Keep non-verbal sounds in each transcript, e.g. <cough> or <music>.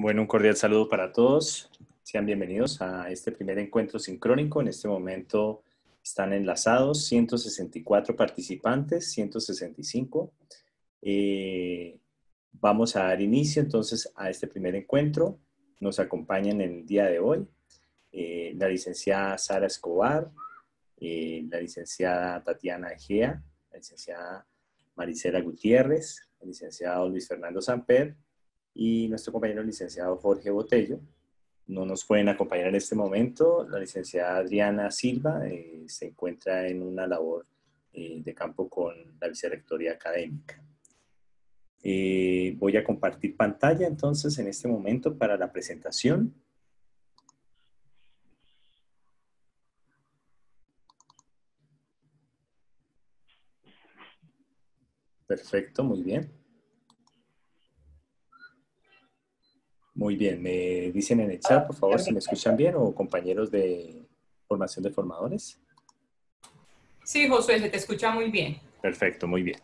Bueno, un cordial saludo para todos. Sean bienvenidos a este primer encuentro sincrónico. En este momento están enlazados 164 participantes, 165. Eh, vamos a dar inicio entonces a este primer encuentro. Nos acompañan en el día de hoy eh, la licenciada Sara Escobar, eh, la licenciada Tatiana Egea, la licenciada Maricela Gutiérrez, el licenciado Luis Fernando Samper y nuestro compañero licenciado Jorge Botello. No nos pueden acompañar en este momento. La licenciada Adriana Silva eh, se encuentra en una labor eh, de campo con la vicerectoría académica. Eh, voy a compartir pantalla entonces en este momento para la presentación. Perfecto, muy bien. Muy bien, me dicen en el chat, por favor, si me escuchan bien o compañeros de formación de formadores. Sí, Josué, se te escucha muy bien. Perfecto, muy bien.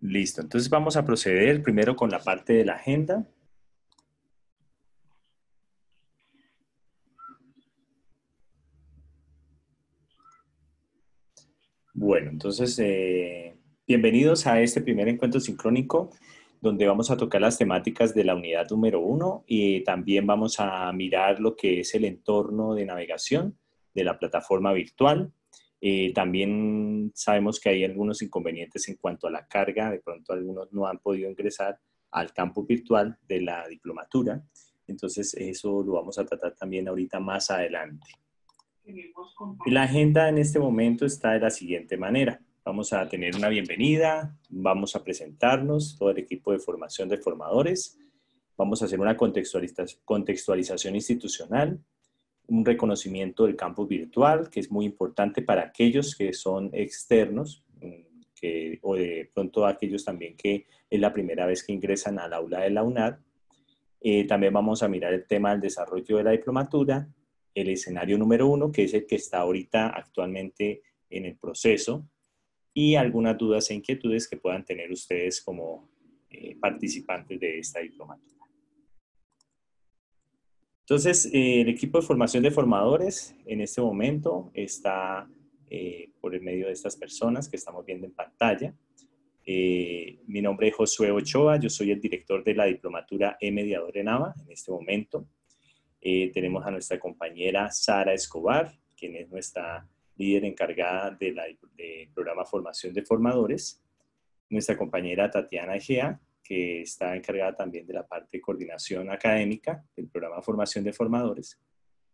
Listo, entonces vamos a proceder primero con la parte de la agenda. Bueno, entonces, eh, bienvenidos a este primer encuentro sincrónico donde vamos a tocar las temáticas de la unidad número uno y también vamos a mirar lo que es el entorno de navegación de la plataforma virtual. Eh, también sabemos que hay algunos inconvenientes en cuanto a la carga, de pronto algunos no han podido ingresar al campo virtual de la diplomatura, entonces eso lo vamos a tratar también ahorita más adelante. la agenda en este momento está de la siguiente manera. Vamos a tener una bienvenida, vamos a presentarnos, todo el equipo de formación de formadores, vamos a hacer una contextualización institucional, un reconocimiento del campus virtual, que es muy importante para aquellos que son externos, mm, que, o de pronto aquellos también que es la primera vez que ingresan al aula de la UNAD. Eh, también vamos a mirar el tema del desarrollo de la diplomatura, el escenario número uno, que es el que está ahorita actualmente en el proceso, y algunas dudas e inquietudes que puedan tener ustedes como eh, participantes de esta diplomatura. Entonces, eh, el equipo de formación de formadores en este momento está eh, por el medio de estas personas que estamos viendo en pantalla. mi nombre es Josué Ochoa, yo soy el director de la diplomatura E Mediador en ABA en este momento. tenemos a nuestra compañera Sara Escobar, quien es nuestra líder encargada del programa Formación de Formadores, nuestra compañera Tatiana Gea, que está encargada también de la parte de coordinación académica del programa Formación de Formadores,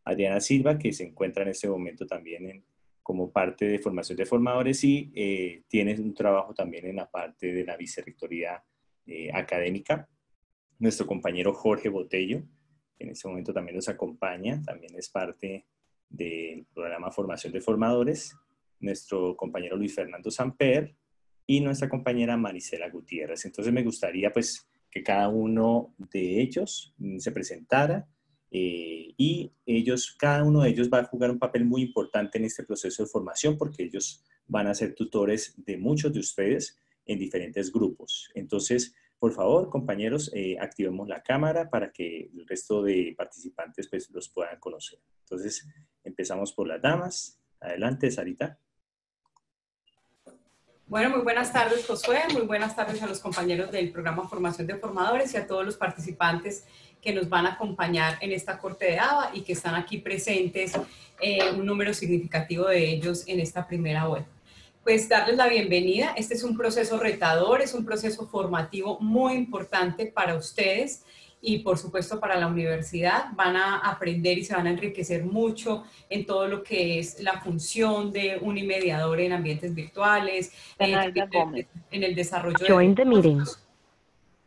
Adriana Silva, que se encuentra en este momento también como parte de Formación de Formadores y eh, tiene un trabajo también en la parte de la Vicerrectoría eh, Académica. Nuestro compañero Jorge Botello, que en este momento también nos acompaña, también es parte del programa Formación de Formadores, nuestro compañero Luis Fernando Samper y nuestra compañera Marisela Gutiérrez. Entonces me gustaría pues que cada uno de ellos mm, se presentara eh, y ellos, cada uno de ellos va a jugar un papel muy importante en este proceso de formación porque ellos van a ser tutores de muchos de ustedes en diferentes grupos. Entonces, por favor, compañeros, eh, activemos la cámara para que el resto de participantes pues, los puedan conocer. Entonces, Empezamos por las damas. Adelante, Sarita. Bueno, muy buenas tardes, Josué. Muy buenas tardes a los compañeros del programa Formación de Formadores y a todos los participantes que nos van a acompañar en esta corte de ABA y que están aquí presentes, eh, un número significativo de ellos en esta primera vuelta. Pues darles la bienvenida. Este es un proceso retador, es un proceso formativo muy importante para ustedes y por supuesto para la universidad. Van a aprender y se van a enriquecer mucho en todo lo que es la función de un mediador en ambientes virtuales, en, el desarrollo Join de... meetings.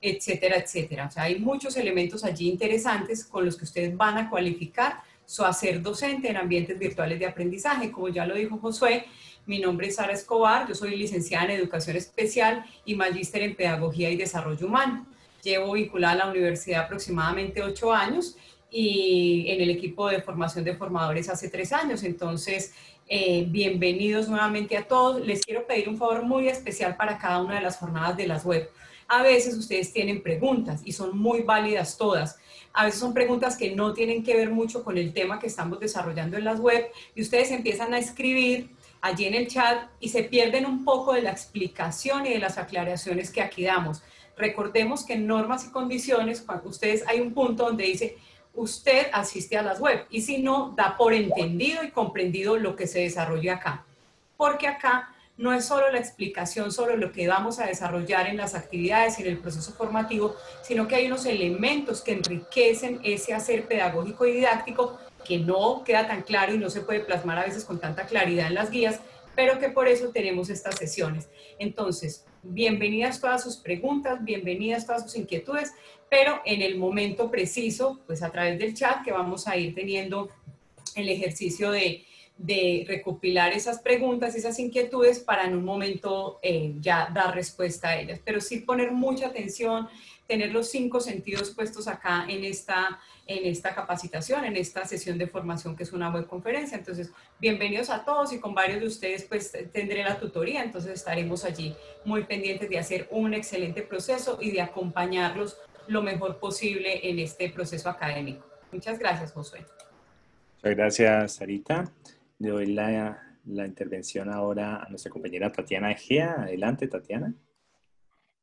etcétera, etcétera. O sea, hay muchos elementos allí interesantes con los que ustedes van a cualificar su hacer docente en ambientes virtuales de aprendizaje. Como ya lo dijo Josué, mi nombre es Sara Escobar, yo soy licenciada en Educación Especial y magíster en Pedagogía y Desarrollo Humano. Llevo vinculada a la universidad aproximadamente ocho años y en el equipo de formación de formadores hace tres años. Entonces, eh, bienvenidos nuevamente a todos. Les quiero pedir un favor muy especial para cada una de las jornadas de las web. A veces ustedes tienen preguntas y son muy válidas todas. A veces son preguntas que no tienen que ver mucho con el tema que estamos desarrollando en las web y ustedes empiezan a escribir allí en el chat y se pierden un poco de la explicación y de las aclaraciones que aquí damos. Recordemos que en normas y condiciones, cuando ustedes hay un punto donde dice, usted asiste a las web y si no, da por entendido y comprendido lo que se desarrolla acá. Porque acá no es solo la explicación sobre lo que vamos a desarrollar en las actividades y en el proceso formativo, sino que hay unos elementos que enriquecen ese hacer pedagógico y didáctico que no queda tan claro y no se puede plasmar a veces con tanta claridad en las guías, pero que por eso tenemos estas sesiones. Entonces, Bienvenidas todas sus preguntas, bienvenidas todas sus inquietudes, pero en el momento preciso, pues a través del chat que vamos a ir teniendo el ejercicio de, recopilar esas preguntas, esas inquietudes para en un momento eh, ya dar respuesta a ellas. Pero sí poner mucha atención, tener los cinco sentidos puestos acá en esta en esta capacitación, en esta sesión de formación que es una web conferencia. Entonces, bienvenidos a todos y con varios de ustedes pues tendré la tutoría, entonces estaremos allí muy pendientes de hacer un excelente proceso y de acompañarlos lo mejor posible en este proceso académico. Muchas gracias, Josué. Muchas gracias, Sarita. Le doy la, la intervención ahora a nuestra compañera Tatiana Egea. Adelante, Tatiana.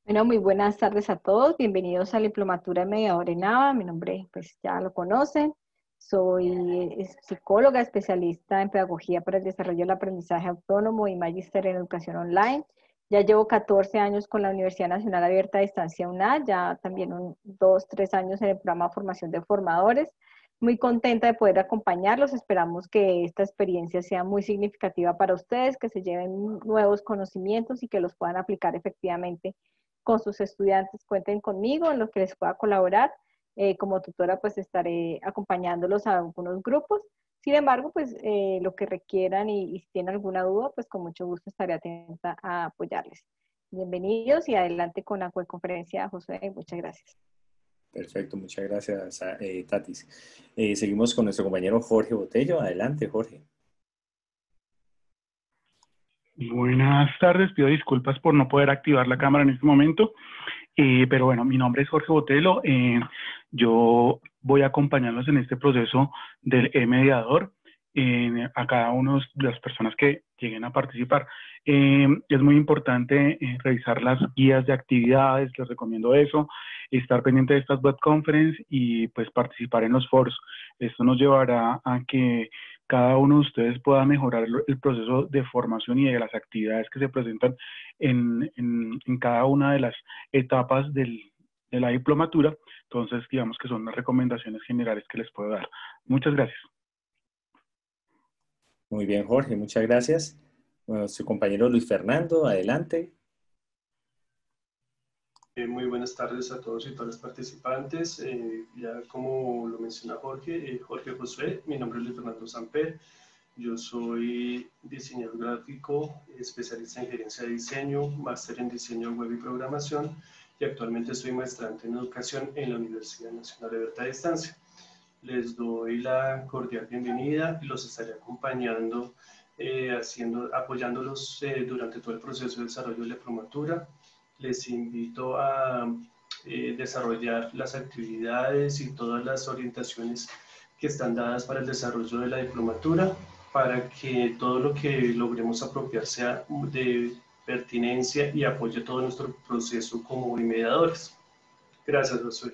Bueno, muy buenas tardes a todos. Bienvenidos a la Diplomatura de en Nava. Mi nombre, pues ya lo conocen. Soy psicóloga especialista en pedagogía para el desarrollo del aprendizaje autónomo y magíster en educación online. Ya llevo 14 años con la Universidad Nacional Abierta a Distancia UNAD, ya también dos, tres años en el programa de formación de formadores. Muy contenta de poder acompañarlos. Esperamos que esta experiencia sea muy significativa para ustedes, que se lleven nuevos conocimientos y que los puedan aplicar efectivamente con sus estudiantes, cuenten conmigo en lo que les pueda colaborar. Eh, como tutora, pues estaré acompañándolos a algunos grupos. Sin embargo, pues eh, lo que requieran y, si tienen alguna duda, pues con mucho gusto estaré atenta a apoyarles. Bienvenidos y adelante con la conferencia, José. Muchas gracias. Perfecto, muchas gracias, eh, Tatis. seguimos con nuestro compañero Jorge Botello. Adelante, Jorge. Buenas tardes, pido disculpas por no poder activar la cámara en este momento, eh, pero bueno, mi nombre es Jorge Botelo, eh, yo voy a acompañarlos en este proceso del e-mediador a cada una de las personas que lleguen a participar. Em, es muy importante eh, revisar las guías de actividades, les recomiendo eso, estar pendiente de estas web conference y pues participar en los foros. Esto nos llevará a que cada uno de ustedes pueda mejorar el proceso de formación y de las actividades que se presentan en, cada una de las etapas del, de la diplomatura. Entonces, digamos que son las recomendaciones generales que les puedo dar. Muchas gracias. Muy bien, Jorge, muchas gracias. su compañero Luis Fernando, adelante. Eh, muy buenas tardes a todos y todas las participantes. Eh, ya como lo menciona Jorge, eh, Jorge Josué, mi nombre es Luis Fernando Samper. Yo soy diseñador gráfico, especialista en gerencia de diseño, máster en diseño web y programación y actualmente soy maestrante en educación en la Universidad Nacional de Berta Distancia. Les doy la cordial bienvenida y los estaré acompañando, haciendo, apoyándolos durante todo el proceso de desarrollo de la promotura les invito a eh, desarrollar las actividades y todas las orientaciones que están dadas para el desarrollo de la diplomatura, para que todo lo que logremos apropiar sea de pertinencia y apoye todo nuestro proceso como mediadores. Gracias, José.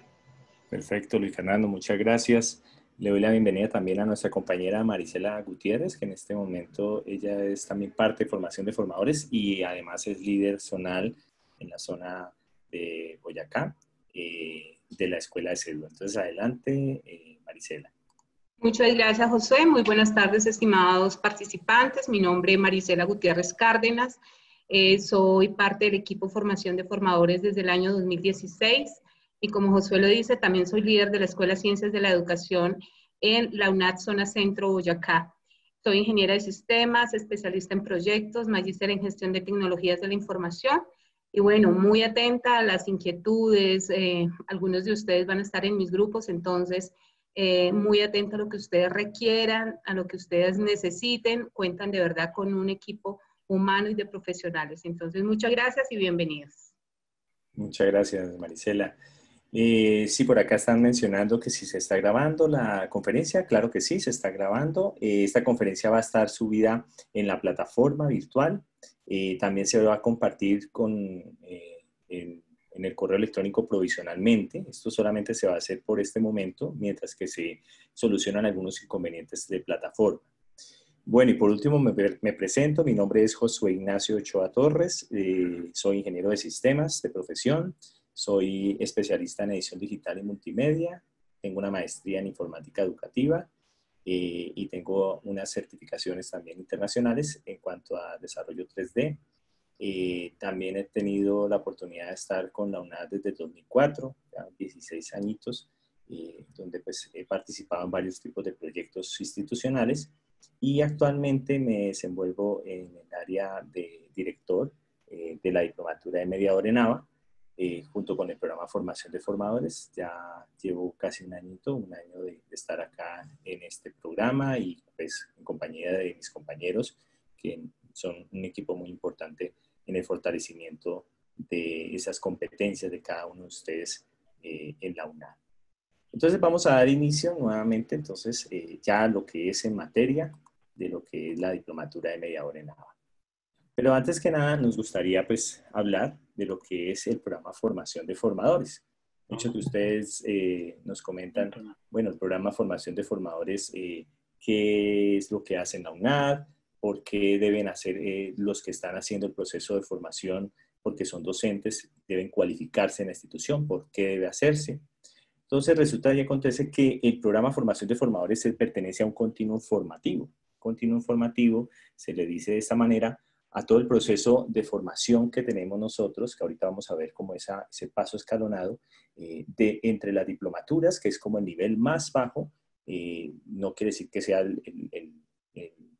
Perfecto, Luis Fernando, muchas gracias. Le doy la bienvenida también a nuestra compañera Marisela Gutiérrez, que en este momento ella es también parte de formación de formadores y además es líder zonal en la zona de Boyacá, eh, de la Escuela de Cedro. Entonces, adelante, Maricela eh, Marisela. Muchas gracias, José. Muy buenas tardes, estimados participantes. Mi nombre es Marisela Gutiérrez Cárdenas. Eh, soy parte del equipo formación de formadores desde el año 2016 y como Josué lo dice, también soy líder de la Escuela Ciencias de la Educación en la UNAD Zona Centro Boyacá. Soy ingeniera de sistemas, especialista en proyectos, magíster en gestión de tecnologías de la información y bueno, muy atenta a las inquietudes. Eh, algunos de ustedes van a estar en mis grupos, entonces eh, muy atenta a lo que ustedes requieran, a lo que ustedes necesiten. Cuentan de verdad con un equipo humano y de profesionales. Entonces, muchas gracias y bienvenidos. Muchas gracias, Marisela. Eh, sí, por acá están mencionando que si se está grabando la conferencia, claro que sí, se está grabando. esta conferencia va a estar subida en la plataforma virtual eh, también se va a compartir eh, en, el correo electrónico provisionalmente. Esto solamente se va a hacer por este momento, mientras que se solucionan algunos inconvenientes de plataforma. Bueno, y por último me, presento. Mi nombre es Josué Ignacio Ochoa Torres. Eh, soy ingeniero de sistemas de profesión. Soy especialista en edición digital y multimedia. Tengo una maestría en informática educativa eh, y tengo unas certificaciones también internacionales en cuanto a desarrollo 3D. Eh, también he tenido la oportunidad de estar con la UNAD desde 2004, ya 16 añitos, eh, donde pues he participado en varios tipos de proyectos institucionales y actualmente me desenvuelvo en el área de director de la Diplomatura de Mediador en AVA, eh, junto con el programa Formación de Formadores. Ya llevo casi un añito, un año de, estar acá en este programa y pues en compañía de mis compañeros, que son un equipo muy importante en el fortalecimiento de esas competencias de cada uno de ustedes eh, en la UNAM. Entonces vamos a dar inicio nuevamente, entonces, eh, ya lo que es en materia de lo que es la diplomatura de mediador en ABA. Pero antes que nada, nos gustaría pues hablar de lo que es el programa Formación de Formadores. Muchos de ustedes eh, nos comentan, bueno, el programa Formación de Formadores, eh, qué es lo que hacen la UNAD, por qué deben hacer eh, los que están haciendo el proceso de formación, porque son docentes, deben cualificarse en la institución, por qué debe hacerse. Entonces resulta y acontece que el programa Formación de Formadores pertenece a un continuo formativo. Continuo formativo se le dice de esta manera a todo el proceso de formación que tenemos nosotros, que ahorita vamos a ver como ese paso escalonado, eh, de entre las diplomaturas, que es como el nivel más bajo, eh, no quiere decir que sea el,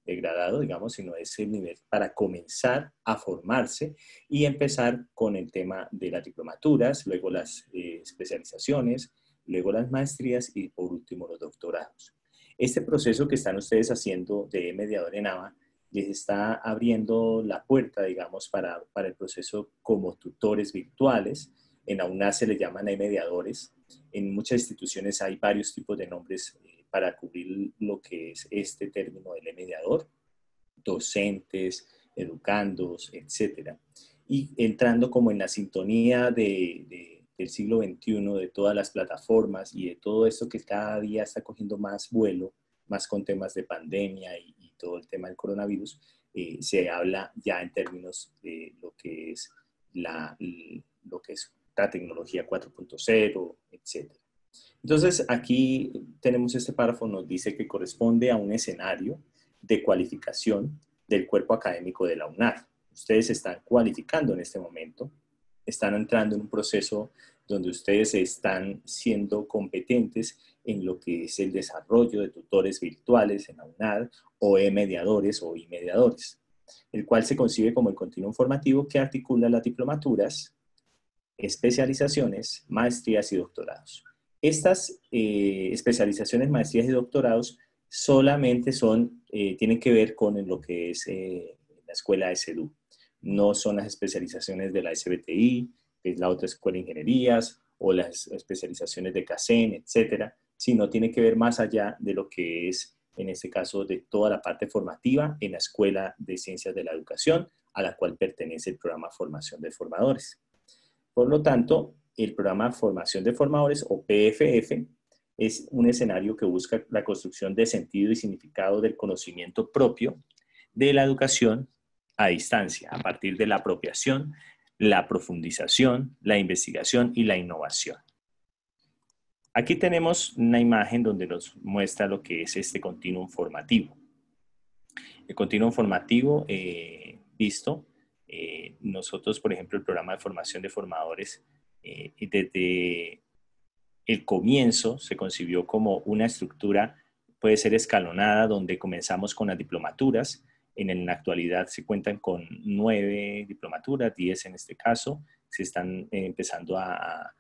degradado, digamos, sino es el nivel para comenzar a formarse y empezar con el tema de las diplomaturas, luego las eh, especializaciones, luego las maestrías y por último los doctorados. Este proceso que están ustedes haciendo de mediador en Nava les está abriendo la puerta, digamos, para, para el proceso como tutores virtuales. En AUNA se le llaman emediadores. mediadores. En muchas instituciones hay varios tipos de nombres eh, para cubrir lo que es este término del mediador. Docentes, educandos, etc. Y entrando como en la sintonía de, del siglo XXI, de todas las plataformas y de todo esto que cada día está cogiendo más vuelo, más con temas de pandemia y, todo el tema del coronavirus, eh, se habla ya en términos de lo que es la, lo que es la tecnología 4.0, etc. Entonces, aquí tenemos este párrafo, nos dice que corresponde a un escenario de cualificación del cuerpo académico de la UNAR. Ustedes están cualificando en este momento, están entrando en un proceso donde ustedes están siendo competentes en lo que es el desarrollo de tutores virtuales en la UNAD o e-mediadores o e mediadores el cual se concibe como el continuo formativo que articula las diplomaturas, especializaciones, maestrías y doctorados. Estas eh, especializaciones, maestrías y doctorados solamente son, eh, tienen que ver con lo que es eh, la escuela SEDU. No son las especializaciones de la SBTI, es la otra escuela de ingenierías o las especializaciones de CASEN, etcétera, sino tiene que ver más allá de lo que es, en este caso, de toda la parte formativa en la Escuela de Ciencias de la Educación, a la cual pertenece el programa Formación de Formadores. Por lo tanto, el programa Formación de Formadores, o PFF, es un escenario que busca la construcción de sentido y significado del conocimiento propio de la educación a distancia, a partir de la apropiación la profundización, la investigación y la innovación. Aquí tenemos una imagen donde nos muestra lo que es este continuum formativo. El continuum formativo, visto, eh, eh, nosotros, por ejemplo, el programa de formación de formadores, eh, desde el comienzo se concibió como una estructura, puede ser escalonada, donde comenzamos con las diplomaturas, en la actualidad se cuentan con nueve diplomaturas, diez en este caso. Se están eh, empezando a,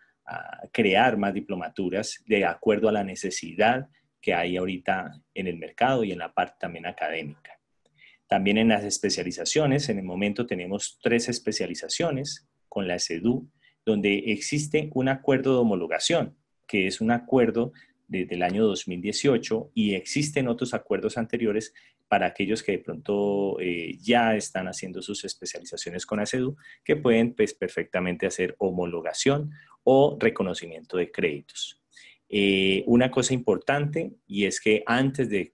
crear más diplomaturas de acuerdo a la necesidad que hay ahorita en el mercado y en la parte también académica. También en las especializaciones, en el momento tenemos tres especializaciones con la SEDU, donde existe un acuerdo de homologación, que es un acuerdo desde el año 2018 y existen otros acuerdos anteriores para aquellos que de pronto eh, ya están haciendo sus especializaciones con ACEDU, que pueden pues, perfectamente hacer homologación o reconocimiento de créditos. Eh, una cosa importante y es que antes de,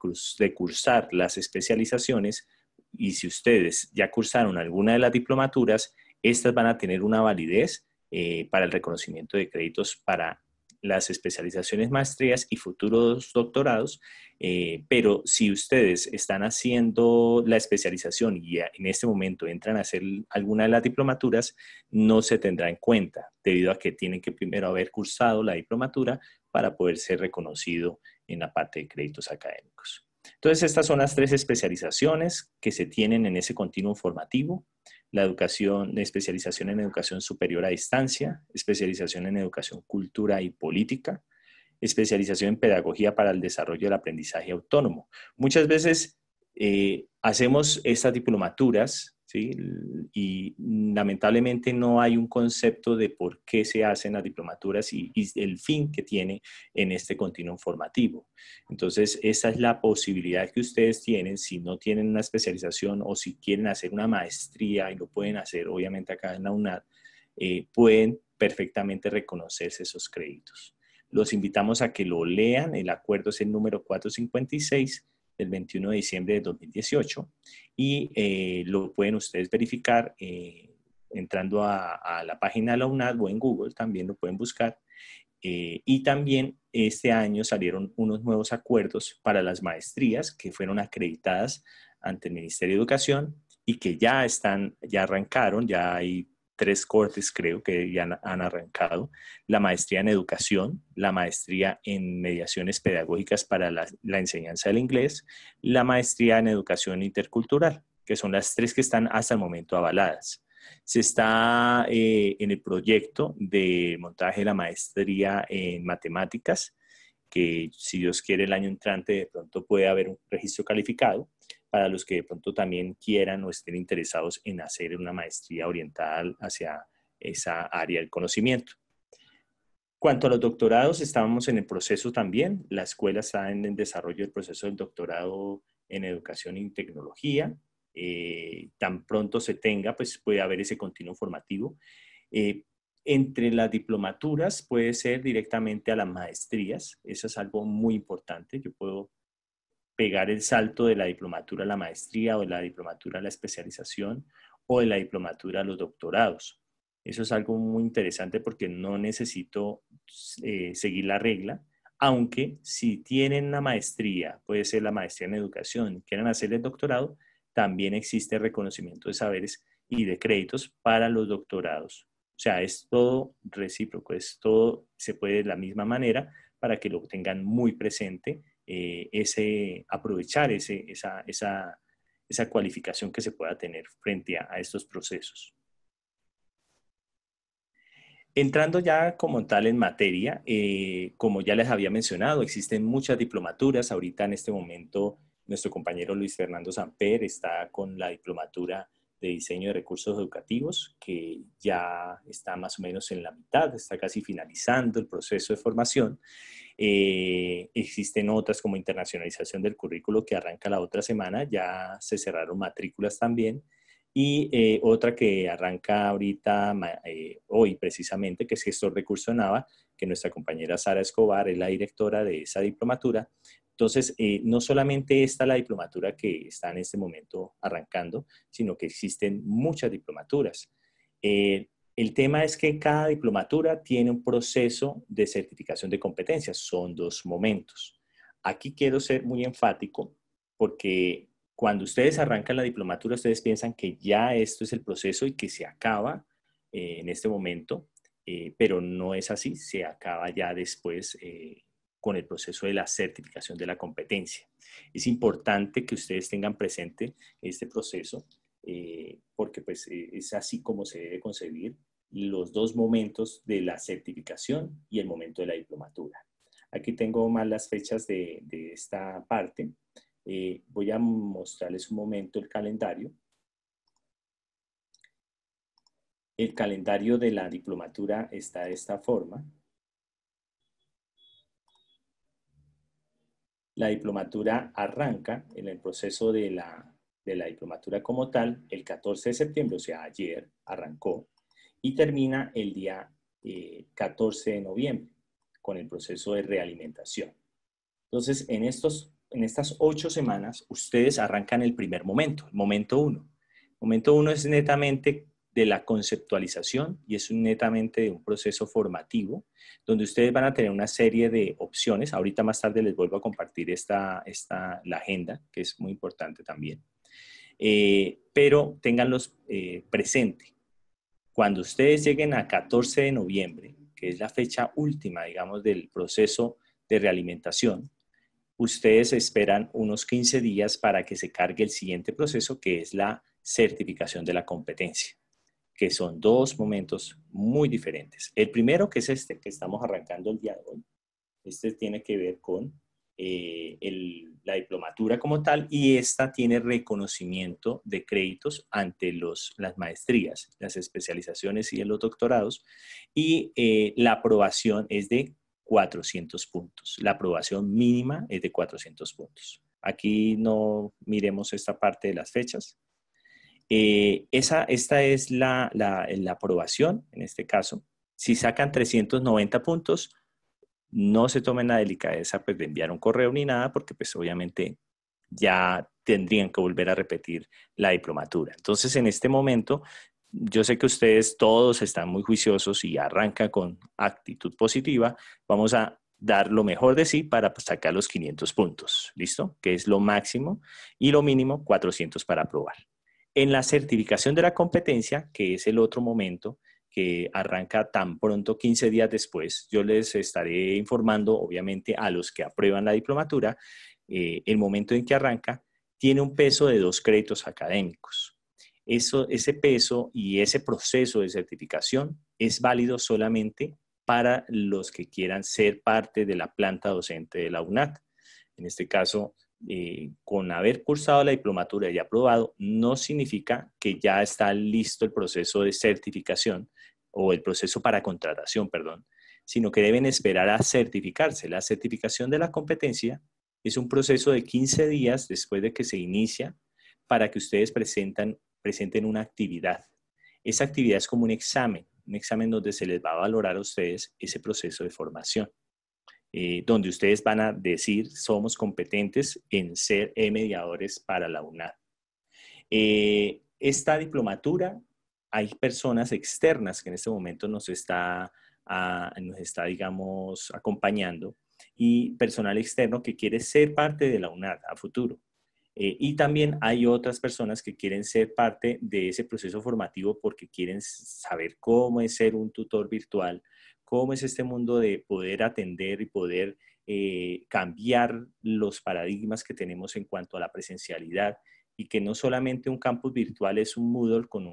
cursar las especializaciones, y si ustedes ya cursaron alguna de las diplomaturas, estas van a tener una validez eh, para el reconocimiento de créditos para las especializaciones, maestrías y futuros doctorados, eh, pero si ustedes están haciendo la especialización y en este momento entran a hacer alguna de las diplomaturas, no se tendrá en cuenta, debido a que tienen que primero haber cursado la diplomatura para poder ser reconocido en la parte de créditos académicos. Entonces, estas son las tres especializaciones que se tienen en ese continuo formativo la educación, especialización en educación superior a distancia, especialización en educación, cultura y política, especialización en pedagogía para el desarrollo del aprendizaje autónomo. Muchas veces eh, hacemos estas diplomaturas y lamentablemente no hay un concepto de por qué se hacen las diplomaturas y, el fin que tiene en este continuo formativo. Entonces, esa es la posibilidad que ustedes tienen si no tienen una especialización o si quieren hacer una maestría y lo pueden hacer, obviamente acá en la UNAD, eh, pueden perfectamente reconocerse esos créditos. Los invitamos a que lo lean, el acuerdo es el número 456 el 21 de diciembre de 2018 y eh, lo pueden ustedes verificar eh, entrando a, la página de la UNAD o en Google, también lo pueden buscar. Eh, y también este año salieron unos nuevos acuerdos para las maestrías que fueron acreditadas ante el Ministerio de Educación y que ya están, ya arrancaron, ya hay tres cortes, creo, que ya han arrancado, la maestría en educación, la maestría en mediaciones pedagógicas para la, enseñanza del inglés, la maestría en educación intercultural, que son las tres que están hasta el momento avaladas. Se está eh, en el proyecto de montaje de la maestría en matemáticas, que si Dios quiere el año entrante de pronto puede haber un registro calificado para los que de pronto también quieran o estén interesados en hacer una maestría oriental hacia esa área del conocimiento. Cuanto a los doctorados, estábamos en el proceso también. La escuela está en desarrollo del proceso del doctorado en educación y tecnología. Eh, tan pronto se tenga, pues puede haber ese continuo formativo. Eh, entre las diplomaturas puede ser directamente a las maestrías. Eso es algo muy importante. Yo puedo pegar el salto de la diplomatura a la maestría o de la diplomatura a la especialización o de la diplomatura a los doctorados. Eso es algo muy interesante porque no necesito eh, seguir la regla, aunque si tienen la maestría, puede ser la maestría en educación, quieren hacer el doctorado, también existe reconocimiento de saberes y de créditos para los doctorados. O sea, es todo recíproco, es todo, se puede de la misma manera para que lo tengan muy presente eh, ese, aprovechar esa, cualificación que se pueda tener frente a, estos procesos. Entrando ya como tal en materia, eh, como ya les había mencionado, existen muchas diplomaturas. Ahorita en este momento nuestro compañero Luis Fernando Samper está con la diplomatura de diseño de recursos educativos, que ya está más o menos en la mitad, está casi finalizando el proceso de formación. Eh, existen otras como internacionalización del currículo que arranca la otra semana, ya se cerraron matrículas también. Y eh, otra que arranca ahorita, eh, hoy precisamente, que es gestor de curso NAVA, que nuestra compañera Sara Escobar es la directora de esa diplomatura, entonces, eh, no solamente está la diplomatura que está en este momento arrancando, sino que existen muchas diplomaturas. Eh, el tema es que cada diplomatura tiene un proceso de certificación de competencias, son dos momentos. Aquí quiero ser muy enfático porque cuando ustedes arrancan la diplomatura, ustedes piensan que ya esto es el proceso y que se acaba eh, en este momento, pero no es así, se acaba ya después con el proceso de la certificación de la competencia. Es importante que ustedes tengan presente este proceso eh, porque pues, eh, es así como se debe concebir los dos momentos de la certificación y el momento de la diplomatura. Aquí tengo más las fechas de, esta parte. Eh, voy a mostrarles un momento el calendario. El calendario de la diplomatura está de esta forma. la diplomatura arranca en el proceso de la, diplomatura como tal el 14 de septiembre, o sea, ayer arrancó, y termina el día 14 eh, de noviembre con el proceso de realimentación. Entonces, en, estos, en estas ocho semanas, ustedes arrancan el primer momento, el momento uno. Momento uno es netamente de la conceptualización y es netamente de un proceso formativo donde ustedes van a tener una serie de opciones. Ahorita más tarde les vuelvo a compartir esta, la agenda, que es muy importante también. Eh, pero ténganlos eh, presente. Cuando ustedes lleguen a 14 de noviembre, que es la fecha última, digamos, del proceso de realimentación, ustedes esperan unos 15 días para que se cargue el siguiente proceso, que es la certificación de la competencia que son dos momentos muy diferentes. El primero, que es este, que estamos arrancando el día de hoy, este tiene que ver con eh, la diplomatura como tal y esta tiene reconocimiento de créditos ante las maestrías, las especializaciones y los doctorados y eh, la aprobación es de 400 puntos. La aprobación mínima es de 400 puntos. Aquí no miremos esta parte de las fechas, eh, esa, esta es la, aprobación, en este caso. Si sacan 390 puntos, no se tomen la delicadeza pues, de enviar un correo ni nada, porque pues obviamente ya tendrían que volver a repetir la diplomatura. Entonces, en este momento, yo sé que ustedes todos están muy juiciosos y arranca con actitud positiva. Vamos a dar lo mejor de sí para pues, sacar los 500 puntos, ¿listo? Que es lo máximo y lo mínimo 400 para aprobar. En la certificación de la competencia, que es el otro momento que arranca tan pronto 15 días después, yo les estaré informando, obviamente, a los que aprueban la diplomatura, eh, el momento en que arranca, tiene un peso de dos créditos académicos. Eso, ese peso y ese proceso de certificación es válido solamente para los que quieran ser parte de la planta docente de la UNAT. En este caso, eh, con haber cursado la diplomatura y aprobado, no significa que ya está listo el proceso de certificación o el proceso para contratación, perdón, sino que deben esperar a certificarse. La certificación de la competencia es un proceso de 15 días después de que se inicia para que ustedes presenten una actividad. Esa actividad es como un examen, un examen donde se les va a valorar a ustedes ese proceso de formación. Eh, donde ustedes van a decir somos competentes en ser e mediadores para la UNAD. Eh, esta diplomatura, hay personas externas que en este momento nos está, ah, nos digamos, acompañando y personal externo que quiere ser parte de la UNAD a futuro. Eh, y también hay otras personas que quieren ser parte de ese proceso formativo porque quieren saber cómo es ser un tutor virtual, cómo es este mundo de poder atender y poder eh, cambiar los paradigmas que tenemos en cuanto a la presencialidad y que no solamente un campus virtual es un Moodle con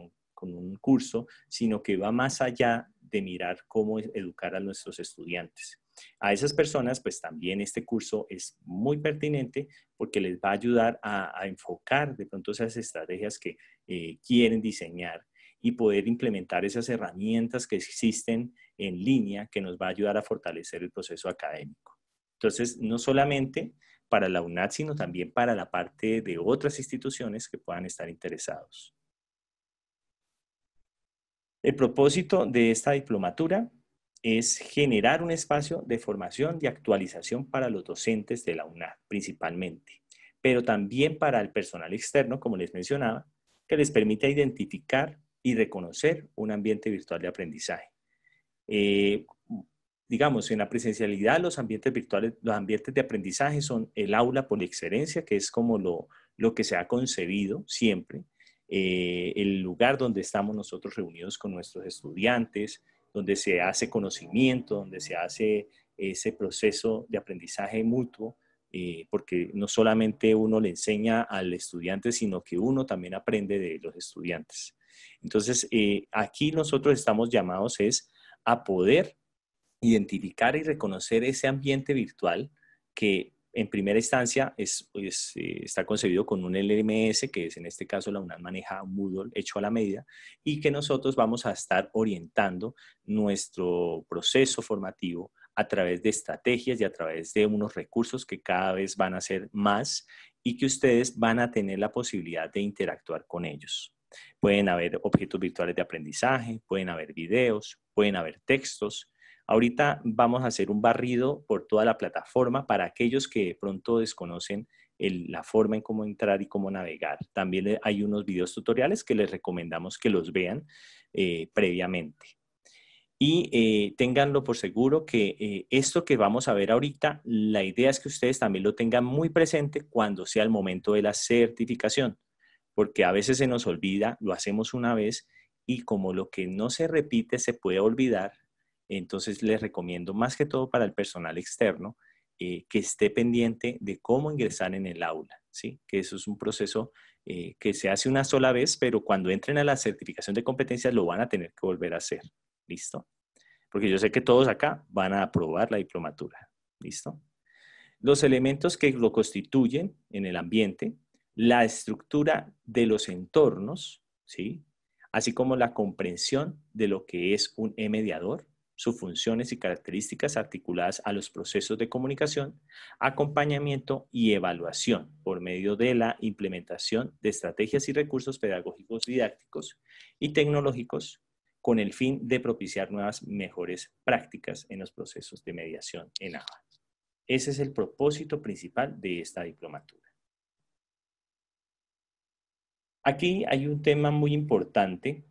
un, curso, sino que va más allá de mirar cómo educar a nuestros estudiantes. A esas personas, pues también este curso es muy pertinente porque les va a ayudar a, enfocar de pronto esas estrategias que eh, quieren diseñar y poder implementar esas herramientas que existen en línea que nos va a ayudar a fortalecer el proceso académico. Entonces, no solamente para la UNAD, sino también para la parte de otras instituciones que puedan estar interesados. El propósito de esta diplomatura es generar un espacio de formación y actualización para los docentes de la UNAD principalmente, pero también para el personal externo, como les mencionaba, que les permita identificar y reconocer un ambiente virtual de aprendizaje. Eh, digamos, en la presencialidad los ambientes virtuales, los ambientes de aprendizaje son el aula por excelencia, que es como lo, que se ha concebido siempre, eh, el lugar donde estamos nosotros reunidos con nuestros estudiantes, donde se hace conocimiento, donde se hace ese proceso de aprendizaje mutuo, eh, porque no solamente uno le enseña al estudiante, sino que uno también aprende de los estudiantes. Entonces, eh, aquí nosotros estamos llamados es a poder identificar y reconocer ese ambiente virtual que en primera instancia eh, está concebido con un LMS, que es en este caso la UNAM maneja Moodle hecho a la medida, y que nosotros vamos a estar orientando nuestro proceso formativo a través de estrategias y a través de unos recursos que cada vez van a ser más y que ustedes van a tener la posibilidad de interactuar con ellos. Pueden haber objetos virtuales de aprendizaje, pueden haber videos, pueden haber textos. Ahorita vamos a hacer un barrido por toda la plataforma para aquellos que pronto desconocen la forma en cómo entrar y cómo navegar. También hay unos videos tutoriales que les recomendamos que los vean eh, previamente. Y eh, tenganlo por seguro que eh, esto que vamos a ver ahorita, la idea es que ustedes también lo tengan muy presente cuando sea el momento de la certificación porque a veces se nos olvida, lo hacemos una vez y como lo que no se repite se puede olvidar, entonces les recomiendo más que todo para el personal externo eh, que esté pendiente de cómo ingresar en el aula, ¿sí? que eso es un proceso eh, que se hace una sola vez, pero cuando entren a la certificación de competencias lo van a tener que volver a hacer. ¿Listo? Porque yo sé que todos acá van a aprobar la diplomatura. ¿Listo? Los elementos que lo constituyen en el ambiente la estructura de los entornos, ¿sí? así como la comprensión de lo que es un e mediador, sus funciones y características articuladas a los procesos de comunicación, acompañamiento y evaluación por medio de la implementación de estrategias y recursos pedagógicos didácticos y tecnológicos con el fin de propiciar nuevas mejores prácticas en los procesos de mediación en Aval. Ese es el propósito principal de esta diplomatura. Aquí hay un tema muy importante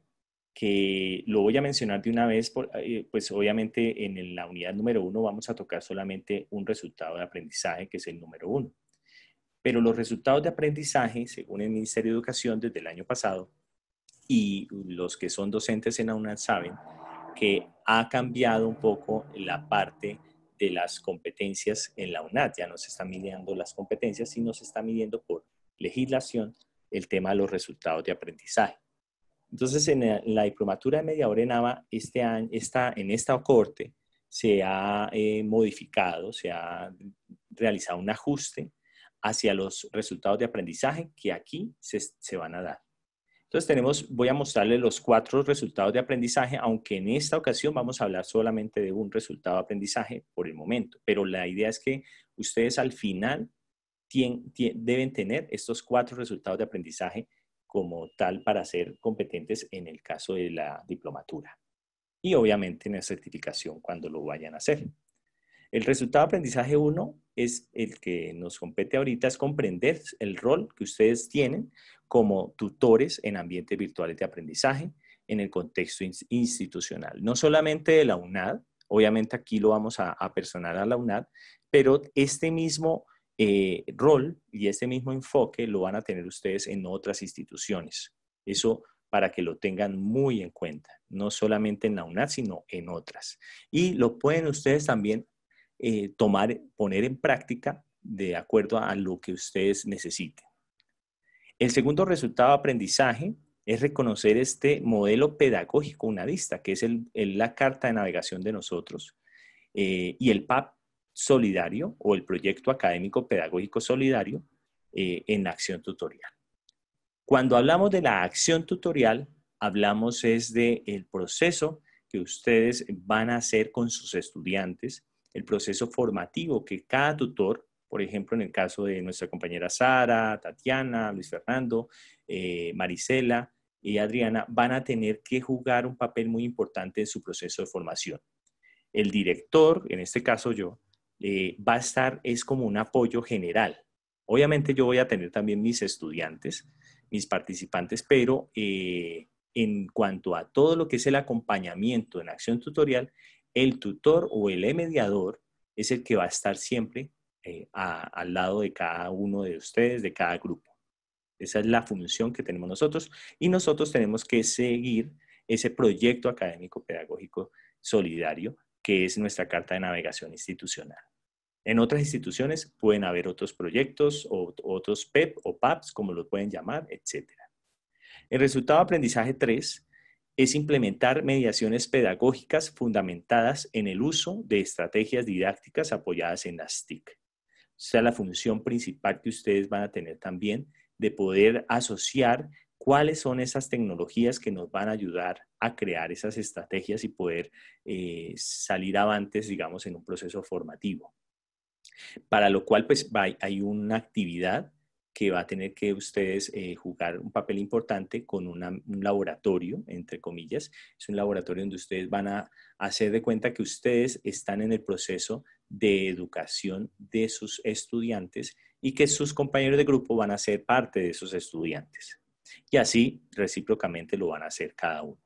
que lo voy a mencionar de una vez, eh, pues obviamente en la unidad número uno vamos a tocar solamente un resultado de aprendizaje, que es el número uno. Pero los resultados de aprendizaje, según el Ministerio de Educación desde el año pasado, y los que son docentes en la UNAT saben que ha cambiado un poco la parte de las competencias en la UNAT. Ya no se están midiendo las competencias, sino se está midiendo por legislación el tema de los resultados de aprendizaje. Entonces, en la diplomatura de media hora en este año, esta, en esta corte se ha eh, modificado, se ha realizado un ajuste hacia los resultados de aprendizaje que aquí se, se van a dar. Entonces tenemos, voy a mostrarles los cuatro resultados de aprendizaje, aunque en esta ocasión vamos a hablar solamente de un resultado de aprendizaje por el momento, pero la idea es que ustedes al final deben tener estos cuatro resultados de aprendizaje como tal para ser competentes en el caso de la diplomatura y obviamente en la certificación cuando lo vayan a hacer. El resultado de aprendizaje 1 es el que nos compete ahorita, es comprender el rol que ustedes tienen como tutores en ambientes virtuales de aprendizaje en el contexto institucional, no solamente de la UNAD, obviamente aquí lo vamos a, a a la UNAD, pero este mismo eh, rol y este mismo enfoque lo van a tener ustedes en otras instituciones. Eso para que lo tengan muy en cuenta, no solamente en la UNAD, sino en otras. Y lo pueden ustedes también eh, tomar, poner en práctica de acuerdo a lo que ustedes necesiten. El segundo resultado de aprendizaje es reconocer este modelo pedagógico una vista que es la carta de navegación de nosotros, eh, y el PAP solidario o el proyecto académico pedagógico solidario eh, en acción tutorial. Cuando hablamos de la acción tutorial, hablamos es de el proceso que ustedes van a hacer con sus estudiantes, el proceso formativo que cada tutor, por ejemplo, en el caso de nuestra compañera Sara, Tatiana, Luis Fernando, eh, Marisela y Adriana, van a tener que jugar un papel muy importante en su proceso de formación. El director, en este caso yo, eh, va a estar, es como un apoyo general. Obviamente yo voy a tener también mis estudiantes, mis participantes, pero eh, en cuanto a todo lo que es el acompañamiento en acción tutorial, el tutor o el mediador es el que va a estar siempre eh, al lado de cada uno de ustedes, de cada grupo. Esa es la función que tenemos nosotros y nosotros tenemos que seguir ese proyecto académico pedagógico solidario que es nuestra carta de navegación institucional. En otras instituciones pueden haber otros proyectos o otros PEP e o PAPs, como lo pueden llamar, etc. El resultado de aprendizaje 3 es implementar mediaciones pedagógicas fundamentadas en el uso de estrategias didácticas apoyadas en las TIC. O sea, la función principal que ustedes van a tener también de poder asociar cuáles son esas tecnologías que nos van a ayudar a crear esas estrategias y poder eh, salir avantes, digamos, en un proceso formativo. Para lo cual, pues, hay una actividad que va a tener que ustedes eh, jugar un papel importante con un laboratorio, entre comillas. Es un laboratorio donde ustedes van a hacer de cuenta que ustedes están en el proceso de educación de sus estudiantes y que sus compañeros de grupo van a ser parte de esos estudiantes. Y así recíprocamente lo van a hacer cada uno.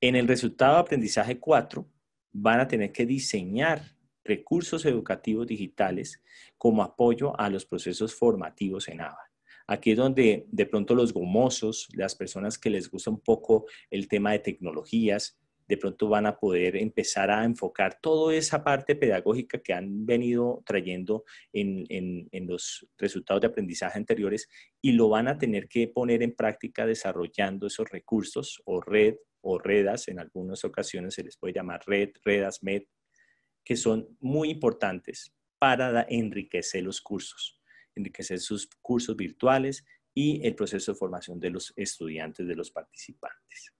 En el resultado de aprendizaje 4, van a tener que diseñar recursos educativos digitales como apoyo a los procesos formativos en ABA. Aquí es donde de pronto los gomosos, las personas que les gusta un poco el tema de tecnologías, de pronto van a poder empezar a enfocar toda esa parte pedagógica que han venido trayendo en, los resultados de aprendizaje anteriores y lo van a tener que poner en práctica desarrollando esos recursos o red o redas, en algunas ocasiones se les puede llamar red, redas, med, que son muy importantes para enriquecer los cursos, enriquecer sus cursos virtuales y el proceso de formación de los estudiantes, de los participantes.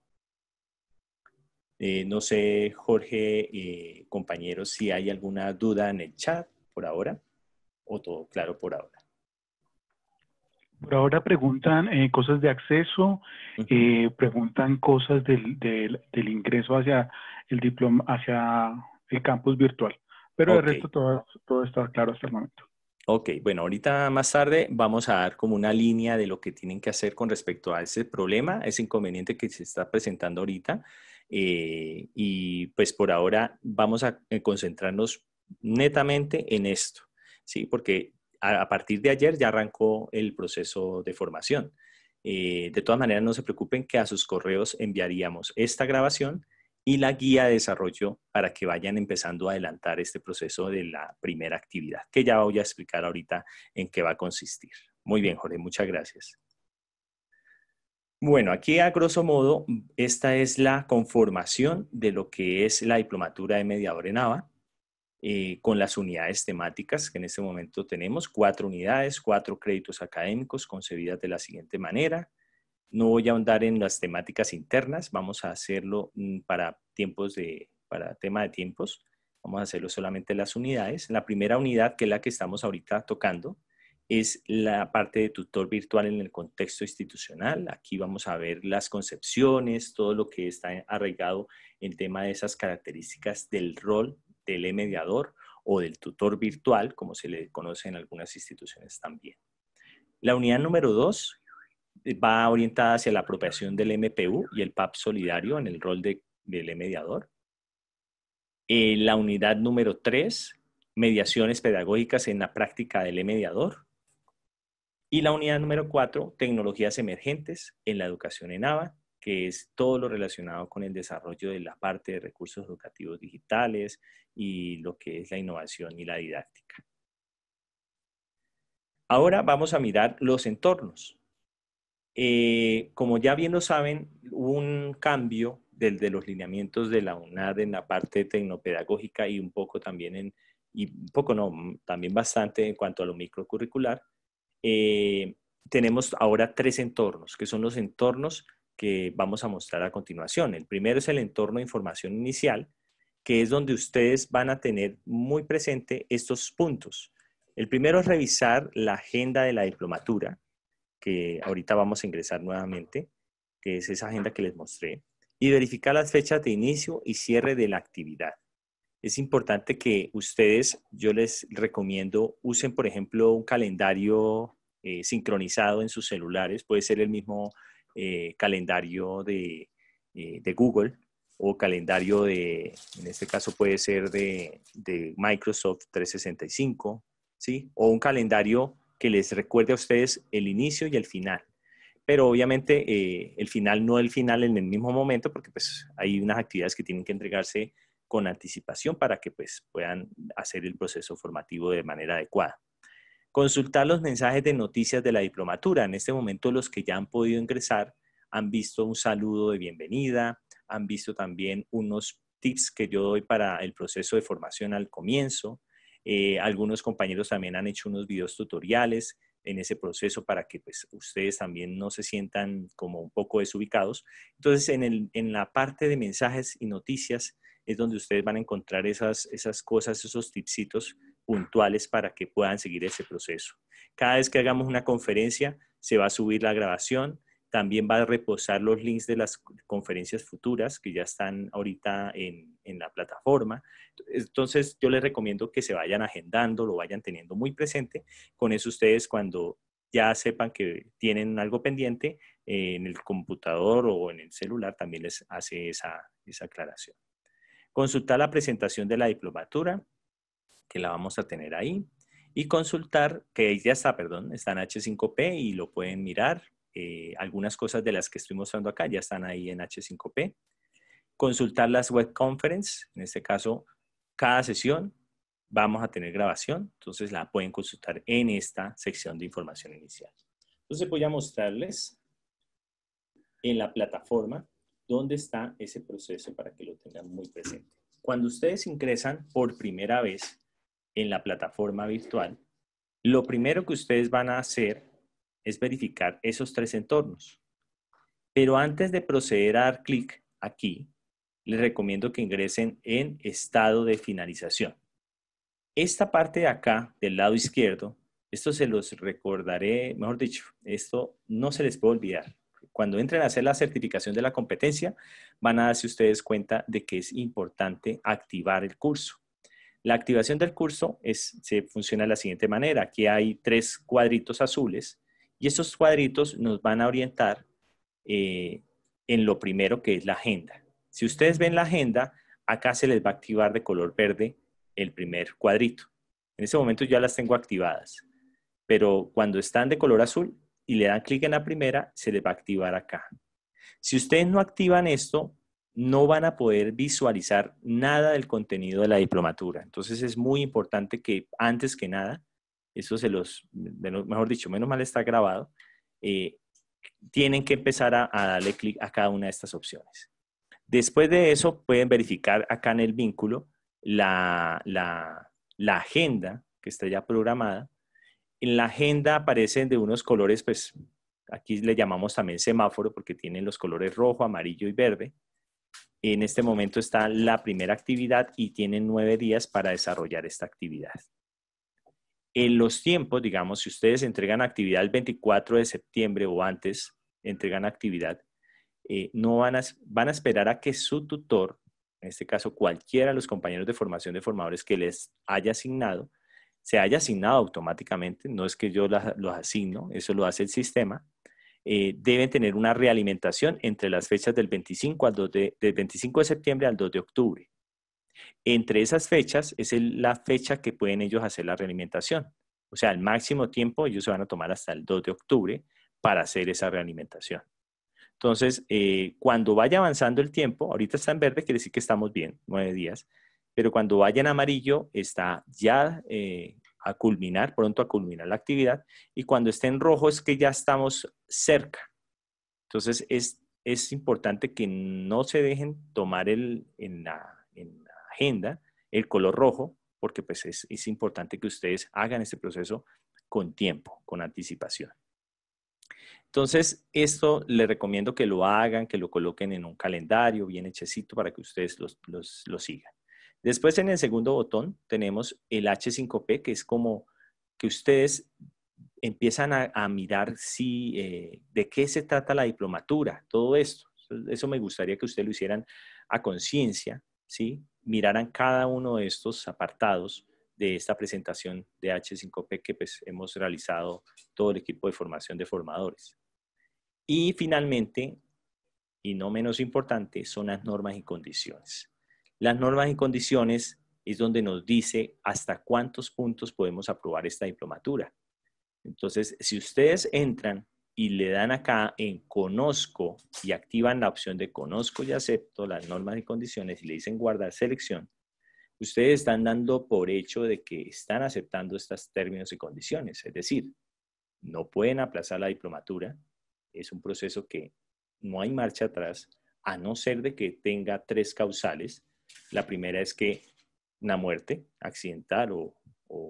Eh, no sé, Jorge, eh, compañeros, si hay alguna duda en el chat por ahora o todo claro por ahora. Por ahora preguntan eh, cosas de acceso, preguntan cosas del, ingreso hacia el diploma, hacia el campus virtual. Pero el resto todo, todo está claro hasta el momento. Ok, bueno, ahorita más tarde vamos a dar como una línea de lo que tienen que hacer con respecto a ese problema, ese inconveniente que se está presentando ahorita. Eh, y pues por ahora vamos a eh, concentrarnos netamente en esto, ¿sí? Porque a, partir de ayer ya arrancó el proceso de formación. Eh, de todas maneras, no se preocupen que a sus correos enviaríamos esta grabación y la guía de desarrollo para que vayan empezando a adelantar este proceso de la primera actividad, que ya voy a explicar ahorita en qué va a consistir. Muy bien, Jorge, muchas gracias. Bueno, aquí a grosso modo, esta es la conformación de lo que es la diplomatura de mediador en ABA, eh, con las unidades temáticas que en este momento tenemos, cuatro unidades, cuatro créditos académicos concebidas de la siguiente manera. No voy a ahondar en las temáticas internas, vamos a hacerlo mm, para tiempos de, para tema de tiempos, vamos a hacerlo solamente las unidades. La primera unidad, que es la que estamos ahorita tocando, es la parte de tutor virtual en el contexto institucional. Aquí vamos a ver las concepciones, todo lo que está arraigado en tema de esas características del rol del mediador o del tutor virtual, como se le conoce en algunas instituciones también. La unidad número dos va orientada hacia la apropiación del MPU y el PAP solidario en el rol de, del mediador. Eh, la unidad número tres, mediaciones pedagógicas en la práctica del mediador. Y la unidad número cuatro, tecnologías emergentes en la educación en ABA, que es todo lo relacionado con el desarrollo de la parte de recursos educativos digitales y lo que es la innovación y la didáctica. Ahora vamos a mirar los entornos. Eh, como ya bien lo saben, hubo un cambio del, de los lineamientos de la UNAD en la parte tecnopedagógica y un poco también en, y un poco no, también bastante en cuanto a lo microcurricular eh, tenemos ahora tres entornos, que son los entornos que vamos a mostrar a continuación. El primero es el entorno de información inicial, que es donde ustedes van a tener muy presente estos puntos. El primero es revisar la agenda de la diplomatura, que ahorita vamos a ingresar nuevamente, que es esa agenda que les mostré, y verificar las fechas de inicio y cierre de la actividad es importante que ustedes, yo les recomiendo, usen, por ejemplo, un calendario eh, sincronizado en sus celulares. Puede ser el mismo eh, calendario eh, de, Google o calendario de, en este caso puede ser de, de, Microsoft 365, ¿sí? O un calendario que les recuerde a ustedes el inicio y el final. Pero obviamente el final no el final en el mismo momento, porque pues hay unas actividades que tienen que entregarse con anticipación para que pues, puedan hacer el proceso formativo de manera adecuada. Consultar los mensajes de noticias de la diplomatura. En este momento los que ya han podido ingresar han visto un saludo de bienvenida, han visto también unos tips que yo doy para el proceso de formación al comienzo. Eh, algunos compañeros también han hecho unos videos tutoriales en ese proceso para que pues, ustedes también no se sientan como un poco desubicados. Entonces, en, en la parte de mensajes y noticias, es donde ustedes van a encontrar esas, cosas, esos tipsitos puntuales para que puedan seguir ese proceso. Cada vez que hagamos una conferencia, se va a subir la grabación, también va a reposar los links de las conferencias futuras que ya están ahorita en, la plataforma. Entonces, yo les recomiendo que se vayan agendando, lo vayan teniendo muy presente. Con eso ustedes cuando ya sepan que tienen algo pendiente eh, en el computador o en el celular, también les hace esa aclaración. Consultar la presentación de la diplomatura, que la vamos a tener ahí, y consultar, que ya está, perdón, está en H5P y lo pueden mirar. Eh, algunas cosas de las que estoy mostrando acá ya están ahí en H5P. Consultar las web conference, en este caso, cada sesión vamos a tener grabación, entonces la pueden consultar en esta sección de información inicial. Entonces voy a mostrarles en la plataforma ¿Dónde está ese proceso para que lo tengan muy presente? Cuando ustedes ingresan por primera vez en la plataforma virtual, lo primero que ustedes van a hacer es verificar esos tres entornos. Pero antes de proceder a dar clic aquí, les recomiendo que ingresen en estado de finalización. Esta parte de acá, del lado izquierdo, esto se los recordaré, mejor dicho, esto no se les puede olvidar. Cuando entren a hacer la certificación de la competencia, van a darse ustedes cuenta de que es importante activar el curso. La activación del curso es, se funciona de la siguiente manera. Aquí hay tres cuadritos azules y esos cuadritos nos van a orientar eh, en lo primero que es la agenda. Si ustedes ven la agenda, acá se les va a activar de color verde el primer cuadrito. En ese momento ya las tengo activadas, pero cuando están de color azul, le dan clic en la primera, se le va a activar acá. Si ustedes no activan esto, no van a poder visualizar nada del contenido de la diplomatura. Entonces es muy importante que antes que nada, eso se los, mejor dicho, menos mal está grabado, eh, tienen que empezar a, darle clic a cada una de estas opciones. Después de eso, pueden verificar acá en el vínculo la agenda que está ya programada en la agenda aparecen de unos colores, pues aquí le llamamos también semáforo porque tienen los colores rojo, amarillo y verde. En este momento está la primera actividad y tienen nueve días para desarrollar esta actividad. En los tiempos, digamos, si ustedes entregan actividad el 24 de septiembre o antes, entregan actividad, eh, no van a esperar a que su tutor, en este caso cualquiera de los compañeros de formación de formadores que les haya asignado, se haya asignado automáticamente, no es que yo los asigno, eso lo hace el sistema, eh, deben tener una realimentación entre las fechas del 25, al de, 25 de septiembre al 2 de octubre. Entre esas fechas es la fecha que pueden ellos hacer la realimentación. O sea, al máximo tiempo ellos se van a tomar hasta el 2 de octubre para hacer esa realimentación. Entonces, eh, cuando vaya avanzando el tiempo, ahorita está en verde, quiere decir que estamos bien, nueve días, pero cuando vaya en amarillo está ya eh, a culminar, pronto a culminar la actividad, y cuando esté en rojo es que ya estamos cerca. Entonces es, importante que no se dejen tomar en, la, agenda el color rojo, porque pues es, importante que ustedes hagan este proceso con tiempo, con anticipación. Entonces, esto les recomiendo que lo hagan, que lo coloquen en un calendario bien hechecito para que ustedes lo sigan. Después en el segundo botón tenemos el H5P, que es como que ustedes empiezan a, mirar si, eh, de qué se trata la diplomatura, todo esto. Eso me gustaría que ustedes lo hicieran a conciencia, ¿sí? miraran cada uno de estos apartados de esta presentación de H5P que pues, hemos realizado todo el equipo de formación de formadores. Y finalmente, y no menos importante, son las normas y condiciones. Las normas y condiciones es donde nos dice hasta cuántos puntos podemos aprobar esta diplomatura. Entonces, si ustedes entran y le dan acá en conozco y activan la opción de conozco y acepto las normas y condiciones y le dicen guardar selección, ustedes están dando por hecho de que están aceptando estos términos y condiciones. Es decir, no pueden aplazar la diplomatura. Es un proceso que no hay marcha atrás, a no ser de que tenga tres causales la primera es que una muerte accidental o,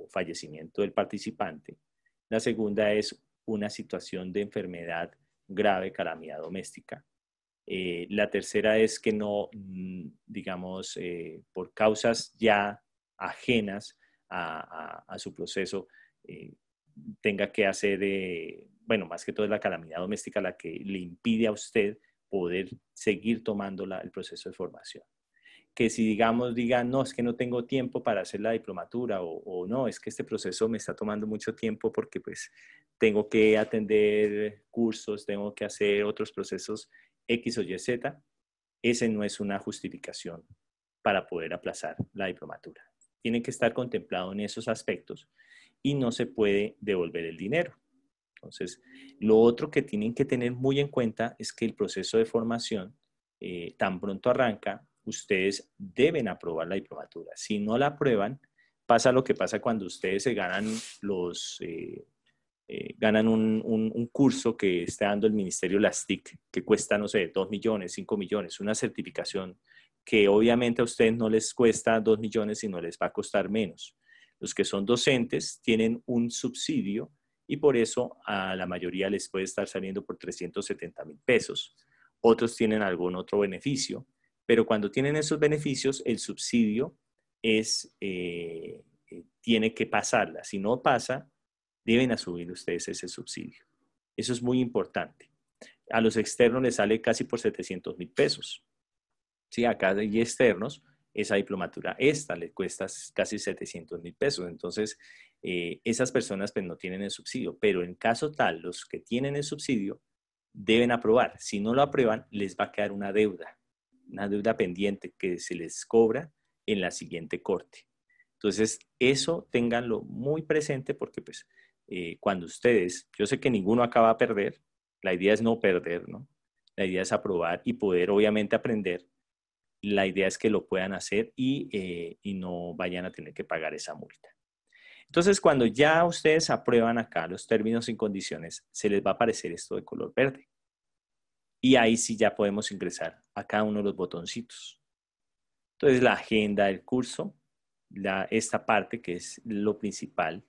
fallecimiento del participante. La segunda es una situación de enfermedad grave, calamidad doméstica. Eh, la tercera es que no, mm, digamos, eh, por causas ya ajenas a, su proceso, eh, tenga que hacer, bueno, más que todo es la calamidad doméstica la que le impide a usted poder seguir tomando la, el proceso de formación que si digamos digan, no, es que no tengo tiempo para hacer la diplomatura o, no, es que este proceso me está tomando mucho tiempo porque pues tengo que atender cursos, tengo que hacer otros procesos X o Y, Z, ese no es una justificación para poder aplazar la diplomatura. Tiene que estar contemplado en esos aspectos y no se puede devolver el dinero. Entonces, lo otro que tienen que tener muy en cuenta es que el proceso de formación eh, tan pronto arranca, ustedes deben aprobar la diplomatura. Si no la aprueban, pasa lo que pasa cuando ustedes se ganan los... Eh, eh, ganan un, curso que está dando el Ministerio las TIC, que cuesta, no sé, 2 millones, 5 millones, una certificación que obviamente a ustedes no les cuesta 2 millones, sino les va a costar menos. Los que son docentes tienen un subsidio y por eso a la mayoría les puede estar saliendo por 370 mil pesos. Otros tienen algún otro beneficio pero cuando tienen esos beneficios, el subsidio es, eh, eh, tiene que pasarla. Si no pasa, deben asumir ustedes ese subsidio. Eso es muy importante. A los externos les sale casi por 700 mil pesos. Sí, acá y externos, esa diplomatura esta le cuesta casi 700 mil pesos. Entonces, eh, esas personas pues, no tienen el subsidio, pero en caso tal, los que tienen el subsidio deben aprobar. Si no lo aprueban, les va a quedar una deuda una deuda pendiente que se les cobra en la siguiente corte. Entonces, eso ténganlo muy presente porque pues eh, cuando ustedes, yo sé que ninguno acaba a perder, la idea es no perder, ¿no? La idea es aprobar y poder obviamente aprender. La idea es que lo puedan hacer y, eh, y no vayan a tener que pagar esa multa. Entonces, cuando ya ustedes aprueban acá los términos y condiciones, se les va a aparecer esto de color verde. Y ahí sí ya podemos ingresar a cada uno de los botoncitos. Entonces, la agenda del curso, esta parte que es lo principal,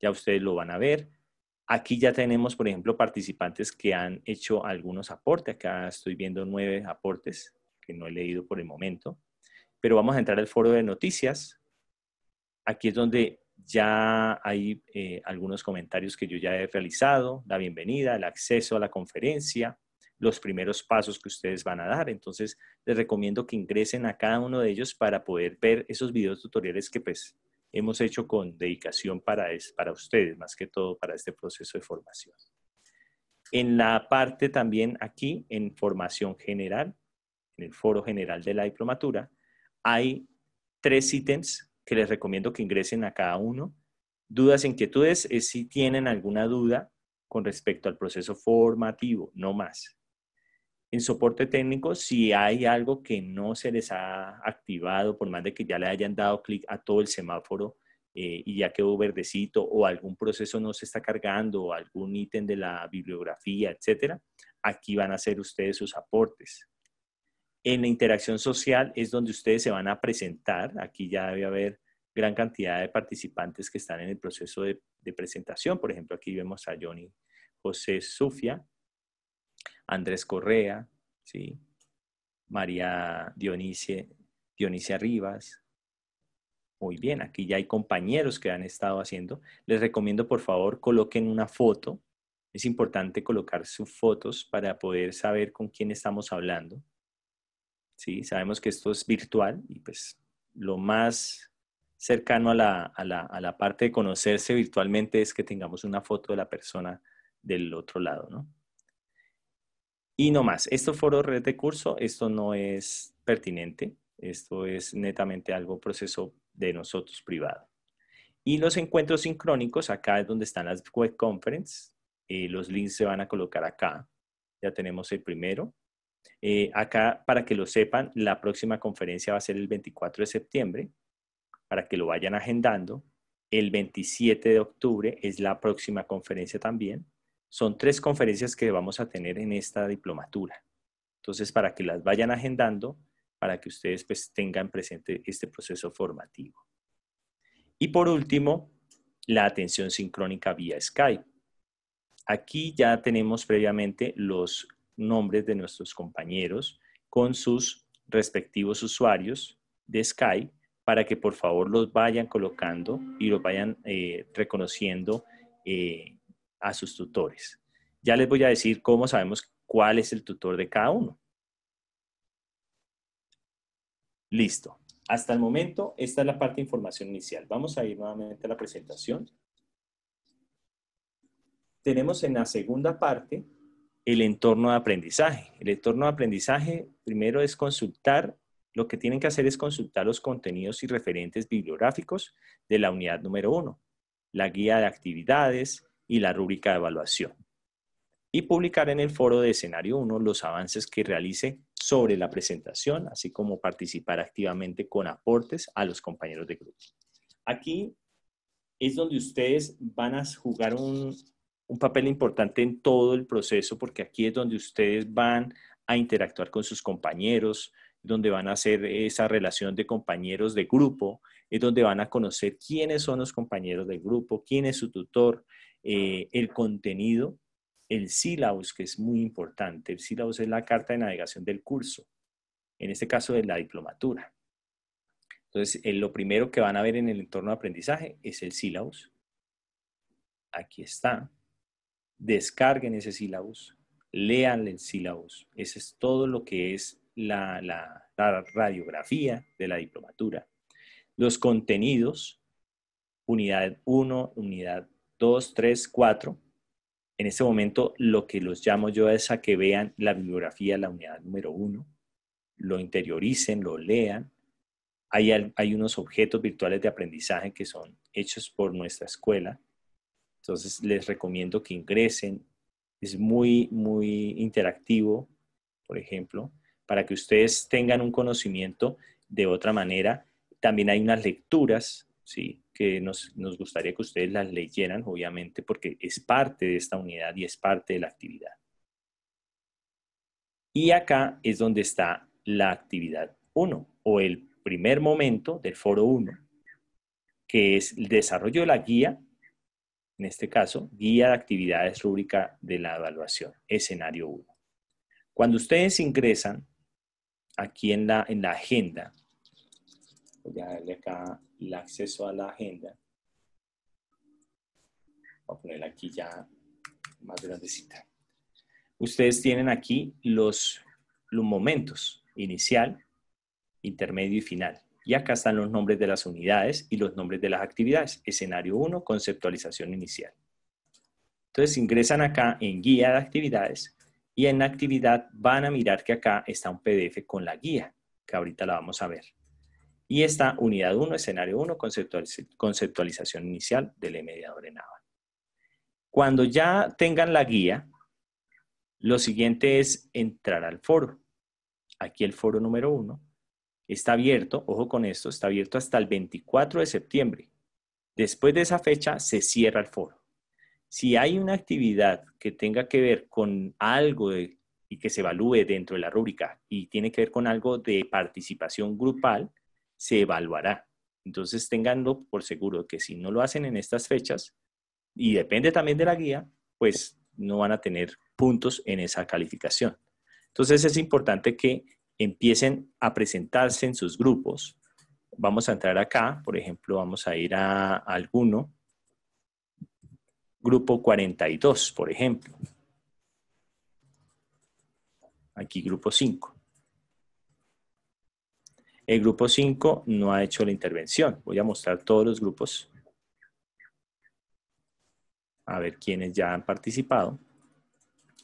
ya ustedes lo van a ver. Aquí ya tenemos, por ejemplo, participantes que han hecho algunos aportes. Acá estoy viendo nueve aportes que no he leído por el momento. Pero vamos a entrar al foro de noticias. Aquí es donde ya hay eh, algunos comentarios que yo ya he realizado, la bienvenida, el acceso a la conferencia, los primeros pasos que ustedes van a dar. Entonces, les recomiendo que ingresen a cada uno de ellos para poder ver esos videos tutoriales que pues hemos hecho con dedicación para, para ustedes, más que todo para este proceso de formación. En la parte también aquí, en formación general, en el foro general de la diplomatura, hay tres ítems que les recomiendo que ingresen a cada uno. Dudas, inquietudes, es eh, si tienen alguna duda con respecto al proceso formativo, no más en soporte técnico, si hay algo que no se les ha activado, por más de que ya le hayan dado clic a todo el semáforo eh, y ya quedó verdecito o algún proceso no se está cargando o algún ítem de la bibliografía, etcétera, aquí van a hacer ustedes sus aportes. En la interacción social es donde ustedes se van a presentar. Aquí ya debe haber gran cantidad de participantes que están en el proceso de, de presentación. Por ejemplo, aquí vemos a Johnny José Sufia, Andrés Correa, ¿sí? María Dionisia, Dionisia Rivas. Muy bien, aquí ya hay compañeros que han estado haciendo. Les recomiendo, por favor, coloquen una foto. Es importante colocar sus fotos para poder saber con quién estamos hablando. ¿Sí? Sabemos que esto es virtual y pues lo más cercano a la, a la parte de conocerse virtualmente es que tengamos una foto de la persona del otro lado, ¿no? Y no más, esto foro red de curso, esto no es pertinente, esto es netamente algo proceso de nosotros privado. Y los encuentros sincrónicos, acá es donde están las web conference, eh, los links se van a colocar acá, ya tenemos el primero. Eh, acá, para que lo sepan, la próxima conferencia va a ser el 24 de septiembre, para que lo vayan agendando. El 27 de octubre es la próxima conferencia también. Son tres conferencias que vamos a tener en esta diplomatura. Entonces, para que las vayan agendando, para que ustedes pues, tengan presente este proceso formativo. Y por último, la atención sincrónica vía Skype. Aquí ya tenemos previamente los nombres de nuestros compañeros con sus respectivos usuarios de Skype para que por favor los vayan colocando y los vayan eh, reconociendo eh, a sus tutores. Ya les voy a decir cómo sabemos cuál es el tutor de cada uno. Listo. Hasta el momento, esta es la parte de información inicial. Vamos a ir nuevamente a la presentación. Tenemos en la segunda parte el entorno de aprendizaje. El entorno de aprendizaje, primero es consultar, lo que tienen que hacer es consultar los contenidos y referentes bibliográficos de la unidad número uno, la guía de actividades, y la rúbrica de evaluación. Y publicar en el foro de escenario 1 los avances que realice sobre la presentación, así como participar activamente con aportes a los compañeros de grupo. Aquí es donde ustedes van a jugar un, un papel importante en todo el proceso, porque aquí es donde ustedes van a interactuar con sus compañeros, donde van a hacer esa relación de compañeros de grupo es donde van a conocer quiénes son los compañeros del grupo, quién es su tutor, eh, el contenido, el sílabus, que es muy importante. El sílabus es la carta de navegación del curso, en este caso de la diplomatura. Entonces, eh, lo primero que van a ver en el entorno de aprendizaje es el sílabus. Aquí está. Descarguen ese sílabus, lean el sílabus. Ese es todo lo que es la radiografía de la diplomatura los contenidos, unidad 1, unidad 2, 3, 4. En este momento lo que los llamo yo es a que vean la bibliografía, la unidad número 1, lo interioricen, lo lean. Hay, unos objetos virtuales de aprendizaje que son hechos por nuestra escuela. Entonces les recomiendo que ingresen. Es muy, muy interactivo, por ejemplo, para que ustedes tengan un conocimiento de otra manera también hay unas lecturas, ¿sí? que nos, gustaría que ustedes las leyeran, obviamente, porque es parte de esta unidad y es parte de la actividad. Y acá es donde está la actividad 1 o el primer momento del foro 1, que es el desarrollo de la guía, en este caso, guía de actividades rúbrica de la evaluación, escenario 1. Cuando ustedes ingresan aquí en la, en la agenda, Voy pues, a darle acá el acceso a la agenda. Voy a ponerla aquí ya más grandecita. Ustedes tienen aquí los, momentos, inicial, intermedio y final. Y acá están los nombres de las unidades y los nombres de las actividades. Escenario 1, conceptualización inicial. Entonces ingresan acá en guía de actividades y en actividad van a mirar que acá está un PDF con la guía, que ahorita la vamos a ver. Y esta unidad 1, escenario 1, conceptualización inicial del mediador en ABA. Cuando ya tengan la guía, lo siguiente es entrar al foro. Aquí el foro número 1 está abierto, ojo con esto, está abierto hasta el 24 de septiembre. Después de esa fecha se cierra el foro. Si hay una actividad que tenga que ver con algo y que se evalúe dentro de la rúbrica y tiene que ver con algo de participación grupal, se evaluará. Entonces, tenganlo por seguro que si no lo hacen en estas fechas, y depende también de la guía, pues no van a tener puntos en esa calificación. Entonces, es importante que empiecen a presentarse en sus grupos. Vamos a entrar acá, por ejemplo, vamos a ir a, alguno, grupo 42, por ejemplo. Aquí grupo 5. El grupo 5 no ha hecho la intervención. Voy a mostrar todos los grupos. A ver quiénes ya han participado.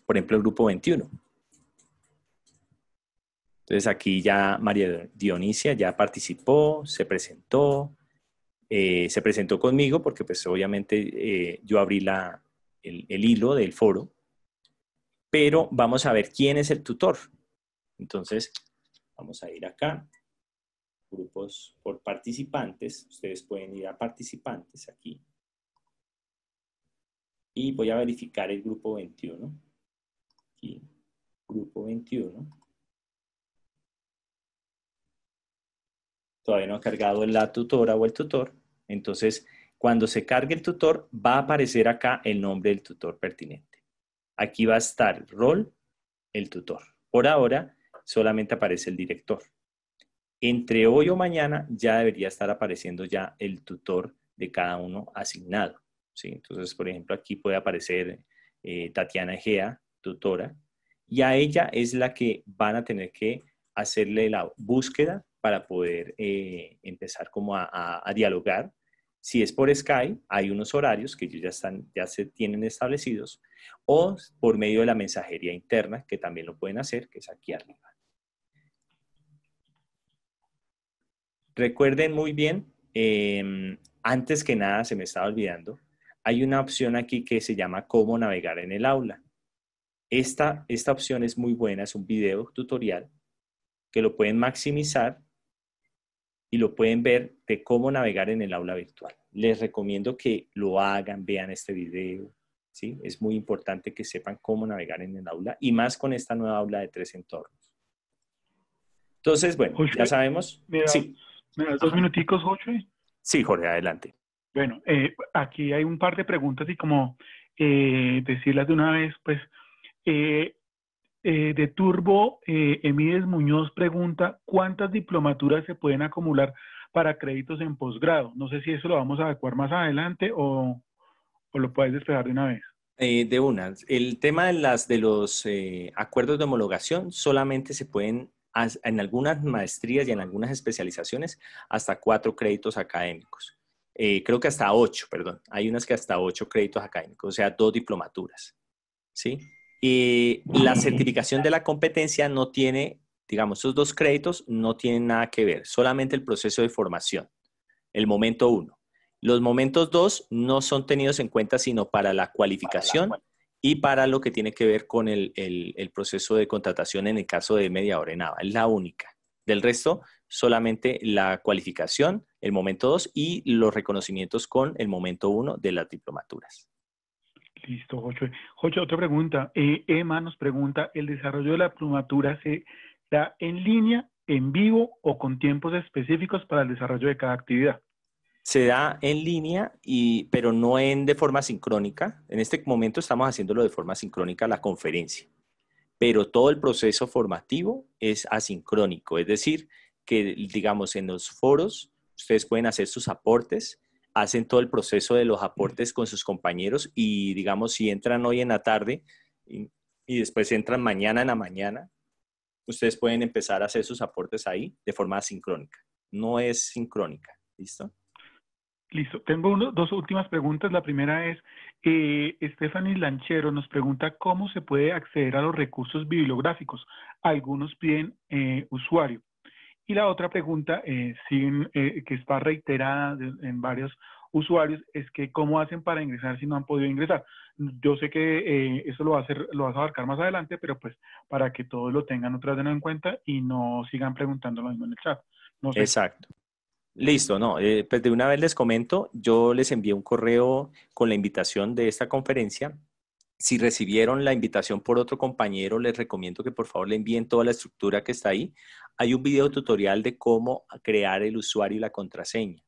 Por ejemplo, el grupo 21. Entonces aquí ya María Dionisia ya participó, se presentó, eh, se presentó conmigo porque pues obviamente eh, yo abrí el, hilo del foro, pero vamos a ver quién es el tutor. Entonces vamos a ir acá grupos por participantes. Ustedes pueden ir a participantes aquí. Y voy a verificar el grupo 21. Aquí, grupo 21. Todavía no ha cargado la tutora o el tutor. Entonces, cuando se cargue el tutor, va a aparecer acá el nombre del tutor pertinente. Aquí va a estar rol, el tutor. Por ahora, solamente aparece el director. Entre hoy o mañana ya debería estar apareciendo ya el tutor de cada uno asignado. Entonces, por ejemplo, aquí puede aparecer eh, Tatiana Egea, tutora, y a ella es la que van a tener que hacerle la búsqueda para poder eh, empezar como a, dialogar. Si es por Skype, hay unos horarios que ya, están, ya se tienen establecidos, o por medio de la mensajería interna, que también lo pueden hacer, que es aquí arriba. Recuerden muy bien, em, antes que nada, se me estaba olvidando, hay una opción aquí que se llama cómo navegar en el aula. Esta, esta opción es muy buena, es un video tutorial que lo pueden maximizar y lo pueden ver de cómo navegar en el aula virtual. Les recomiendo que lo hagan, vean este video. ¿sí? Es muy importante que sepan cómo navegar en el aula y más con esta nueva aula de tres entornos. Entonces, bueno, ya sabemos. sí. ¿Me dos minuticos, Jorge? Sí, Jorge, adelante. Bueno, eh, aquí hay un par de preguntas y como eh, decirlas de una vez, pues eh, eh, de Turbo, Emides Muñoz pregunta, ¿cuántas diplomaturas se pueden acumular para créditos en posgrado? No sé si eso lo vamos a adecuar más adelante o, lo puedes despejar de una vez. de una, el tema de, las, de los acuerdos de homologación solamente se pueden en algunas maestrías y en algunas especializaciones hasta cuatro créditos académicos. Eh, creo que hasta ocho, perdón. Hay unas que hasta ocho créditos académicos, o sea, dos diplomaturas. ¿sí? Y la certificación de la competencia no tiene, digamos, esos dos créditos no tienen nada que ver, solamente el proceso de formación, el momento uno. Los momentos dos no son tenidos en cuenta sino para la cualificación y para lo que tiene que ver con el, proceso de contratación en el caso de media hora Es la única. Del resto, solamente la cualificación, el momento 2 y los reconocimientos con el momento 1 de las diplomaturas. Listo, Jocho. Jocho, otra pregunta. Eh, Emma nos pregunta, ¿el desarrollo de la diplomatura se da en línea, en vivo o con tiempos específicos para el desarrollo de cada actividad? se da en línea, y, pero no en de forma sincrónica. En este momento estamos haciéndolo de forma sincrónica la conferencia, pero todo el proceso formativo es asincrónico, es decir, que digamos en los foros ustedes pueden hacer sus aportes, hacen todo el proceso de los aportes con sus compañeros y digamos si entran hoy en la tarde y, después entran mañana en la mañana, ustedes pueden empezar a hacer sus aportes ahí de forma sincrónica. No es sincrónica, ¿listo? Listo. Tengo dos últimas preguntas. La primera es, eh, Stephanie Lanchero nos pregunta cómo se puede acceder a los recursos bibliográficos. Algunos piden eh, usuario. Y la otra pregunta, eh, eh, que está reiterada en varios usuarios, es que cómo hacen para ingresar si no han podido ingresar. Yo sé que eso lo, a hacer, lo vas a abarcar más adelante, pero pues para que todos lo tengan otra vez en cuenta y no sigan preguntando lo mismo en el chat. Exacto. Listo, no, eh, pues de una vez les comento, yo les envié un correo con la invitación de esta conferencia. Si recibieron la invitación por otro compañero, les recomiendo que por favor le envíen toda la estructura que está ahí. Hay un video tutorial de cómo crear el usuario y la contraseña.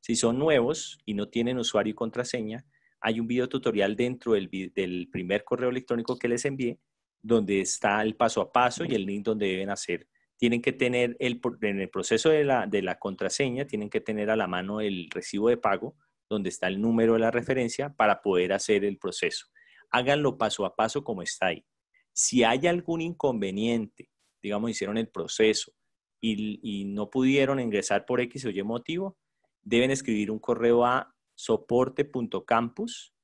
Si son nuevos y no tienen usuario y contraseña, hay un video tutorial dentro del, del primer correo electrónico que les envié, donde está el paso a paso y el link donde deben hacer tienen que tener el, en el proceso de la, de la contraseña, tienen que tener a la mano el recibo de pago, donde está el número de la referencia, para poder hacer el proceso. Háganlo paso a paso como está ahí. Si hay algún inconveniente, digamos, hicieron el proceso y, y no pudieron ingresar por X o Y motivo, deben escribir un correo a soporte.campus,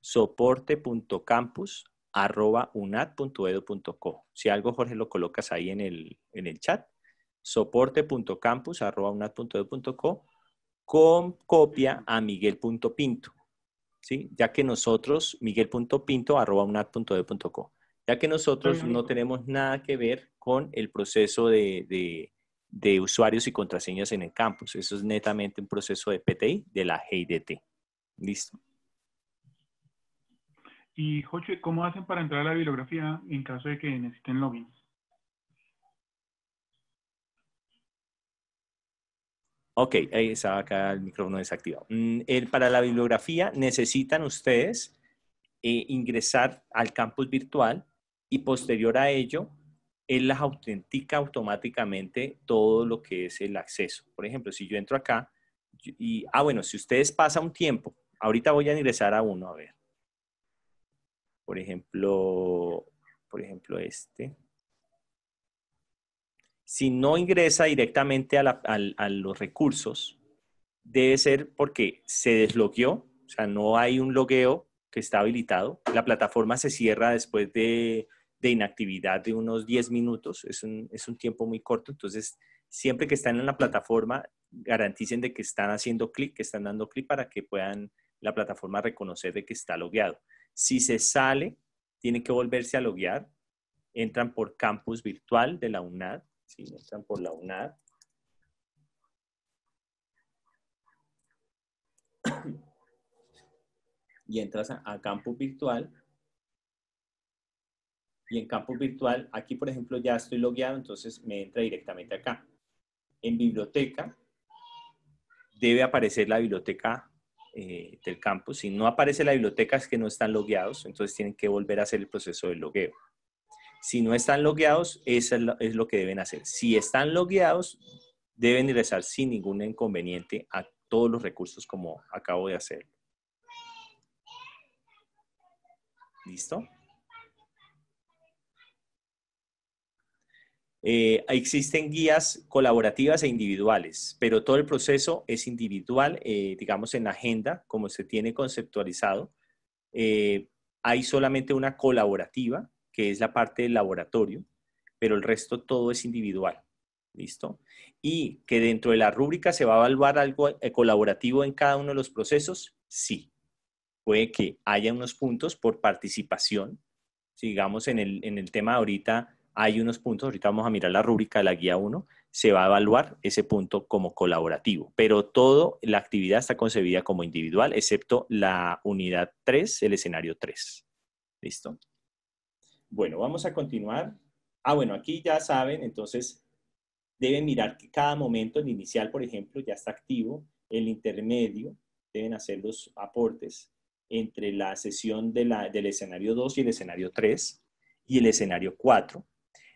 soporte.campus, arroba unat.edu.co. Si algo, Jorge, lo colocas ahí en el, en el chat, soporte.campus arroba con copia a miguel.pinto, ¿sí? Ya que nosotros, miguel.pinto arroba ya que nosotros no tenemos nada que ver con el proceso de, usuarios y contraseñas en el campus. Eso es netamente un proceso de PTI de la GIDT. Listo. Y Joche, ¿cómo hacen para entrar a la bibliografía en caso de que necesiten login? Ok, ahí estaba acá el micrófono desactivado. Mm, el, para la bibliografía necesitan ustedes eh, ingresar al campus virtual y posterior a ello, él las autentica automáticamente todo lo que es el acceso. Por ejemplo, si yo entro acá y, ah, bueno, si ustedes pasan un tiempo, ahorita voy a ingresar a uno, a ver. Por ejemplo, por ejemplo este. Si no ingresa directamente a, los recursos, debe ser porque se desbloqueó, o sea, no hay un logueo que está habilitado. La plataforma se cierra después de, inactividad de unos 10 minutos, es un, tiempo muy corto, entonces siempre que están en la plataforma, garanticen de que están haciendo clic, que están dando clic para que puedan la plataforma reconocer de que está logueado. Si se sale, tiene que volverse a loguear. Entran por campus virtual de la UNAD. Sí, entran por la UNAD. <coughs> Y entras a, a campus virtual. Y en campus virtual, aquí por ejemplo ya estoy logueado, entonces me entra directamente acá. En biblioteca, debe aparecer la biblioteca eh, del campus. Si no aparece la biblioteca es que no están logueados, entonces tienen que volver a hacer el proceso de logueo. Si no están logueados, eso es lo que deben hacer. Si están logueados, deben ingresar sin ningún inconveniente a todos los recursos como acabo de hacer. ¿Listo? Eh, existen guías colaborativas e individuales, pero todo el proceso es individual, eh, digamos, en agenda, como se tiene conceptualizado. Eh, hay solamente una colaborativa, que es la parte del laboratorio, pero el resto todo es individual. ¿Listo? Y que dentro de la rúbrica se va a evaluar algo colaborativo en cada uno de los procesos, sí. Puede que haya unos puntos por participación. digamos en el, en el tema ahorita hay unos puntos, ahorita vamos a mirar la rúbrica de la guía 1, se va a evaluar ese punto como colaborativo, pero toda la actividad está concebida como individual, excepto la unidad 3, el escenario 3. ¿Listo? Bueno, vamos a continuar. Ah, bueno, aquí ya saben, entonces deben mirar que cada momento, el inicial, por ejemplo, ya está activo, el intermedio, deben hacer los aportes entre la sesión del escenario 2 y el escenario 3 y el escenario 4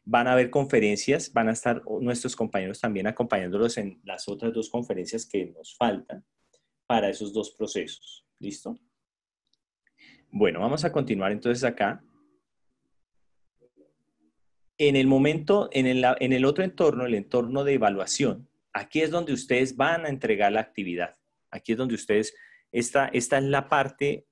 Van a haber conferencias, van a estar nuestros compañeros también acompañándolos en las otras dos conferencias que nos faltan para esos dos procesos. ¿Listo? Bueno, vamos a continuar entonces acá. En el momento, en el, otro entorno, el entorno de evaluación, aquí es donde ustedes van a entregar la actividad. Aquí es donde ustedes, esta es la parte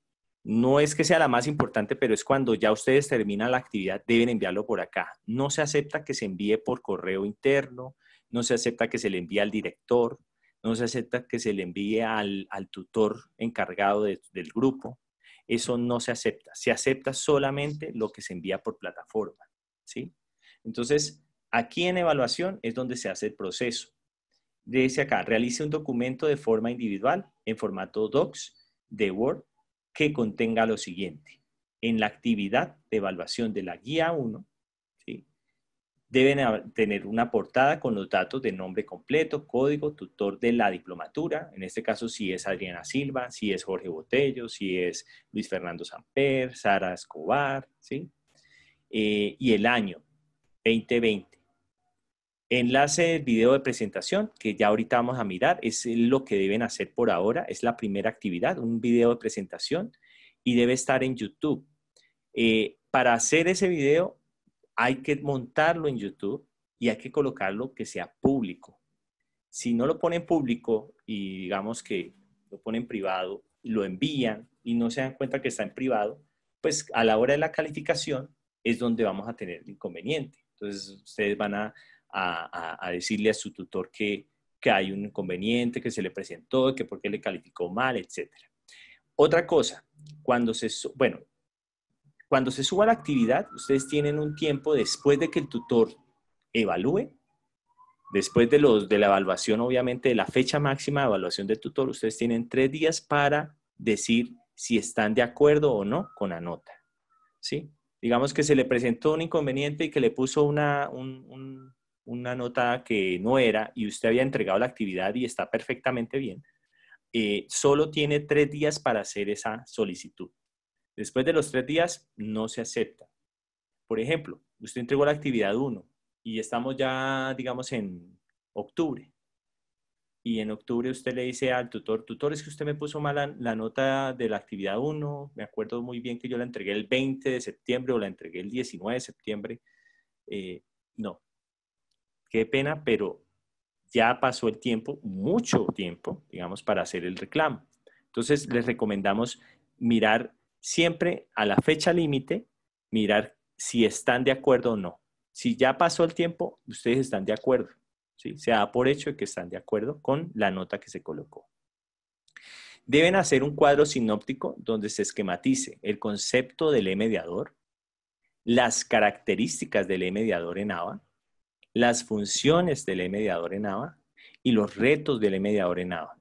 no es que sea la más importante, pero es cuando ya ustedes terminan la actividad, deben enviarlo por acá. No se acepta que se envíe por correo interno, no se acepta que se le envíe al director, no se acepta que se le envíe al, tutor encargado del grupo. Eso no se acepta. Se acepta solamente lo que se envía por plataforma. ¿sí? Entonces, aquí en evaluación es donde se hace el proceso. Dice acá, realice un documento de forma individual en formato Docs de Word que contenga lo siguiente. En la actividad de evaluación de la guía 1, deben tener una portada con los datos de nombre completo, código, tutor de la diplomatura, en este caso si es Adriana Silva, si es Jorge Botello, si es Luis Fernando Samper, Sara Escobar, ¿sí? Eh, y el año 2020 Enlace video de presentación, que ya ahorita vamos a mirar, es lo que deben hacer por ahora, es la primera actividad, un video de presentación, y debe estar en YouTube. Eh, para hacer ese video hay que montarlo en YouTube y hay que colocarlo que sea público. Si no lo ponen público y digamos que lo ponen privado, lo envían y no se dan cuenta que está en privado, pues a la hora de la calificación es donde vamos a tener el inconveniente. Entonces ustedes van a a, decirle a su tutor que, hay un inconveniente, que se le presentó, que por qué le calificó mal, etc. Otra cosa, cuando se, bueno, cuando se suba la actividad, ustedes tienen un tiempo después de que el tutor evalúe, después de, los, de la evaluación, obviamente, de la fecha máxima de evaluación del tutor, ustedes tienen tres días para decir si están de acuerdo o no con la nota. ¿sí? Digamos que se le presentó un inconveniente y que le puso una, un una nota que no era y usted había entregado la actividad y está perfectamente bien, eh, solo tiene tres días para hacer esa solicitud. Después de los tres días, no se acepta. Por ejemplo, usted entregó la actividad 1 y estamos ya, digamos, en octubre. Y en octubre usted le dice al tutor, tutor, es que usted me puso mal la, nota de la actividad 1, me acuerdo muy bien que yo la entregué el 20 de septiembre o la entregué el 19 de septiembre. Eh, no, qué pena, pero ya pasó el tiempo, mucho tiempo, digamos, para hacer el reclamo. Entonces, les recomendamos mirar siempre a la fecha límite, mirar si están de acuerdo o no. Si ya pasó el tiempo, ustedes están de acuerdo. ¿sí? Se da por hecho que están de acuerdo con la nota que se colocó. Deben hacer un cuadro sinóptico donde se esquematice el concepto del E mediador, las características del E mediador en ABA, las funciones del mediador en AVA y los retos del mediador en AVA.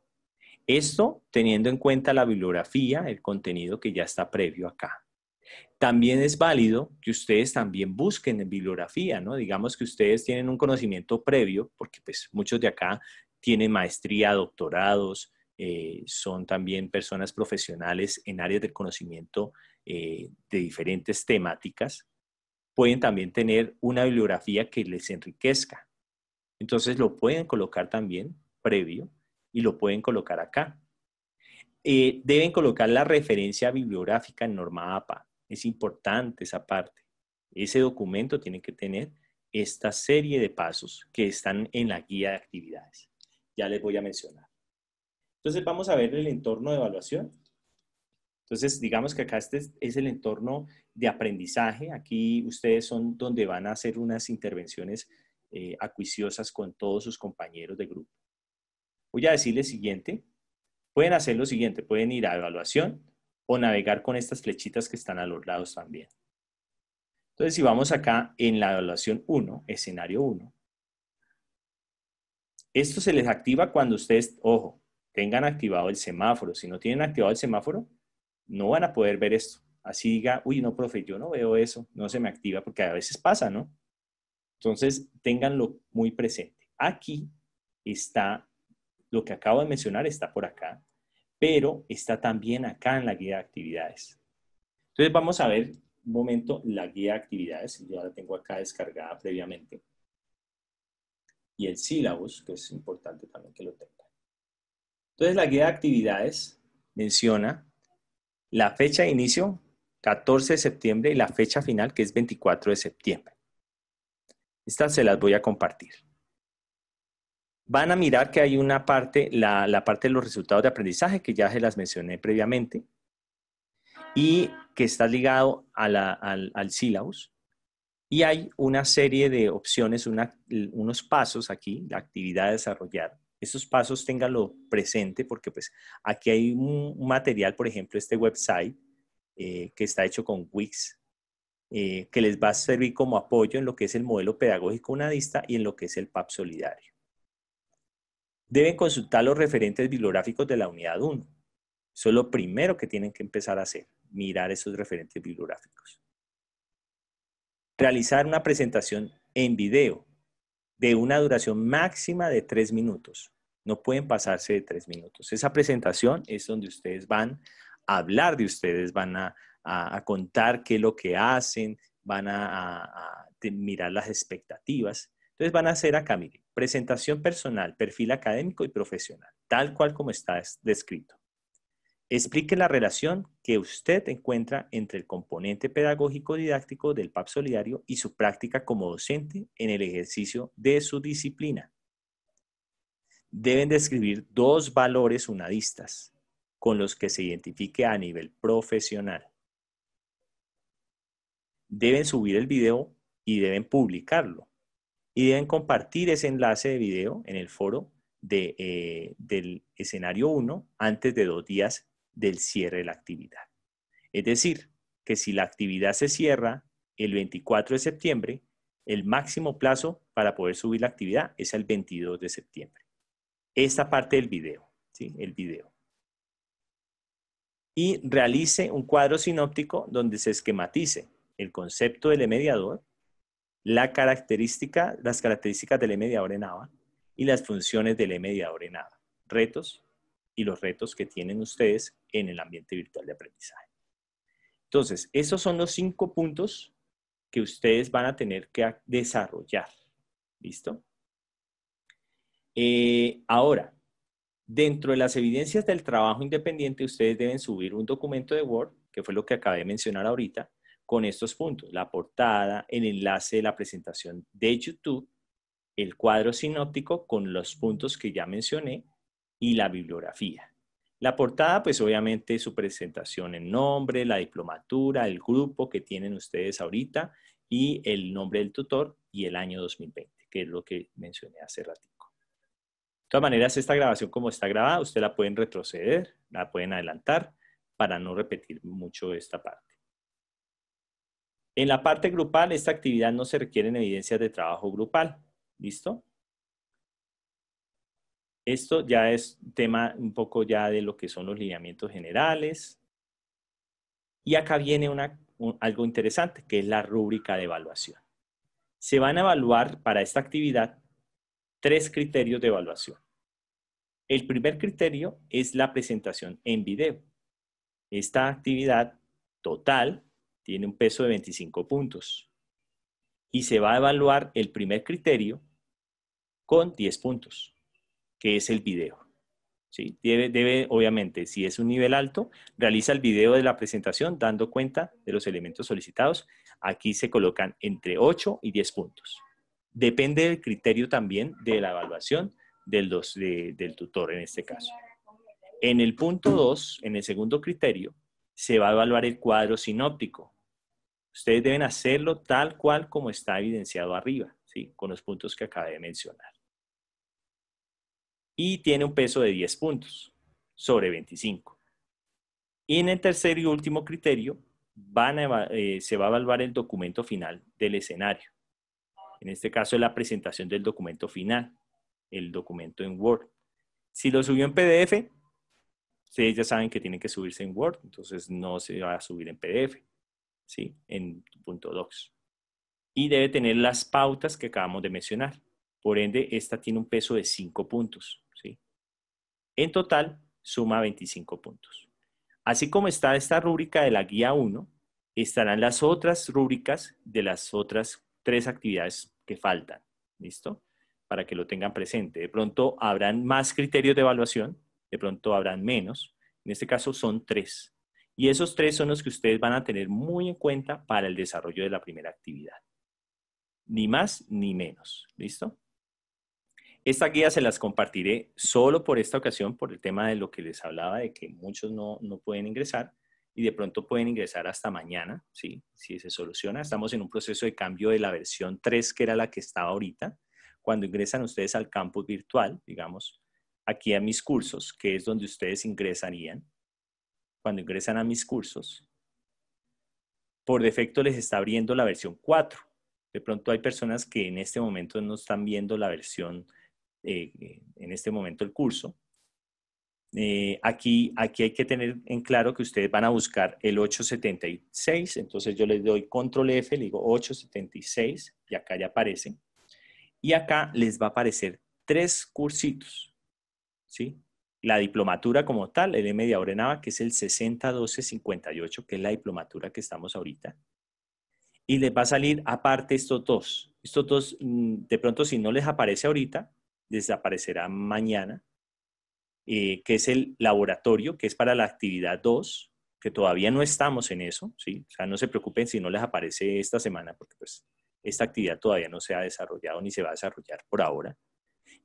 Esto teniendo en cuenta la bibliografía, el contenido que ya está previo acá. También es válido que ustedes también busquen en bibliografía, ¿no? Digamos que ustedes tienen un conocimiento previo, porque pues muchos de acá tienen maestría, doctorados, eh, son también personas profesionales en áreas de conocimiento eh, de diferentes temáticas pueden también tener una bibliografía que les enriquezca. Entonces lo pueden colocar también previo y lo pueden colocar acá. Eh, deben colocar la referencia bibliográfica en norma APA. Es importante esa parte. Ese documento tiene que tener esta serie de pasos que están en la guía de actividades. Ya les voy a mencionar. Entonces vamos a ver el entorno de evaluación. Entonces, digamos que acá este es el entorno de aprendizaje. Aquí ustedes son donde van a hacer unas intervenciones eh, acuiciosas con todos sus compañeros de grupo. Voy a decirles siguiente. Pueden hacer lo siguiente, pueden ir a evaluación o navegar con estas flechitas que están a los lados también. Entonces, si vamos acá en la evaluación 1, escenario 1, esto se les activa cuando ustedes, ojo, tengan activado el semáforo. Si no tienen activado el semáforo, no van a poder ver esto. Así diga, uy, no, profe, yo no veo eso, no se me activa, porque a veces pasa, ¿no? Entonces, ténganlo muy presente. Aquí está lo que acabo de mencionar, está por acá, pero está también acá en la guía de actividades. Entonces, vamos a ver un momento la guía de actividades. Yo la tengo acá descargada previamente. Y el sílabus, que es importante también que lo tengan. Entonces, la guía de actividades menciona la fecha de inicio 14 de septiembre y la fecha final que es 24 de septiembre. Estas se las voy a compartir. Van a mirar que hay una parte, la, parte de los resultados de aprendizaje que ya se las mencioné previamente y que está ligado al, al sílabus. Y hay una serie de opciones, unos pasos aquí, la actividad a desarrollar, esos pasos ténganlo presente porque pues aquí hay un, material, por ejemplo, este website eh, que está hecho con Wix, eh, que les va a servir como apoyo en lo que es el modelo pedagógico unadista y en lo que es el PAP solidario. Deben consultar los referentes bibliográficos de la unidad 1. Eso es lo primero que tienen que empezar a hacer, mirar esos referentes bibliográficos. Realizar una presentación en video de una duración máxima de tres minutos. No pueden pasarse de tres minutos. Esa presentación es donde ustedes van a hablar de ustedes, van a, contar qué es lo que hacen, van a, mirar las expectativas. Entonces van a hacer acá, miren, presentación personal, perfil académico y profesional, tal cual como está descrito. Explique la relación que usted encuentra entre el componente pedagógico didáctico del PAP Solidario y su práctica como docente en el ejercicio de su disciplina deben describir dos valores unadistas con los que se identifique a nivel profesional. Deben subir el video y deben publicarlo. Y deben compartir ese enlace de video en el foro eh, del escenario 1 antes de dos días del cierre de la actividad. Es decir, que si la actividad se cierra el 24 de septiembre, el máximo plazo para poder subir la actividad es el 22 de septiembre esta parte del video, ¿sí? El video. Y realice un cuadro sinóptico donde se esquematice el concepto del mediador, la característica, las características del mediador en AVA y las funciones del mediador en AVA. retos y los retos que tienen ustedes en el ambiente virtual de aprendizaje. Entonces, esos son los cinco puntos que ustedes van a tener que desarrollar. ¿Listo? Eh, ahora, dentro de las evidencias del trabajo independiente, ustedes deben subir un documento de Word, que fue lo que acabé de mencionar ahorita, con estos puntos, la portada, el enlace de la presentación de YouTube, el cuadro sinóptico con los puntos que ya mencioné y la bibliografía. La portada, pues obviamente su presentación en nombre, la diplomatura, el grupo que tienen ustedes ahorita y el nombre del tutor y el año 2020, que es lo que mencioné hace ratito. De todas maneras, esta grabación como está grabada, usted la pueden retroceder, la pueden adelantar para no repetir mucho esta parte. En la parte grupal, esta actividad no se requieren evidencias de trabajo grupal. ¿Listo? Esto ya es tema un poco ya de lo que son los lineamientos generales. Y acá viene una, algo interesante, que es la rúbrica de evaluación. Se van a evaluar para esta actividad tres criterios de evaluación. El primer criterio es la presentación en video. Esta actividad total tiene un peso de 25 puntos y se va a evaluar el primer criterio con 10 puntos, que es el video. Debe, debe, obviamente, si es un nivel alto, realiza el video de la presentación dando cuenta de los elementos solicitados. Aquí se colocan entre 8 y 10 puntos. Depende del criterio también de la evaluación del, tutor en este caso. En el punto 2, en el segundo criterio, se va a evaluar el cuadro sinóptico. Ustedes deben hacerlo tal cual como está evidenciado arriba, ¿sí? con los puntos que acabé de mencionar. Y tiene un peso de 10 puntos sobre 25. Y en el tercer y último criterio, eh, se va a evaluar el documento final del escenario. En este caso, la presentación del documento final el documento en Word. Si lo subió en PDF, ustedes ya saben que tiene que subirse en Word, entonces no se va a subir en PDF, ¿sí? En .docs. Y debe tener las pautas que acabamos de mencionar. Por ende, esta tiene un peso de 5 puntos, ¿sí? En total, suma 25 puntos. Así como está esta rúbrica de la guía 1, estarán las otras rúbricas de las otras tres actividades que faltan, ¿listo? para que lo tengan presente. De pronto habrán más criterios de evaluación, de pronto habrán menos. En este caso son tres. Y esos tres son los que ustedes van a tener muy en cuenta para el desarrollo de la primera actividad. Ni más ni menos. ¿Listo? Esta guía se las compartiré solo por esta ocasión, por el tema de lo que les hablaba, de que muchos no, no pueden ingresar y de pronto pueden ingresar hasta mañana, ¿sí? si se soluciona. Estamos en un proceso de cambio de la versión 3, que era la que estaba ahorita cuando ingresan ustedes al campus virtual, digamos, aquí a mis cursos, que es donde ustedes ingresarían, cuando ingresan a mis cursos, por defecto les está abriendo la versión 4. De pronto hay personas que en este momento no están viendo la versión, eh, en este momento el curso. Eh, aquí, aquí hay que tener en claro que ustedes van a buscar el 876, entonces yo les doy control F, le digo 876 y acá ya aparecen y acá les va a aparecer tres cursitos, ¿sí? La diplomatura como tal, el M de Aurenava, que es el 601258, que es la diplomatura que estamos ahorita. Y les va a salir aparte estos dos. Estos dos, mm, de pronto, si no les aparece ahorita, desaparecerá mañana, eh, que es el laboratorio, que es para la actividad 2, que todavía no estamos en eso, ¿sí? O sea, no se preocupen si no les aparece esta semana, porque pues esta actividad todavía no se ha desarrollado ni se va a desarrollar por ahora.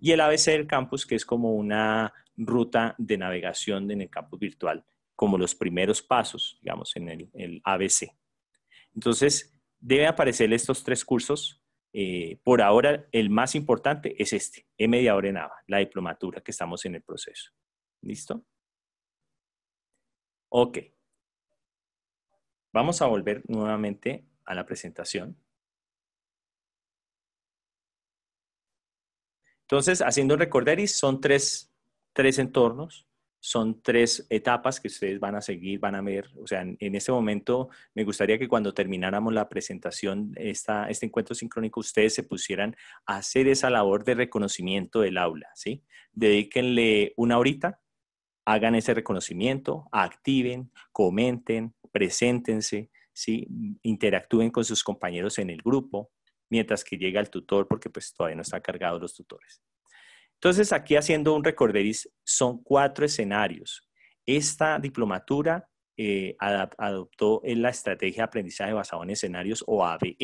Y el ABC del campus, que es como una ruta de navegación en el campus virtual, como los primeros pasos, digamos, en el, ABC. Entonces, deben aparecer estos tres cursos. Eh, por ahora, el más importante es este, M de Nava, la diplomatura que estamos en el proceso. ¿Listo? Ok. Vamos a volver nuevamente a la presentación. Entonces, haciendo un recorderis, son tres, tres entornos, son tres etapas que ustedes van a seguir, van a ver. O sea, en, este momento me gustaría que cuando termináramos la presentación, esta, este encuentro sincrónico, ustedes se pusieran a hacer esa labor de reconocimiento del aula, ¿sí? Dedíquenle una horita, hagan ese reconocimiento, activen, comenten, preséntense, ¿sí? Interactúen con sus compañeros en el grupo, mientras que llega el tutor, porque pues todavía no está cargado los tutores. Entonces, aquí haciendo un recorderis, son cuatro escenarios. Esta diplomatura eh, adoptó en la estrategia de aprendizaje basado en escenarios o ABE,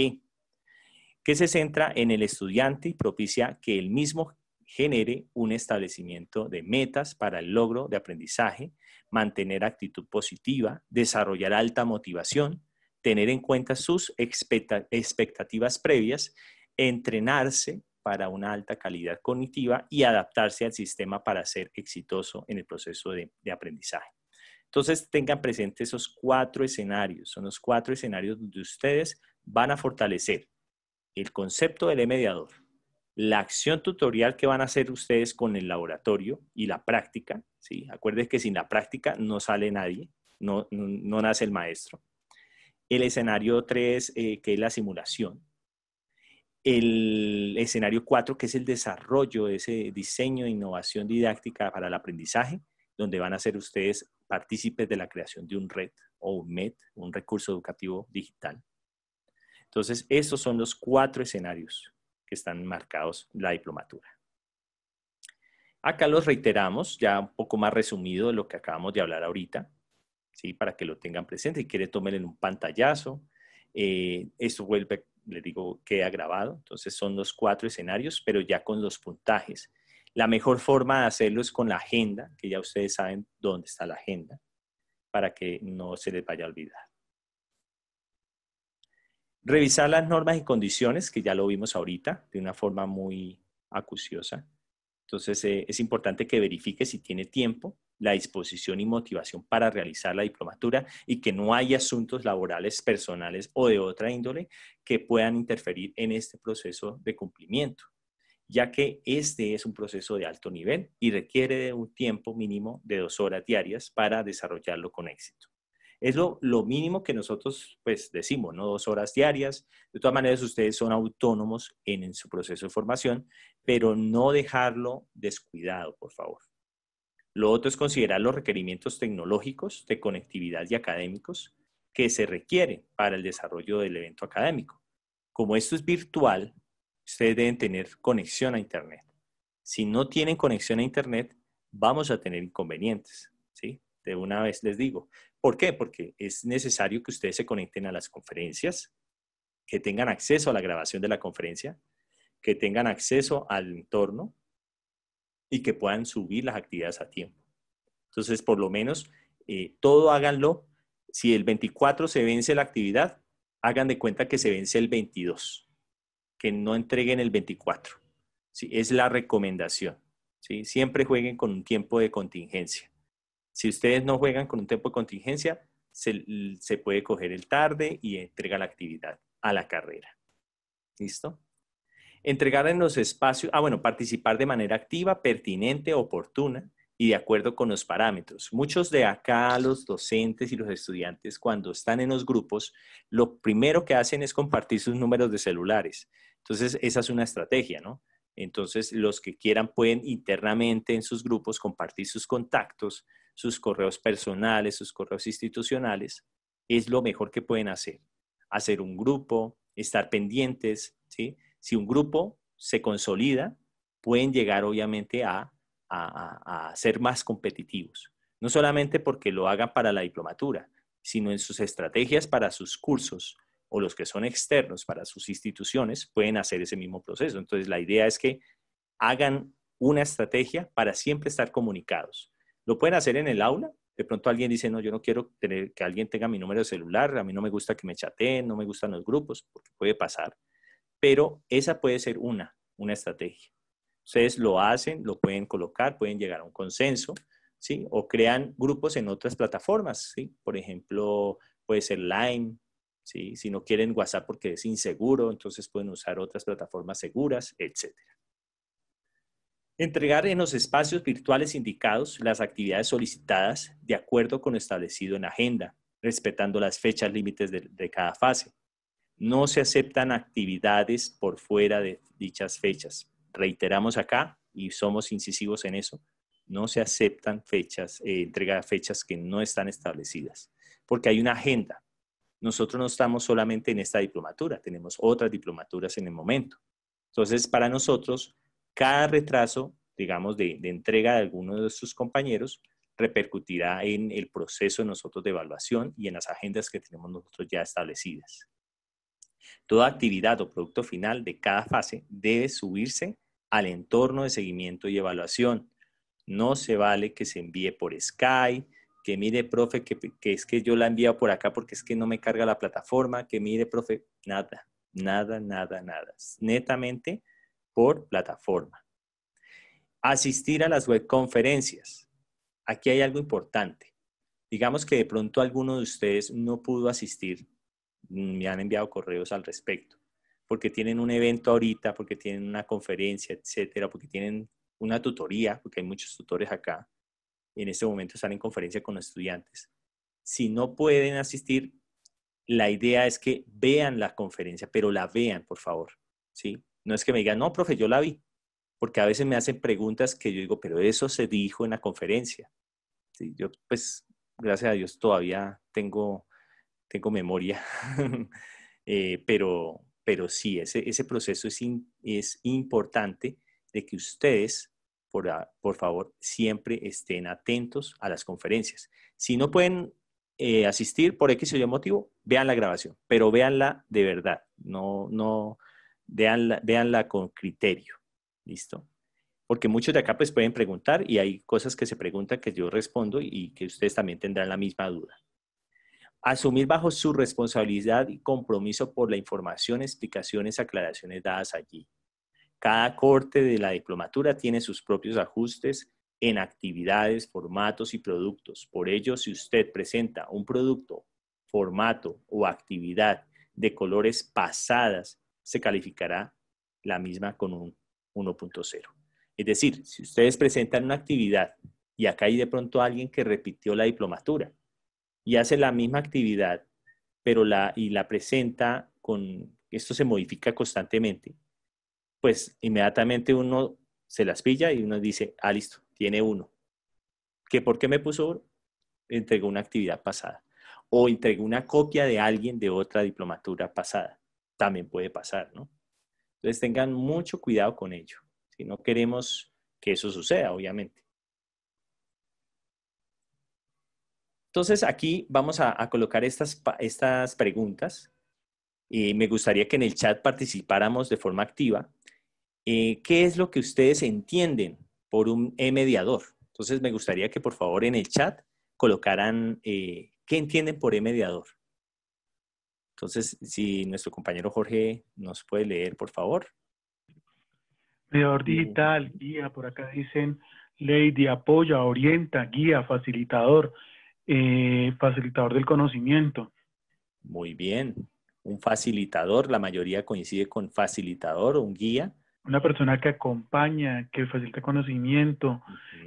que se centra en el estudiante y propicia que el mismo genere un establecimiento de metas para el logro de aprendizaje, mantener actitud positiva, desarrollar alta motivación, tener en cuenta sus expectativas previas, entrenarse para una alta calidad cognitiva y adaptarse al sistema para ser exitoso en el proceso de, aprendizaje. Entonces, tengan presente esos cuatro escenarios. Son los cuatro escenarios donde ustedes van a fortalecer el concepto del mediador, la acción tutorial que van a hacer ustedes con el laboratorio y la práctica. ¿sí? Acuérdense que sin la práctica no sale nadie, no nace el maestro el escenario 3, eh, que es la simulación, el escenario 4, que es el desarrollo de ese diseño de innovación didáctica para el aprendizaje, donde van a ser ustedes partícipes de la creación de un red o un MED, un recurso educativo digital. Entonces, estos son los cuatro escenarios que están marcados en la diplomatura. Acá los reiteramos, ya un poco más resumido de lo que acabamos de hablar ahorita. Para que lo tengan presente. y quiere, en un pantallazo. Eh, esto vuelve, le digo, queda grabado. Entonces son los cuatro escenarios, pero ya con los puntajes. La mejor forma de hacerlo es con la agenda, que ya ustedes saben dónde está la agenda, para que no se les vaya a olvidar. Revisar las normas y condiciones, que ya lo vimos ahorita, de una forma muy acuciosa. Entonces eh, es importante que verifique si tiene tiempo la disposición y motivación para realizar la diplomatura y que no hay asuntos laborales, personales o de otra índole que puedan interferir en este proceso de cumplimiento, ya que este es un proceso de alto nivel y requiere de un tiempo mínimo de dos horas diarias para desarrollarlo con éxito. Es lo, mínimo que nosotros pues decimos, ¿no? Dos horas diarias. De todas maneras, ustedes son autónomos en su proceso de formación, pero no dejarlo descuidado, por favor. Lo otro es considerar los requerimientos tecnológicos de conectividad y académicos que se requieren para el desarrollo del evento académico. Como esto es virtual, ustedes deben tener conexión a Internet. Si no tienen conexión a Internet, vamos a tener inconvenientes, ¿sí? De una vez les digo. ¿Por qué? Porque es necesario que ustedes se conecten a las conferencias, que tengan acceso a la grabación de la conferencia, que tengan acceso al entorno, y que puedan subir las actividades a tiempo. Entonces, por lo menos, eh, todo háganlo. Si el 24 se vence la actividad, hagan de cuenta que se vence el 22, que no entreguen el 24. ¿sí? Es la recomendación. ¿sí? Siempre jueguen con un tiempo de contingencia. Si ustedes no juegan con un tiempo de contingencia, se, se puede coger el tarde y entrega la actividad a la carrera. ¿Listo? Entregar en los espacios, ah, bueno, participar de manera activa, pertinente, oportuna y de acuerdo con los parámetros. Muchos de acá, los docentes y los estudiantes, cuando están en los grupos, lo primero que hacen es compartir sus números de celulares. Entonces, esa es una estrategia, ¿no? Entonces, los que quieran pueden internamente en sus grupos compartir sus contactos, sus correos personales, sus correos institucionales. Es lo mejor que pueden hacer. Hacer un grupo, estar pendientes, ¿sí? si un grupo se consolida, pueden llegar obviamente a, ser más competitivos. No solamente porque lo hagan para la diplomatura, sino en sus estrategias para sus cursos o los que son externos para sus instituciones pueden hacer ese mismo proceso. Entonces, la idea es que hagan una estrategia para siempre estar comunicados. Lo pueden hacer en el aula. De pronto alguien dice, no, yo no quiero tener, que alguien tenga mi número de celular, a mí no me gusta que me chateen, no me gustan los grupos, porque puede pasar pero esa puede ser una, una estrategia. Ustedes lo hacen, lo pueden colocar, pueden llegar a un consenso, ¿sí? O crean grupos en otras plataformas, ¿sí? Por ejemplo, puede ser Line, Si no quieren WhatsApp porque es inseguro, entonces pueden usar otras plataformas seguras, etc. Entregar en los espacios virtuales indicados las actividades solicitadas de acuerdo con lo establecido en la agenda, respetando las fechas límites de cada fase. No se aceptan actividades por fuera de dichas fechas. Reiteramos acá y somos incisivos en eso. No se aceptan fechas, eh, entrega fechas que no están establecidas, porque hay una agenda. Nosotros no estamos solamente en esta diplomatura, tenemos otras diplomaturas en el momento. Entonces, para nosotros, cada retraso, digamos, de, entrega de alguno de nuestros compañeros repercutirá en el proceso de nosotros de evaluación y en las agendas que tenemos nosotros ya establecidas. Toda actividad o producto final de cada fase debe subirse al entorno de seguimiento y evaluación. No se vale que se envíe por Skype, que mire, profe, que, es que yo la he enviado por acá porque es que no me carga la plataforma, que mire, profe, nada, nada, nada, nada. Netamente por plataforma. Asistir a las webconferencias. Aquí hay algo importante. Digamos que de pronto alguno de ustedes no pudo asistir Mm, me han enviado correos al respecto, porque tienen un evento ahorita, porque tienen una conferencia, etcétera, porque tienen una tutoría, porque hay muchos tutores acá, en este momento están en conferencia con los estudiantes. Si no pueden asistir, la idea es que vean la conferencia, pero la vean, por favor, ¿sí? No es que me digan, no, profe, yo la vi, porque a veces me hacen preguntas que yo digo, pero eso se dijo en la conferencia. Yo, pues, gracias a Dios, todavía tengo tengo memoria, <laughs> eh, pero, pero sí, ese, proceso es, importante de que ustedes, por, favor, siempre estén atentos a las conferencias. Si no pueden eh, asistir por X o Y motivo, vean la grabación, pero véanla de verdad, no, no, véanla, con criterio, ¿listo? Porque muchos de acá pues pueden preguntar y hay cosas que se preguntan que yo respondo y que ustedes también tendrán la misma duda asumir bajo su responsabilidad y compromiso por la información, explicaciones, aclaraciones dadas allí. Cada corte de la diplomatura tiene sus propios ajustes en actividades, formatos y productos. Por ello, si usted presenta un producto, formato o actividad de colores pasadas, se calificará la misma con un 1.0. Es decir, si ustedes presentan una actividad y acá hay de pronto alguien que repitió la diplomatura, y hace la misma actividad, pero la, y la presenta con, esto se modifica constantemente, pues inmediatamente uno se las pilla y uno dice, ah, listo, tiene uno. ¿Que por qué me puso Entregó una actividad pasada. O entregó una copia de alguien de otra diplomatura pasada. También puede pasar, ¿no? Entonces tengan mucho cuidado con ello. Si no queremos que eso suceda, obviamente. Entonces, aquí vamos a, colocar estas, estas preguntas. y me gustaría que en el chat participáramos de forma activa. Eh, ¿Qué es lo que ustedes entienden por un e-mediador? Entonces, me gustaría que por favor en el chat colocaran eh, qué entienden por e-mediador. Entonces, si nuestro compañero Jorge nos puede leer, por favor. Mediador digital, guía, por acá dicen ley de apoyo, orienta, guía, facilitador, eh, facilitador del conocimiento. Muy bien. Un facilitador, la mayoría coincide con facilitador o un guía. Una persona que acompaña, que facilita conocimiento,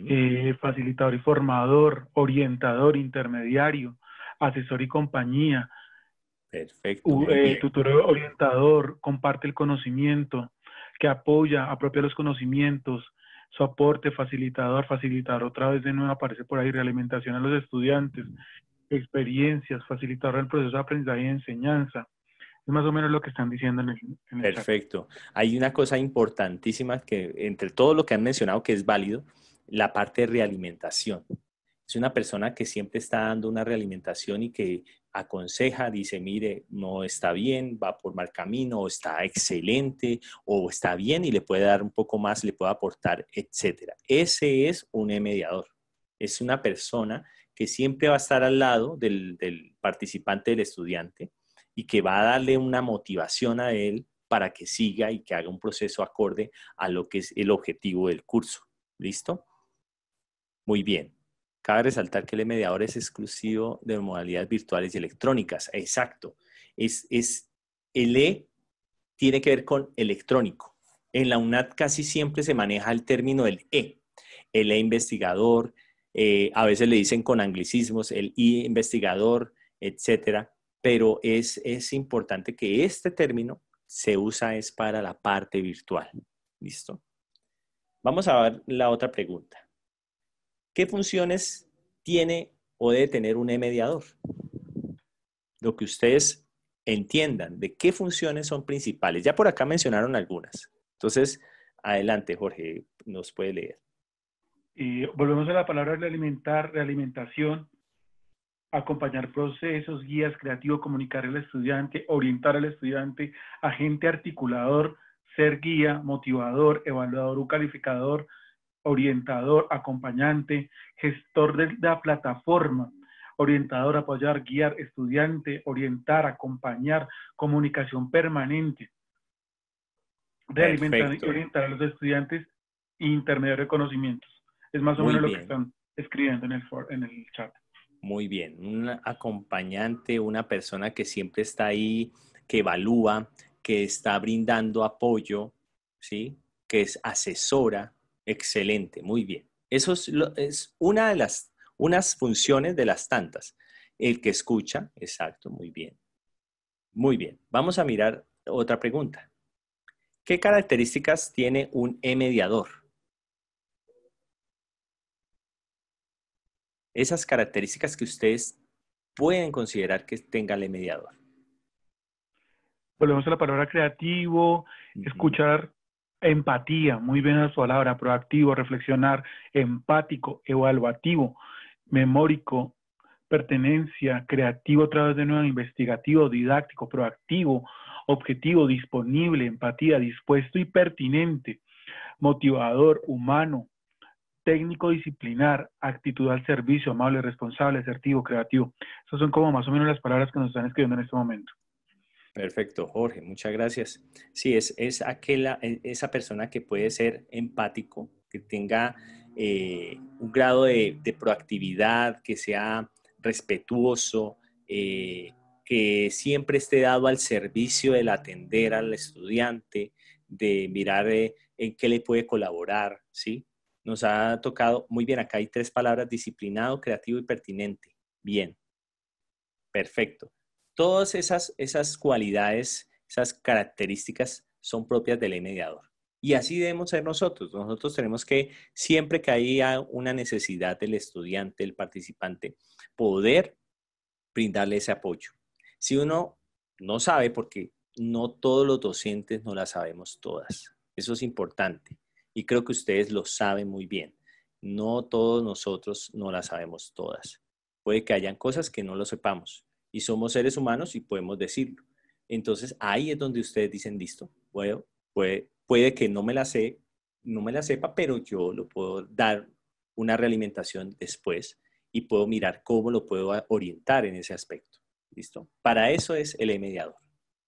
eh, facilitador y formador, orientador, intermediario, asesor y compañía. Perfecto. Eh, tutor orientador, comparte el conocimiento, que apoya, apropia los conocimientos, soporte, facilitador, facilitar otra vez de nuevo aparece por ahí, realimentación a los estudiantes, experiencias, facilitar el proceso de aprendizaje y enseñanza. Es más o menos lo que están diciendo en el... Perfecto. Hay una cosa importantísima que entre todo lo que han mencionado que es válido, la parte de realimentación. Es una persona que siempre está dando una realimentación y que aconseja, dice, mire, no está bien, va por mal camino, o está excelente, o está bien y le puede dar un poco más, le puede aportar, etc. Ese es un mediador. Es una persona que siempre va a estar al lado del, del participante, del estudiante, y que va a darle una motivación a él para que siga y que haga un proceso acorde a lo que es el objetivo del curso. ¿Listo? Muy bien. Cabe resaltar que el mediador es exclusivo de modalidades virtuales y electrónicas. Exacto. Es, es, el E tiene que ver con electrónico. En la UNAD casi siempre se maneja el término del E. El E investigador, eh, a veces le dicen con anglicismos el I investigador, etc. Pero es, es importante que este término se usa es para la parte virtual. ¿Listo? Vamos a ver la otra pregunta. ¿Qué funciones tiene o debe tener un e mediador? Lo que ustedes entiendan de qué funciones son principales. Ya por acá mencionaron algunas. Entonces, adelante, Jorge, nos puede leer. Y eh, volvemos a la palabra de alimentar, realimentación acompañar procesos, guías, creativo, comunicar al estudiante, orientar al estudiante, agente articulador, ser guía, motivador, evaluador o calificador, orientador, acompañante, gestor de la plataforma, orientador, apoyar, guiar, estudiante, orientar, acompañar, comunicación permanente. orientar a los estudiantes e intermediario de conocimientos. Es más o menos lo que están escribiendo en el, chat. Muy bien, un acompañante, una persona que siempre está ahí, que evalúa, que está brindando apoyo, ¿sí? que es asesora, Excelente, muy bien. Eso es, una de las unas funciones de las tantas. El que escucha, exacto, muy bien. Muy bien, vamos a mirar otra pregunta. ¿Qué características tiene un e mediador? Esas características que ustedes pueden considerar que tenga el mediador. Volvemos a la palabra creativo, escuchar Empatía, muy bien esa palabra, proactivo, reflexionar, empático, evaluativo, memórico, pertenencia, creativo a través de nuevo, investigativo, didáctico, proactivo, objetivo, disponible, empatía, dispuesto y pertinente, motivador, humano, técnico disciplinar, actitud al servicio, amable, responsable, asertivo, creativo. Esas son como más o menos las palabras que nos están escribiendo en este momento. Perfecto, Jorge, muchas gracias. Sí, es, es aquella, e, esa persona que puede ser empático, que tenga eh, un grado de, proactividad, que sea respetuoso, eh, que siempre esté dado al servicio del atender al estudiante, de mirar eh, en qué le puede colaborar, ¿sí? Nos ha tocado, muy bien, acá hay tres palabras, disciplinado, creativo y pertinente. Bien, perfecto. Todas esas, esas cualidades, esas características son propias del mediador. Y así debemos ser nosotros. Nosotros tenemos que, siempre que haya una necesidad del estudiante, del participante, poder brindarle ese apoyo. Si uno no sabe, porque no todos los docentes no la sabemos todas. Eso es importante. Y creo que ustedes lo saben muy bien. No todos nosotros no la sabemos todas. Puede que hayan cosas que no lo sepamos y somos seres humanos y podemos decirlo. Entonces ahí es donde ustedes dicen, listo, bueno, puede, que no me la sé, no me la sepa, pero yo lo puedo dar una realimentación después y puedo mirar cómo lo puedo orientar en ese aspecto. ¿Listo? Para eso es el mediador.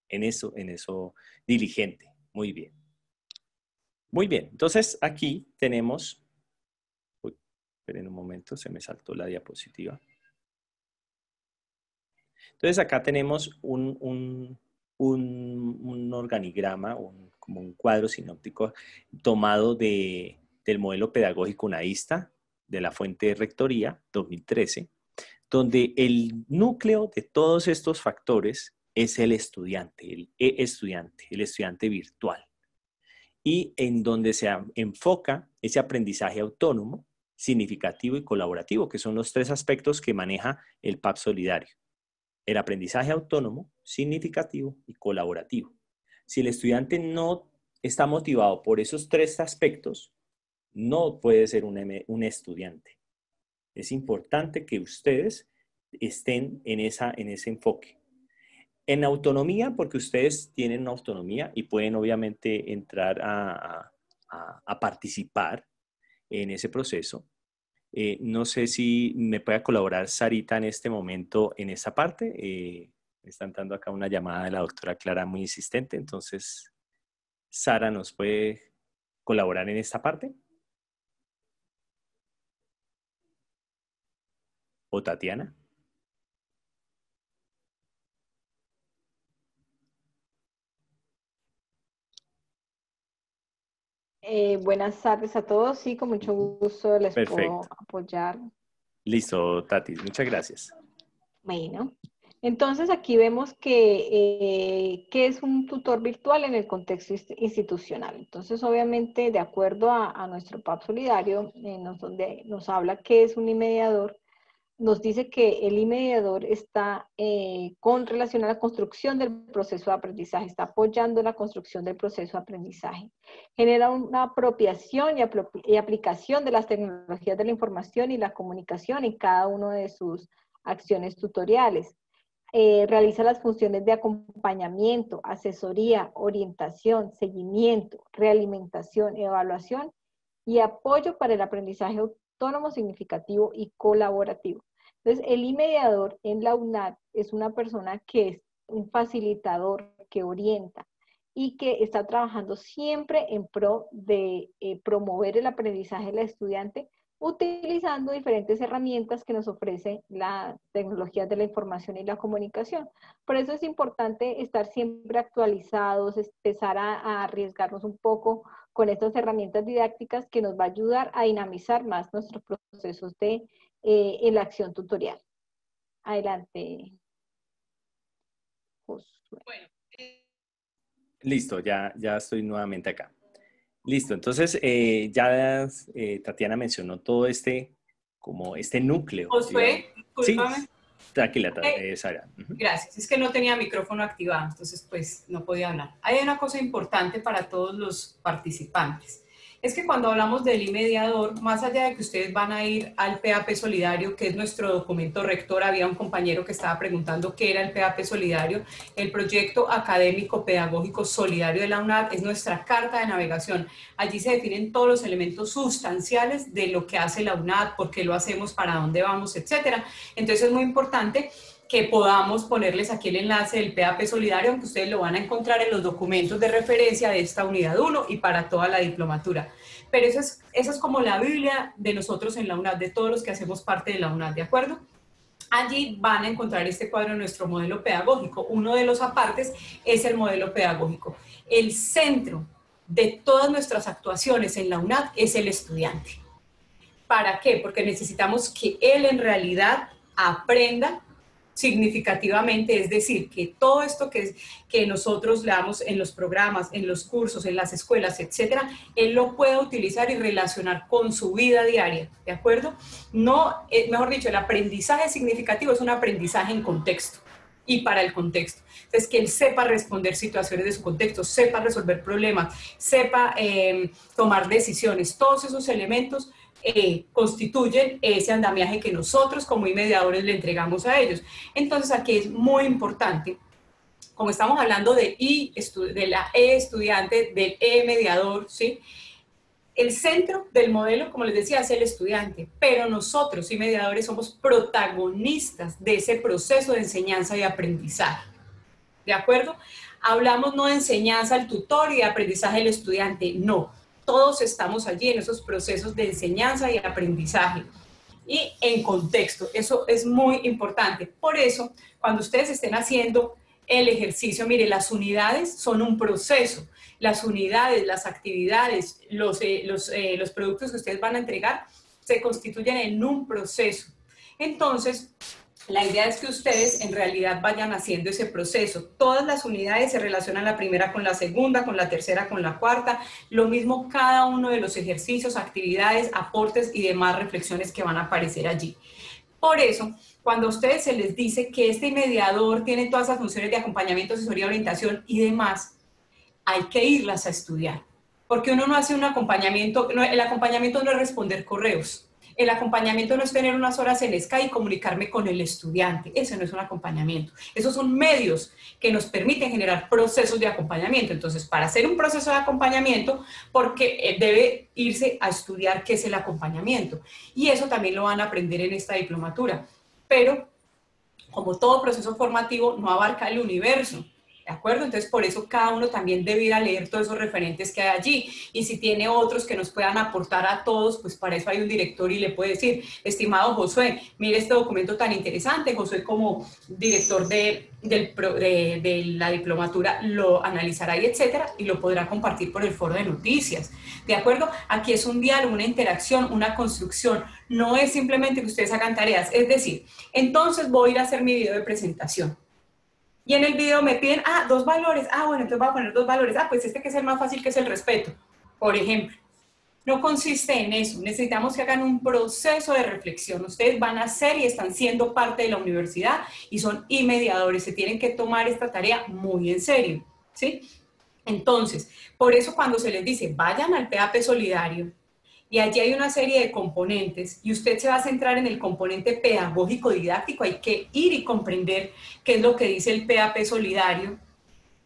En eso, en eso diligente. Muy bien. Muy bien. Entonces aquí tenemos. Uy, esperen un momento, se me saltó la diapositiva. Entonces acá tenemos un, organigrama, como un cuadro sinóptico tomado de, del modelo pedagógico unaísta de la Fuente de Rectoría 2013, donde el núcleo de todos estos factores es el estudiante, el e estudiante, el estudiante virtual, y en donde se enfoca ese aprendizaje autónomo, significativo y colaborativo, que son los tres aspectos que maneja el PAP Solidario. El aprendizaje autónomo, significativo y colaborativo. Si el estudiante no está motivado por esos tres aspectos, no puede ser un, estudiante. Es importante que ustedes estén en, esa, en ese enfoque. En autonomía, porque ustedes tienen autonomía y pueden obviamente entrar a participar en ese proceso. Eh, no sé si me puede colaborar Sarita en este momento en esta parte. Eh, me están dando acá una llamada de la doctora Clara muy insistente, entonces Sara nos puede colaborar en esta parte. O Tatiana. Eh, buenas tardes a todos. Sí, con mucho gusto les puedo apoyar. Listo, Tati, Muchas gracias. Bueno, entonces aquí vemos que, eh, es un tutor virtual en el contexto institucional. Entonces, obviamente, de acuerdo a, nuestro PAP solidario, eh, donde nos habla que es un mediador nos dice que el mediador está eh, con relación a la construcción del proceso de aprendizaje, está apoyando la construcción del proceso de aprendizaje. Genera una apropiación y, aplicación de las tecnologías de la información y la comunicación en cada una de sus acciones tutoriales. Eh, realiza las funciones de acompañamiento, asesoría, orientación, seguimiento, realimentación, evaluación y apoyo para el aprendizaje autónomo, significativo y colaborativo. Entonces, el mediador en la UNAD es una persona que es un facilitador, que orienta y que está trabajando siempre en pro de eh, promover el aprendizaje de la estudiante utilizando diferentes herramientas que nos ofrece la tecnología de la información y la comunicación. Por eso es importante estar siempre actualizados, empezar a arriesgarnos un poco con estas herramientas didácticas que nos va a ayudar a dinamizar más nuestros procesos de eh, en la acción tutorial. Adelante. Bueno. Eh. Listo, ya, ya estoy nuevamente acá. Listo, entonces eh, ya Tatiana mencionó todo este, como este núcleo. Josué, discúlpame. Tranquila, eh, Sara. Gracias. Es que no tenía micrófono activado, entonces pues no podía hablar. Hay una cosa importante para todos los participantes es que cuando hablamos del mediador, más allá de que ustedes van a ir al PAP solidario, que es nuestro documento rector, había un compañero que estaba preguntando qué era el PAP solidario, el proyecto académico pedagógico solidario de la UNAD es nuestra carta de navegación. Allí se definen todos los elementos sustanciales de lo que hace la UNAD, por qué lo hacemos, para dónde vamos, etcétera. Entonces es muy importante que podamos ponerles aquí el enlace del PAP Solidario, aunque ustedes lo van a encontrar en los documentos de referencia de esta unidad 1 y para toda la diplomatura. Pero eso es, eso es como la Biblia de nosotros en la UNAD, de todos los que hacemos parte de la UNAD, ¿de acuerdo? Allí van a encontrar este cuadro de nuestro modelo pedagógico. Uno de los apartes es el modelo pedagógico. El centro de todas nuestras actuaciones en la UNAD es el estudiante. ¿Para qué? Porque necesitamos que él en realidad aprenda significativamente, es decir, que todo esto que, que nosotros le damos en los programas, en los cursos, en las escuelas, etcétera, él lo pueda utilizar y relacionar con su vida diaria, ¿de acuerdo? No, eh, mejor dicho, el aprendizaje significativo es un aprendizaje en contexto y para el contexto. Entonces, que él sepa responder situaciones de su contexto, sepa resolver problemas, sepa eh, tomar decisiones, todos esos elementos eh, constituyen ese andamiaje que nosotros como mediadores le entregamos a ellos. Entonces aquí es muy importante, como estamos hablando de, de la E estudiante, del E mediador, ¿sí? El centro del modelo, como les decía, es el estudiante, pero nosotros y mediadores somos protagonistas de ese proceso de enseñanza y aprendizaje. ¿De acuerdo? Hablamos no de enseñanza al tutor y de aprendizaje del estudiante, no todos estamos allí en esos procesos de enseñanza y aprendizaje y en contexto. Eso es muy importante. Por eso, cuando ustedes estén haciendo el ejercicio, mire, las unidades son un proceso. Las unidades, las actividades, los, eh, los, eh, los productos que ustedes van a entregar se constituyen en un proceso. Entonces, la idea es que ustedes en realidad vayan haciendo ese proceso. Todas las unidades se relacionan la primera con la segunda, con la tercera, con la cuarta. Lo mismo cada uno de los ejercicios, actividades, aportes y demás reflexiones que van a aparecer allí. Por eso, cuando a ustedes se les dice que este mediador tiene todas las funciones de acompañamiento, asesoría, orientación y demás, hay que irlas a estudiar. Porque uno no hace un acompañamiento, el acompañamiento no es responder correos el acompañamiento no es tener unas horas en Sky y comunicarme con el estudiante. Ese no es un acompañamiento. Esos son medios que nos permiten generar procesos de acompañamiento. Entonces, para hacer un proceso de acompañamiento, porque eh, debe irse a estudiar qué es el acompañamiento. Y eso también lo van a aprender en esta diplomatura. Pero, como todo proceso formativo, no abarca el universo ¿De acuerdo? Entonces, por eso cada uno también debe ir a leer todos esos referentes que hay allí. Y si tiene otros que nos puedan aportar a todos, pues para eso hay un director y le puede decir, estimado Josué, mire este documento tan interesante. Josué como director de, la diplomatura lo analizará y etcétera, y lo podrá compartir por el foro de noticias. ¿De acuerdo? Aquí es un diálogo, una interacción, una construcción. No es simplemente que ustedes hagan tareas. Es decir, entonces voy a ir a hacer mi video de presentación y en el video me piden, ah, dos valores, ah, bueno, entonces voy a poner dos valores, ah, pues este que es el más fácil, que es el respeto, por ejemplo. No consiste en eso, necesitamos que hagan un proceso de reflexión. Ustedes van a ser y están siendo parte de la universidad y son inmediadores, mediadores, se tienen que tomar esta tarea muy en serio, ¿sí? Entonces, por eso cuando se les dice, vayan al PAP solidario, y allí hay una serie de componentes y usted se va a centrar en el componente pedagógico didáctico, hay que ir y comprender qué es lo que dice el PAP solidario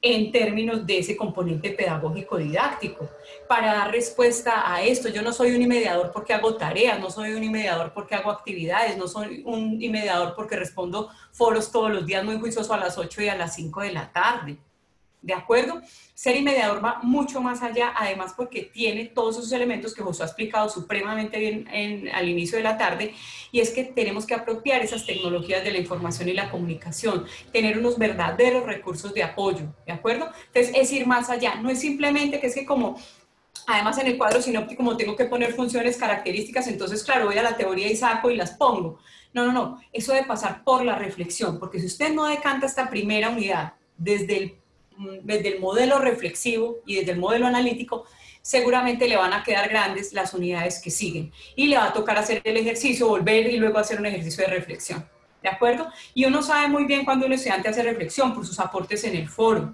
en términos de ese componente pedagógico didáctico, para dar respuesta a esto. Yo no soy un inmediador porque hago tareas, no soy un inmediador porque hago actividades, no soy un inmediador porque respondo foros todos los días muy juicioso a las 8 y a las 5 de la tarde. ¿De acuerdo? Ser inmediador va mucho más allá, además porque tiene todos esos elementos que José ha explicado supremamente bien al inicio de la tarde, y es que tenemos que apropiar esas tecnologías de la información y la comunicación, tener unos verdaderos recursos de apoyo, ¿de acuerdo? Entonces es ir más allá, no es simplemente que es que como Además, en el cuadro sinóptico, como tengo que poner funciones características, entonces, claro, voy a la teoría y saco y las pongo. No, no, no. Eso de pasar por la reflexión, porque si usted no decanta esta primera unidad desde el Mm, desde el modelo reflexivo y desde el modelo analítico, seguramente le van a quedar grandes las unidades que siguen. Y le va a tocar hacer el ejercicio, volver y luego hacer un ejercicio de reflexión. ¿De acuerdo? Y uno sabe muy bien cuando un estudiante hace reflexión por sus aportes en el foro,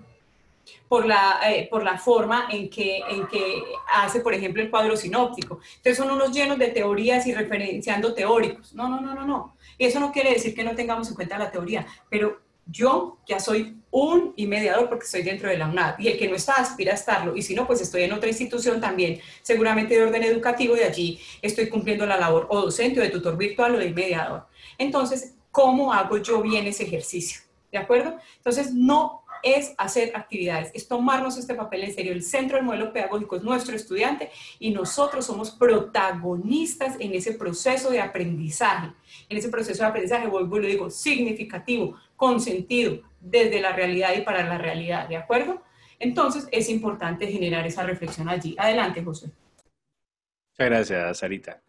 por la, eh, por la forma en que, en que hace, por ejemplo, el cuadro sinóptico. Entonces son unos llenos de teorías y referenciando teóricos. No, no, no, no, no. eso no quiere decir que no tengamos en cuenta la teoría, pero yo ya soy un y mediador porque estoy dentro de la UNAD y el que no está aspira a estarlo y si no, pues estoy en otra institución también, seguramente de orden educativo y allí estoy cumpliendo la labor o docente o de tutor virtual o de mediador. Entonces, ¿cómo hago yo bien ese ejercicio? ¿De acuerdo? Entonces, no es hacer actividades, es tomarnos este papel en serio. El centro del modelo pedagógico es nuestro estudiante y nosotros somos protagonistas en ese proceso de aprendizaje, en ese proceso de aprendizaje, vuelvo y lo digo, significativo, consentido, desde la realidad y para la realidad, ¿de acuerdo? Entonces es importante generar esa reflexión allí. Adelante, José. Muchas gracias, Sarita.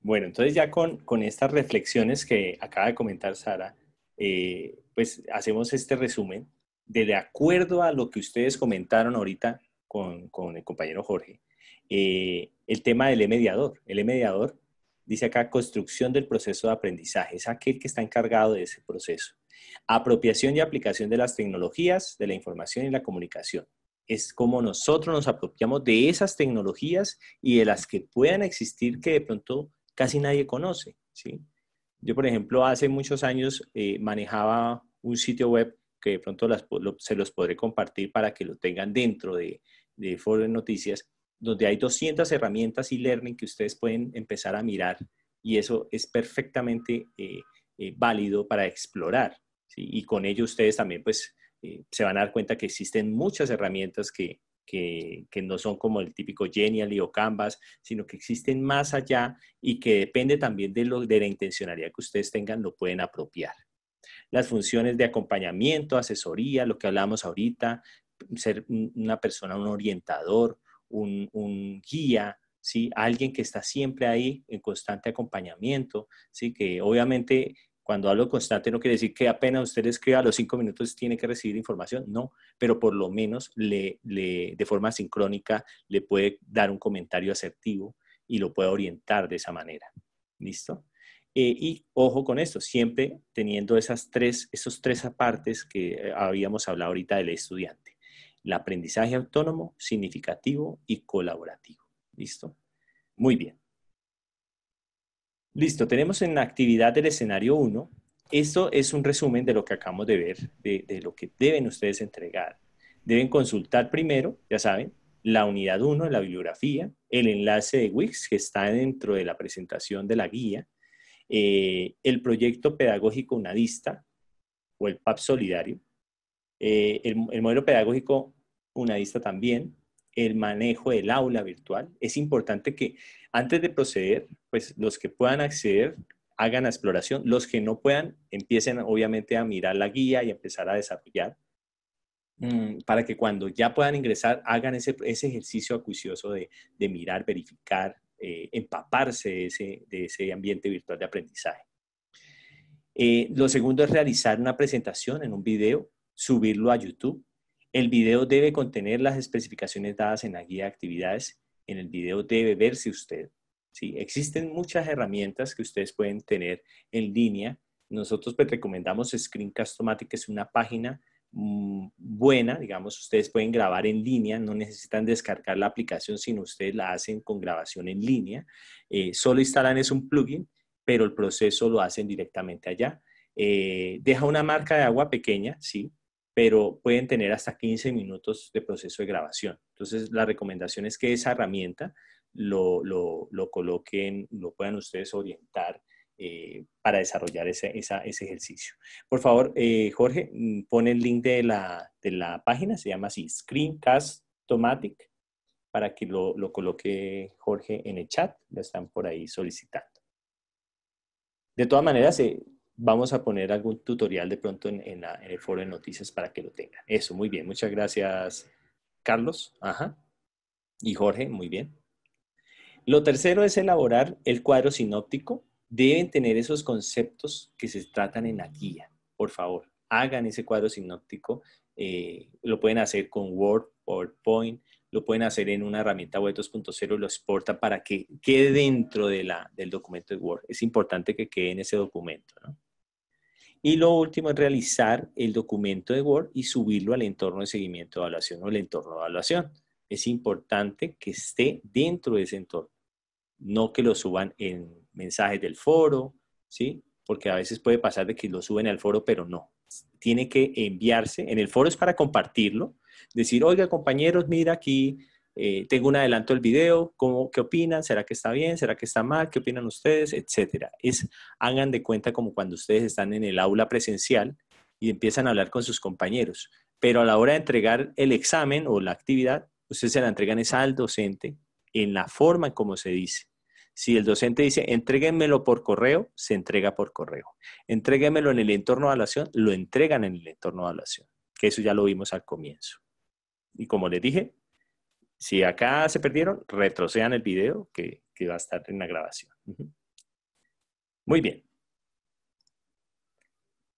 Bueno, entonces ya con, estas reflexiones que acaba de comentar Sara, eh, pues hacemos este resumen de, de acuerdo a lo que ustedes comentaron ahorita con, el compañero Jorge, eh, el tema del mediador. El e mediador dice acá construcción del proceso de aprendizaje, es aquel que está encargado de ese proceso. Apropiación y aplicación de las tecnologías, de la información y la comunicación. Es como nosotros nos apropiamos de esas tecnologías y de las que puedan existir que de pronto casi nadie conoce. ¿sí? Yo, por ejemplo, hace muchos años eh, manejaba un sitio web que de pronto las, se los podré compartir para que lo tengan dentro de, de Foro de Noticias, donde hay 200 herramientas y e learning que ustedes pueden empezar a mirar y eso es perfectamente eh, eh, válido para explorar. Y con ello ustedes también pues eh, se van a dar cuenta que existen muchas herramientas que, no son como el típico Genially o Canvas, sino que existen más allá y que depende también de, lo, de la intencionalidad que ustedes tengan, lo pueden apropiar. Las funciones de acompañamiento, asesoría, lo que hablamos ahorita, ser una persona, un orientador, un, guía, ¿sí? alguien que está siempre ahí en constante acompañamiento, ¿sí? que obviamente cuando hablo constante no quiere decir que apenas usted escriba a los cinco minutos tiene que recibir información, no, pero por lo menos le, de forma sincrónica le puede dar un comentario asertivo y lo puede orientar de esa manera. ¿Listo? Eh, y ojo con esto, siempre teniendo esas tres, esos tres apartes que eh, habíamos hablado ahorita del estudiante el aprendizaje autónomo, significativo y colaborativo. ¿Listo? Muy bien. Listo, tenemos en la actividad del escenario 1. Esto es un resumen de lo que acabamos de ver, de, lo que deben ustedes entregar. Deben consultar primero, ya saben, la unidad 1, la bibliografía, el enlace de Wix que está dentro de la presentación de la guía, eh, el proyecto pedagógico unadista o el PAP solidario, eh, el, el, modelo pedagógico una vista también, el manejo del aula virtual. Es importante que antes de proceder, pues los que puedan acceder hagan la exploración, los que no puedan empiecen obviamente a mirar la guía y empezar a desarrollar mm, para que cuando ya puedan ingresar hagan ese, ejercicio acucioso de, mirar, verificar, eh, empaparse de ese, ambiente virtual de aprendizaje. Eh, lo segundo es realizar una presentación en un video, subirlo a YouTube el video debe contener las especificaciones dadas en la guía de actividades. En el video debe verse usted. ¿sí? Existen muchas herramientas que ustedes pueden tener en línea. Nosotros pues, recomendamos ScreenCastomatic, que es una página mm, buena, digamos, ustedes pueden grabar en línea, no necesitan descargar la aplicación, sino ustedes la hacen con grabación en línea. Eh, solo instalan es un plugin, pero el proceso lo hacen directamente allá. Eh, deja una marca de agua pequeña, sí, pero pueden tener hasta 15 minutos de proceso de grabación. Entonces, la recomendación es que esa herramienta lo, coloquen, lo puedan ustedes orientar eh, para desarrollar ese, ejercicio. Por favor, eh, Jorge, mm, pone el link de la, de la, página, se llama así, Screencast-Tomatic, para que lo, coloque Jorge en el chat, lo están por ahí solicitando. De todas maneras, se... Eh, vamos a poner algún tutorial de pronto en, el foro de noticias para que lo tengan. Eso, muy bien. Muchas gracias, Carlos. Ajá. Y Jorge, muy bien. Lo tercero es elaborar el cuadro sinóptico. Deben tener esos conceptos que se tratan en la guía. Por favor, hagan ese cuadro sinóptico. Eh, lo pueden hacer con Word, PowerPoint, lo pueden hacer en una herramienta web 2.0, lo exporta para que quede dentro de la, del documento de Word. Es importante que quede en ese documento. ¿no? Y lo último es realizar el documento de Word y subirlo al entorno de seguimiento de evaluación o el entorno de evaluación. Es importante que esté dentro de ese entorno, no que lo suban en mensajes del foro, ¿sí? Porque a veces puede pasar de que lo suben al foro, pero no. Tiene que enviarse. En el foro es para compartirlo, decir, oiga, compañeros, mira aquí, eh, tengo un adelanto del video, ¿cómo, ¿qué opinan? ¿Será que está bien? ¿Será que está mal? ¿Qué opinan ustedes? Etcétera. Es, hagan de cuenta como cuando ustedes están en el aula presencial y empiezan a hablar con sus compañeros. Pero a la hora de entregar el examen o la actividad, ustedes se la entregan es al docente en la forma en como se dice. Si el docente dice, entréguenmelo por correo, se entrega por correo. Entréguenmelo en el entorno de evaluación, lo entregan en el entorno de evaluación, que eso ya lo vimos al comienzo. Y como les dije, si acá se perdieron, retrocedan el video que, va a estar en la grabación. Muy bien.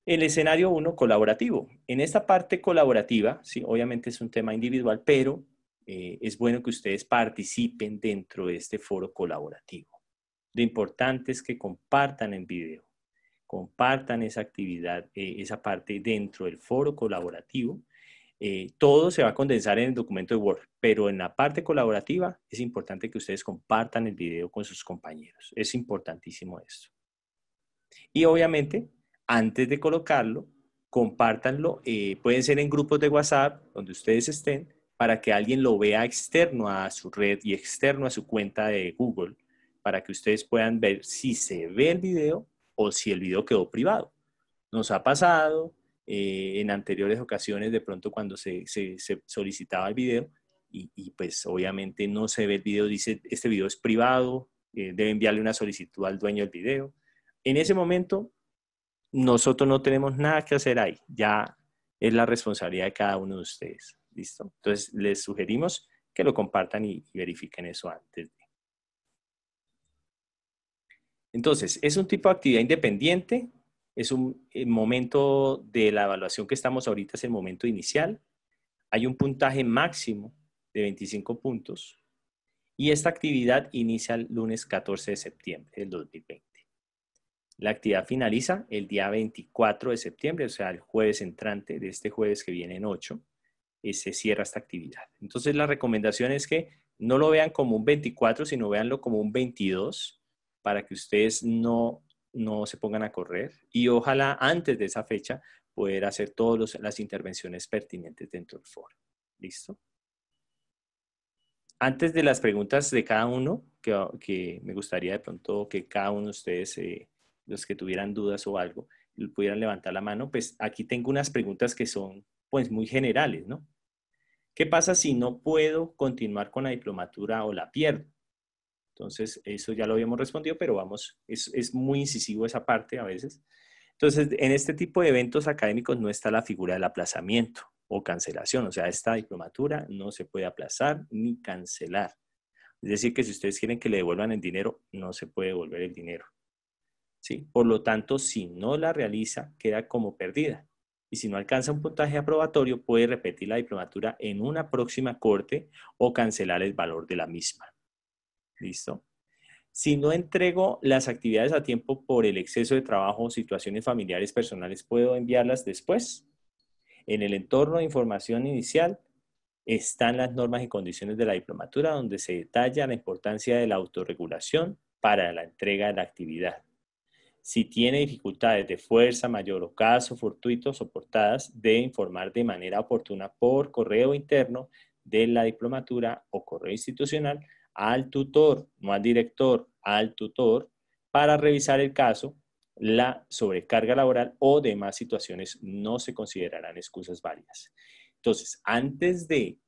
El escenario 1, colaborativo. En esta parte colaborativa, sí, obviamente es un tema individual, pero eh, es bueno que ustedes participen dentro de este foro colaborativo. Lo importante es que compartan el video, compartan esa actividad, eh, esa parte dentro del foro colaborativo eh, todo se va a condensar en el documento de Word, pero en la parte colaborativa es importante que ustedes compartan el video con sus compañeros. Es importantísimo esto. Y obviamente, antes de colocarlo, compártanlo. Eh, pueden ser en grupos de WhatsApp, donde ustedes estén, para que alguien lo vea externo a su red y externo a su cuenta de Google, para que ustedes puedan ver si se ve el video o si el video quedó privado. Nos ha pasado eh, en anteriores ocasiones, de pronto cuando se, solicitaba el video, y, pues obviamente no se ve el video, dice, este video es privado, eh, debe enviarle una solicitud al dueño del video. En ese momento, nosotros no tenemos nada que hacer ahí, ya es la responsabilidad de cada uno de ustedes, ¿listo? Entonces, les sugerimos que lo compartan y, y verifiquen eso antes. Entonces, es un tipo de actividad independiente es un eh, momento de la evaluación que estamos ahorita, es el momento inicial. Hay un puntaje máximo de 25 puntos y esta actividad inicia el lunes 14 de septiembre del 2020. La actividad finaliza el día 24 de septiembre, o sea, el jueves entrante de este jueves que viene en 8, y eh, se cierra esta actividad. Entonces, la recomendación es que no lo vean como un 24, sino véanlo como un 22 para que ustedes no no se pongan a correr y ojalá antes de esa fecha poder hacer todas las intervenciones pertinentes dentro del foro. ¿Listo? Antes de las preguntas de cada uno, que, me gustaría de pronto que cada uno de ustedes, eh, los que tuvieran dudas o algo, pudieran levantar la mano, pues aquí tengo unas preguntas que son pues muy generales, ¿no? ¿Qué pasa si no puedo continuar con la diplomatura o la pierdo? Entonces, eso ya lo habíamos respondido, pero vamos, es, muy incisivo esa parte a veces. Entonces, en este tipo de eventos académicos no está la figura del aplazamiento o cancelación, o sea, esta diplomatura no se puede aplazar ni cancelar. Es decir, que si ustedes quieren que le devuelvan el dinero, no se puede devolver el dinero. ¿Sí? Por lo tanto, si no la realiza, queda como perdida. Y si no alcanza un puntaje aprobatorio, puede repetir la diplomatura en una próxima corte o cancelar el valor de la misma. ¿Listo? Si no entrego las actividades a tiempo por el exceso de trabajo o situaciones familiares personales, ¿puedo enviarlas después? En el entorno de información inicial están las normas y condiciones de la diplomatura donde se detalla la importancia de la autorregulación para la entrega de la actividad. Si tiene dificultades de fuerza mayor o caso fortuito soportadas, debe informar de manera oportuna por correo interno de la diplomatura o correo institucional al tutor, no al director, al tutor, para revisar el caso, la sobrecarga laboral o demás situaciones no se considerarán excusas válidas. Entonces, antes de,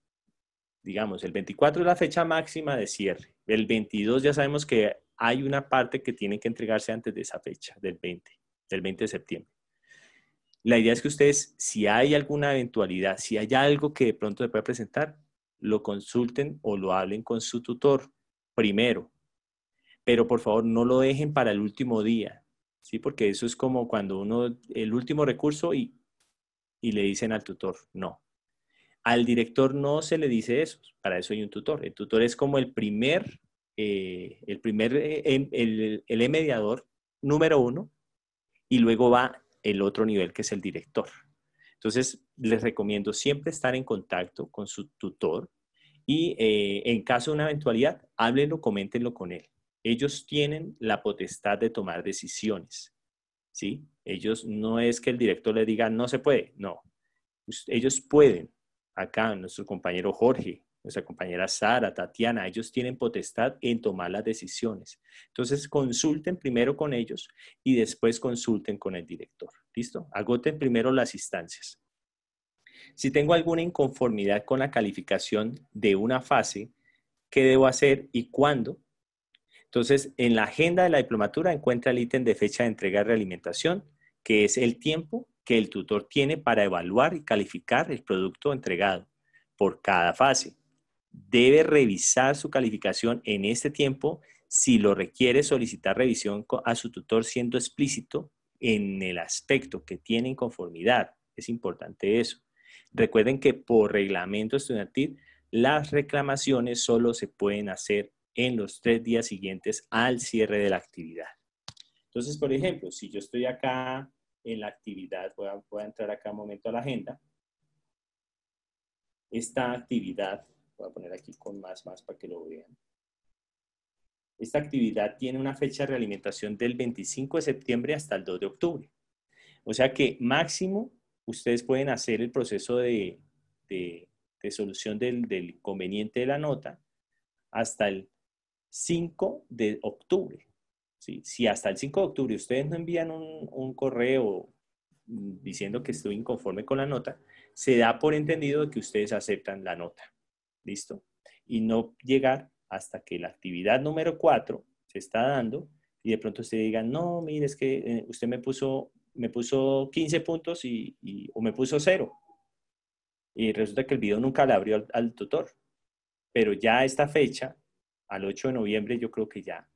digamos, el 24 es la fecha máxima de cierre, el 22 ya sabemos que hay una parte que tiene que entregarse antes de esa fecha, del 20, del 20 de septiembre. La idea es que ustedes, si hay alguna eventualidad, si hay algo que de pronto se pueda presentar, lo consulten o lo hablen con su tutor primero. Pero por favor no lo dejen para el último día, ¿sí? Porque eso es como cuando uno, el último recurso y, y le dicen al tutor, no. Al director no se le dice eso, para eso hay un tutor. El tutor es como el primer, eh, el primer, eh, em, el e mediador número uno, y luego va el otro nivel que es el director. Entonces, les recomiendo siempre estar en contacto con su tutor y eh, en caso de una eventualidad, háblenlo, coméntenlo con él. Ellos tienen la potestad de tomar decisiones, ¿sí? Ellos no es que el director le diga, no se puede, no. Ellos pueden. Acá nuestro compañero Jorge nuestra compañera Sara, Tatiana, ellos tienen potestad en tomar las decisiones. Entonces, consulten primero con ellos y después consulten con el director. ¿Listo? Agoten primero las instancias. Si tengo alguna inconformidad con la calificación de una fase, ¿qué debo hacer y cuándo? Entonces, en la agenda de la diplomatura encuentra el ítem de fecha de entrega de realimentación, que es el tiempo que el tutor tiene para evaluar y calificar el producto entregado por cada fase debe revisar su calificación en este tiempo. Si lo requiere, solicitar revisión a su tutor siendo explícito en el aspecto que tiene conformidad. Es importante eso. Recuerden que por reglamento estudiantil, las reclamaciones solo se pueden hacer en los tres días siguientes al cierre de la actividad. Entonces, por ejemplo, si yo estoy acá en la actividad, voy a, voy a entrar acá un momento a la agenda. Esta actividad Voy a poner aquí con más, más para que lo vean. Esta actividad tiene una fecha de realimentación del 25 de septiembre hasta el 2 de octubre. O sea que máximo ustedes pueden hacer el proceso de, de, solución del, del de la nota hasta el 5 de octubre. Si hasta el 5 de octubre ustedes no envían un, correo diciendo que estoy inconforme con la nota, se da por entendido que ustedes aceptan la nota. ¿Listo? Y no llegar hasta que la actividad número cuatro se está dando y de pronto usted diga, no, mire, es que eh, usted me puso, me puso 15 puntos y, o me puso cero. Y resulta que el video nunca le abrió al, tutor. Pero ya esta fecha, al 8 de noviembre, yo creo que ya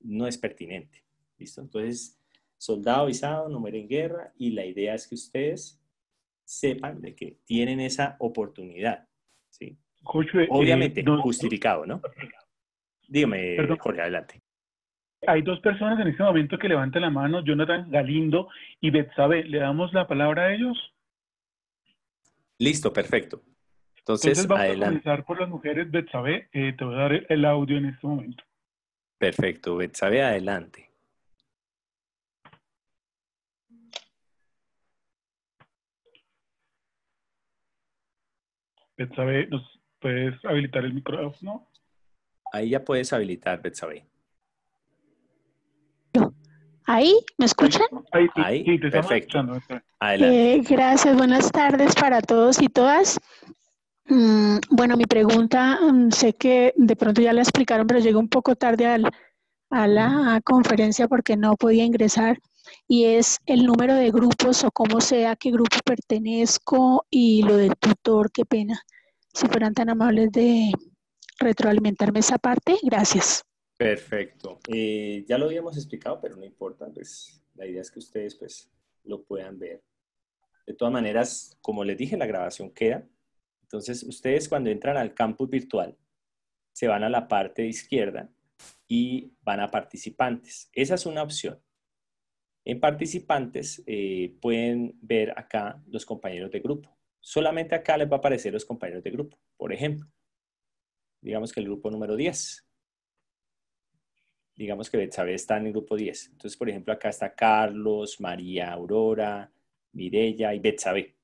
no es pertinente. ¿Listo? Entonces, soldado avisado, número en guerra, y la idea es que ustedes sepan de que tienen esa oportunidad. ¿sí? Eh, Obviamente, no, justificado, ¿no? Dígame, Jorge, adelante. Hay dos personas en este momento que levantan la mano, Jonathan Galindo y Betsabe. ¿Le damos la palabra a ellos? Listo, perfecto. Entonces, Entonces vamos a comenzar por las mujeres. Betsabe, eh, te voy a dar el audio en este momento. Perfecto, Betsabe, adelante. Betsabe, nos Puedes habilitar el micrófono. Ahí ya puedes habilitar, Betsabe. ¿Ahí? ¿Me escuchan? Ahí, sí, perfecto. Eh, gracias, buenas tardes para todos y todas. Mm, bueno, mi pregunta, mm, sé que de pronto ya la explicaron, pero llegué un poco tarde a la mm. conferencia porque no podía ingresar, y es el número de grupos o cómo sea, qué grupo pertenezco y lo del tutor, qué pena. Si fueran tan amables de retroalimentarme esa parte, gracias. Perfecto. Eh, ya lo habíamos explicado, pero no importa, pues, la idea es que ustedes pues lo puedan ver. De todas maneras, como les dije, la grabación queda. Entonces, ustedes cuando entran al campus virtual, se van a la parte de izquierda y van a participantes. Esa es una opción. En participantes eh, pueden ver acá los compañeros de grupo solamente acá les va a aparecer los compañeros de grupo. Por ejemplo, digamos que el grupo número 10. Digamos que Betsabe está en el grupo 10. Entonces, por ejemplo, acá está Carlos, María Aurora, Mirella y Betsabe.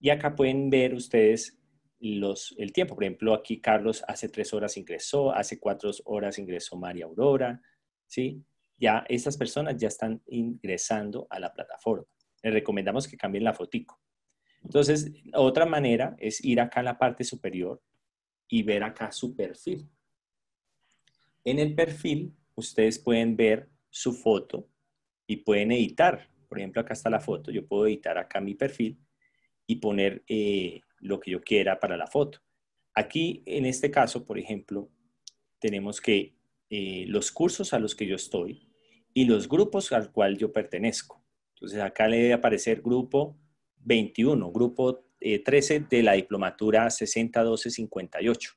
Y acá pueden ver ustedes los, el tiempo. Por ejemplo, aquí Carlos hace tres horas ingresó, hace cuatro horas ingresó María Aurora, ¿sí? Ya estas personas ya están ingresando a la plataforma. Les recomendamos que cambien la fotico entonces, otra manera es ir acá a la parte superior y ver acá su perfil. En el perfil, ustedes pueden ver su foto y pueden editar. Por ejemplo, acá está la foto. Yo puedo editar acá mi perfil y poner eh, lo que yo quiera para la foto. Aquí, en este caso, por ejemplo, tenemos que eh, los cursos a los que yo estoy y los grupos al cual yo pertenezco. Entonces, acá le debe aparecer grupo 21, grupo 13 eh, de la diplomatura 601258,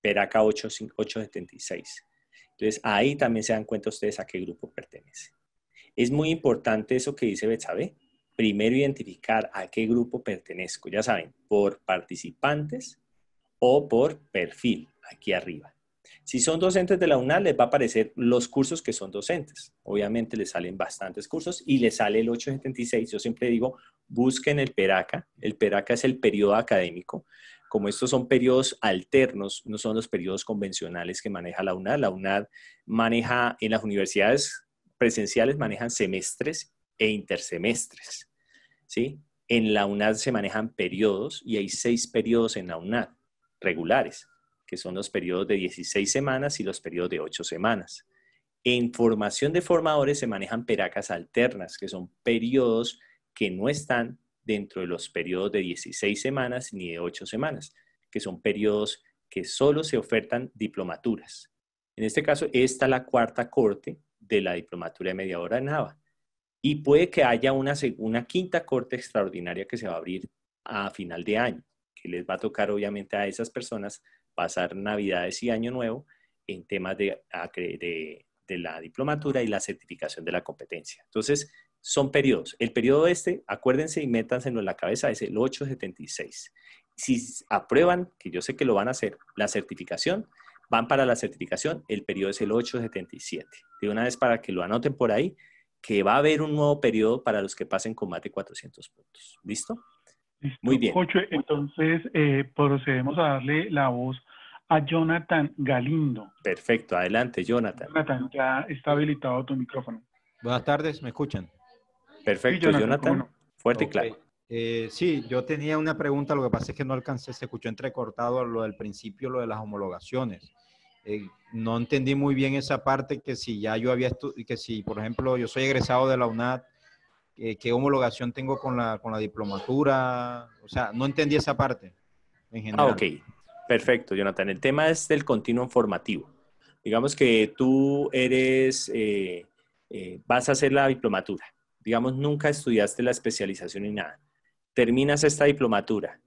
Peraca acá 876. Entonces, ahí también se dan cuenta ustedes a qué grupo pertenece. Es muy importante eso que dice Betsabe. Primero identificar a qué grupo pertenezco, ya saben, por participantes o por perfil, aquí arriba. Si son docentes de la unal les va a aparecer los cursos que son docentes. Obviamente les salen bastantes cursos y les sale el 876. Yo siempre digo, busquen el PERACA. El PERACA es el periodo académico. Como estos son periodos alternos, no son los periodos convencionales que maneja la UNAD. La UNAD maneja en las universidades presenciales, manejan semestres e intersemestres. ¿sí? En la UNAD se manejan periodos y hay seis periodos en la UNAD regulares, que son los periodos de 16 semanas y los periodos de 8 semanas. En formación de formadores se manejan peracas alternas, que son periodos que no están dentro de los periodos de 16 semanas ni de 8 semanas, que son periodos que solo se ofertan diplomaturas. En este caso, esta es la cuarta corte de la diplomatura de media hora en Y puede que haya una, quinta corte extraordinaria que se va a abrir a final de año, que les va a tocar obviamente a esas personas pasar Navidades y Año Nuevo en temas de, de, de la diplomatura y la certificación de la competencia. Entonces, son periodos. El periodo este, acuérdense y métanselo en la cabeza, es el 876. Si aprueban, que yo sé que lo van a hacer, la certificación, van para la certificación, el periodo es el 877. De una vez para que lo anoten por ahí, que va a haber un nuevo periodo para los que pasen con más de 400 puntos. ¿Listo? Muy bien. entonces eh, procedemos a darle la voz a Jonathan Galindo. Perfecto, adelante, Jonathan. Jonathan, ya está habilitado tu micrófono. Buenas tardes, ¿me escuchan? Perfecto, Jonathan, fuerte y claro. Eh, sí, yo tenía una pregunta, lo que pasa es que no alcancé, se escuchó entrecortado lo del principio, lo de las homologaciones. Eh, no entendí muy bien esa parte que si ya yo había que si, por ejemplo, yo soy egresado de la UNAD, eh, ¿qué homologación tengo con la, diplomatura? O sea, no entendí esa parte en ah, general. Ah, ok. Perfecto, Jonathan. El tema es del continuo formativo. Digamos que tú eres, vas a hacer la diplomatura digamos, nunca estudiaste la especialización ni nada, terminas esta diplomatura,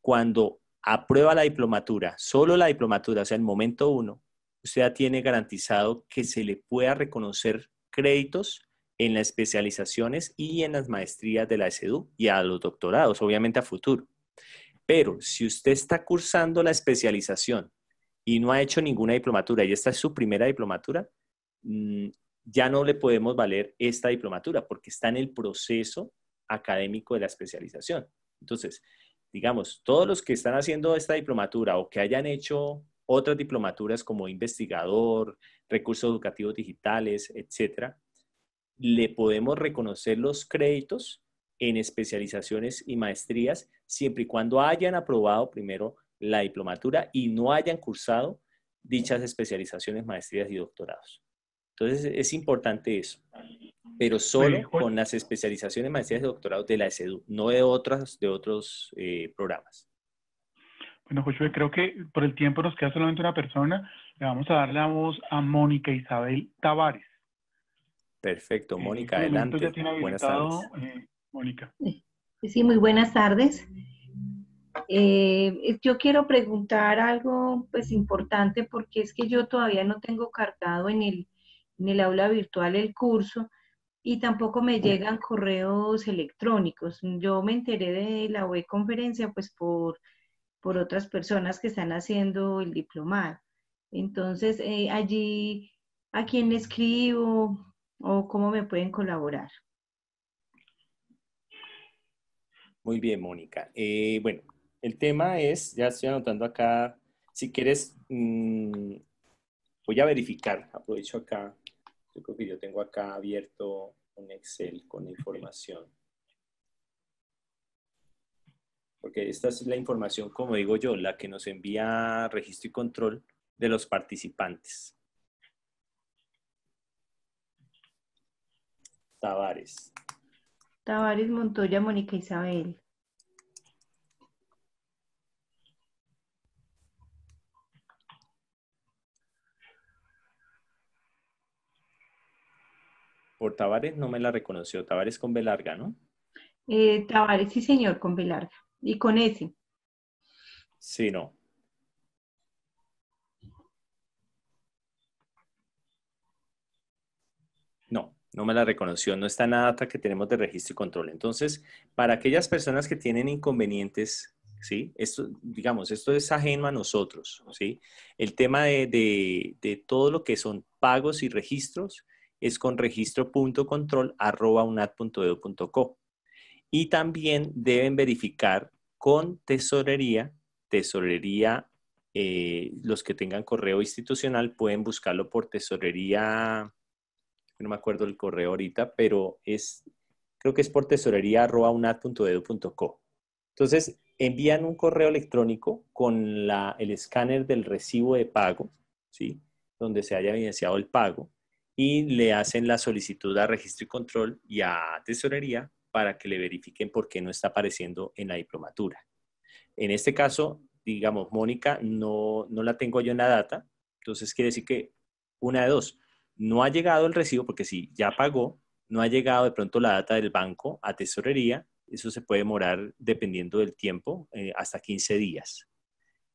cuando aprueba la diplomatura, solo la diplomatura, o sea, el momento uno, usted ya tiene garantizado que se le pueda reconocer créditos en las especializaciones y en las maestrías de la SEDU y a los doctorados, obviamente a futuro. Pero si usted está cursando la especialización y no ha hecho ninguna diplomatura y esta es su primera diplomatura, mm, ya no le podemos valer esta diplomatura porque está en el proceso académico de la especialización. Entonces, digamos, todos los que están haciendo esta diplomatura o que hayan hecho otras diplomaturas como investigador, recursos educativos digitales, etcétera, le podemos reconocer los créditos en especializaciones y maestrías siempre y cuando hayan aprobado primero la diplomatura y no hayan cursado dichas especializaciones, maestrías y doctorados. Entonces es importante eso, pero solo con las especializaciones, maestrías y doctorados de la SEDU, no de, otras, de otros eh, programas. Bueno, Josué, creo que por el tiempo nos queda solamente una persona. Le vamos a dar la voz a Mónica Isabel Tavares. Perfecto, Mónica, adelante. buenas tardes. Eh, Mónica. Sí, muy buenas tardes. Eh, yo quiero preguntar algo pues importante porque es que yo todavía no tengo cargado en el en el aula virtual el curso y tampoco me mm. llegan correos electrónicos. Yo me enteré de la web conferencia pues por, por otras personas que están haciendo el diplomado. Entonces, eh, allí, ¿a quién escribo o cómo me pueden colaborar? Muy bien, Mónica. Eh, bueno, el tema es, ya estoy anotando acá, si quieres, mm, voy a verificar, aprovecho acá yo creo que yo tengo acá abierto un Excel con información. Porque esta es la información, como digo yo, la que nos envía registro y control de los participantes. Tavares. Tavares Montoya, Mónica Isabel. por Tavares no me la reconoció. Tavares con B ¿no? Eh, Tavares, sí, señor, con B Y con S. Sí, no. No, no me la reconoció. No está en la data que tenemos de registro y control. Entonces, para aquellas personas que tienen inconvenientes, ¿sí? Esto, digamos, esto es ajeno a nosotros, ¿sí? El tema de, de todo lo que son pagos y registros, es con registro.control.unat.edu.co. Y también deben verificar con tesorería, tesorería, eh, los que tengan correo institucional pueden buscarlo por tesorería, no me acuerdo el correo ahorita, pero es, creo que es por tesorería.unat.edu.co. Entonces, envían un correo electrónico con el escáner del recibo de pago, ¿sí? donde se haya evidenciado el pago y le hacen la solicitud a registro y control y a tesorería para que le verifiquen por qué no está apareciendo en la diplomatura. En este caso, digamos, Mónica no, la tengo yo en la data, entonces quiere decir que una de dos, no ha llegado el recibo, porque si ya pagó, no ha llegado de pronto la data del banco a tesorería, eso se puede demorar dependiendo del tiempo, eh, hasta 15 días.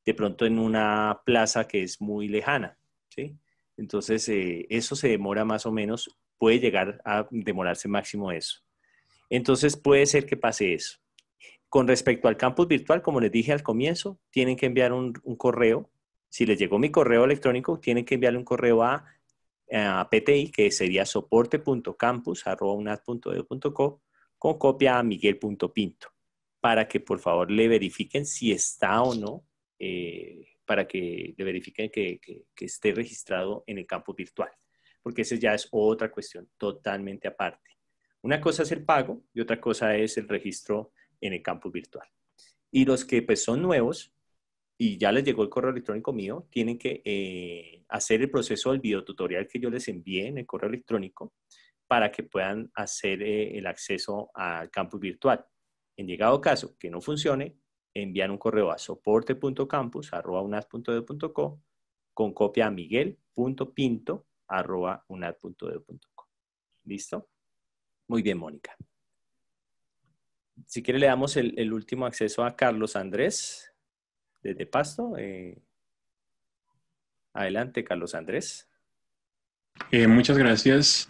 De pronto en una plaza que es muy lejana, ¿sí? Entonces, eh, eso se demora más o menos, puede llegar a demorarse máximo eso. Entonces, puede ser que pase eso. Con respecto al campus virtual, como les dije al comienzo, tienen que enviar un, correo. Si les llegó mi correo electrónico, tienen que enviarle un correo a, PTI, que sería soporte.campus.unad.edu.co, con copia a miguel.pinto, para que por favor le verifiquen si está o no eh, para que verifiquen que, esté registrado en el campus virtual, porque esa ya es otra cuestión totalmente aparte. Una cosa es el pago y otra cosa es el registro en el campus virtual. Y los que pues, son nuevos y ya les llegó el correo electrónico mío, tienen que eh, hacer el proceso del videotutorial que yo les envié en el correo electrónico para que puedan hacer eh, el acceso al campus virtual. En llegado caso que no funcione, envían un correo a soporte.campus.unad.edu.co con copia a miguel.pinto.unad.edu.co. ¿Listo? Muy bien, Mónica. Si quiere, le damos el, último acceso a Carlos Andrés desde Pasto. Eh, adelante, Carlos Andrés. Eh, muchas gracias.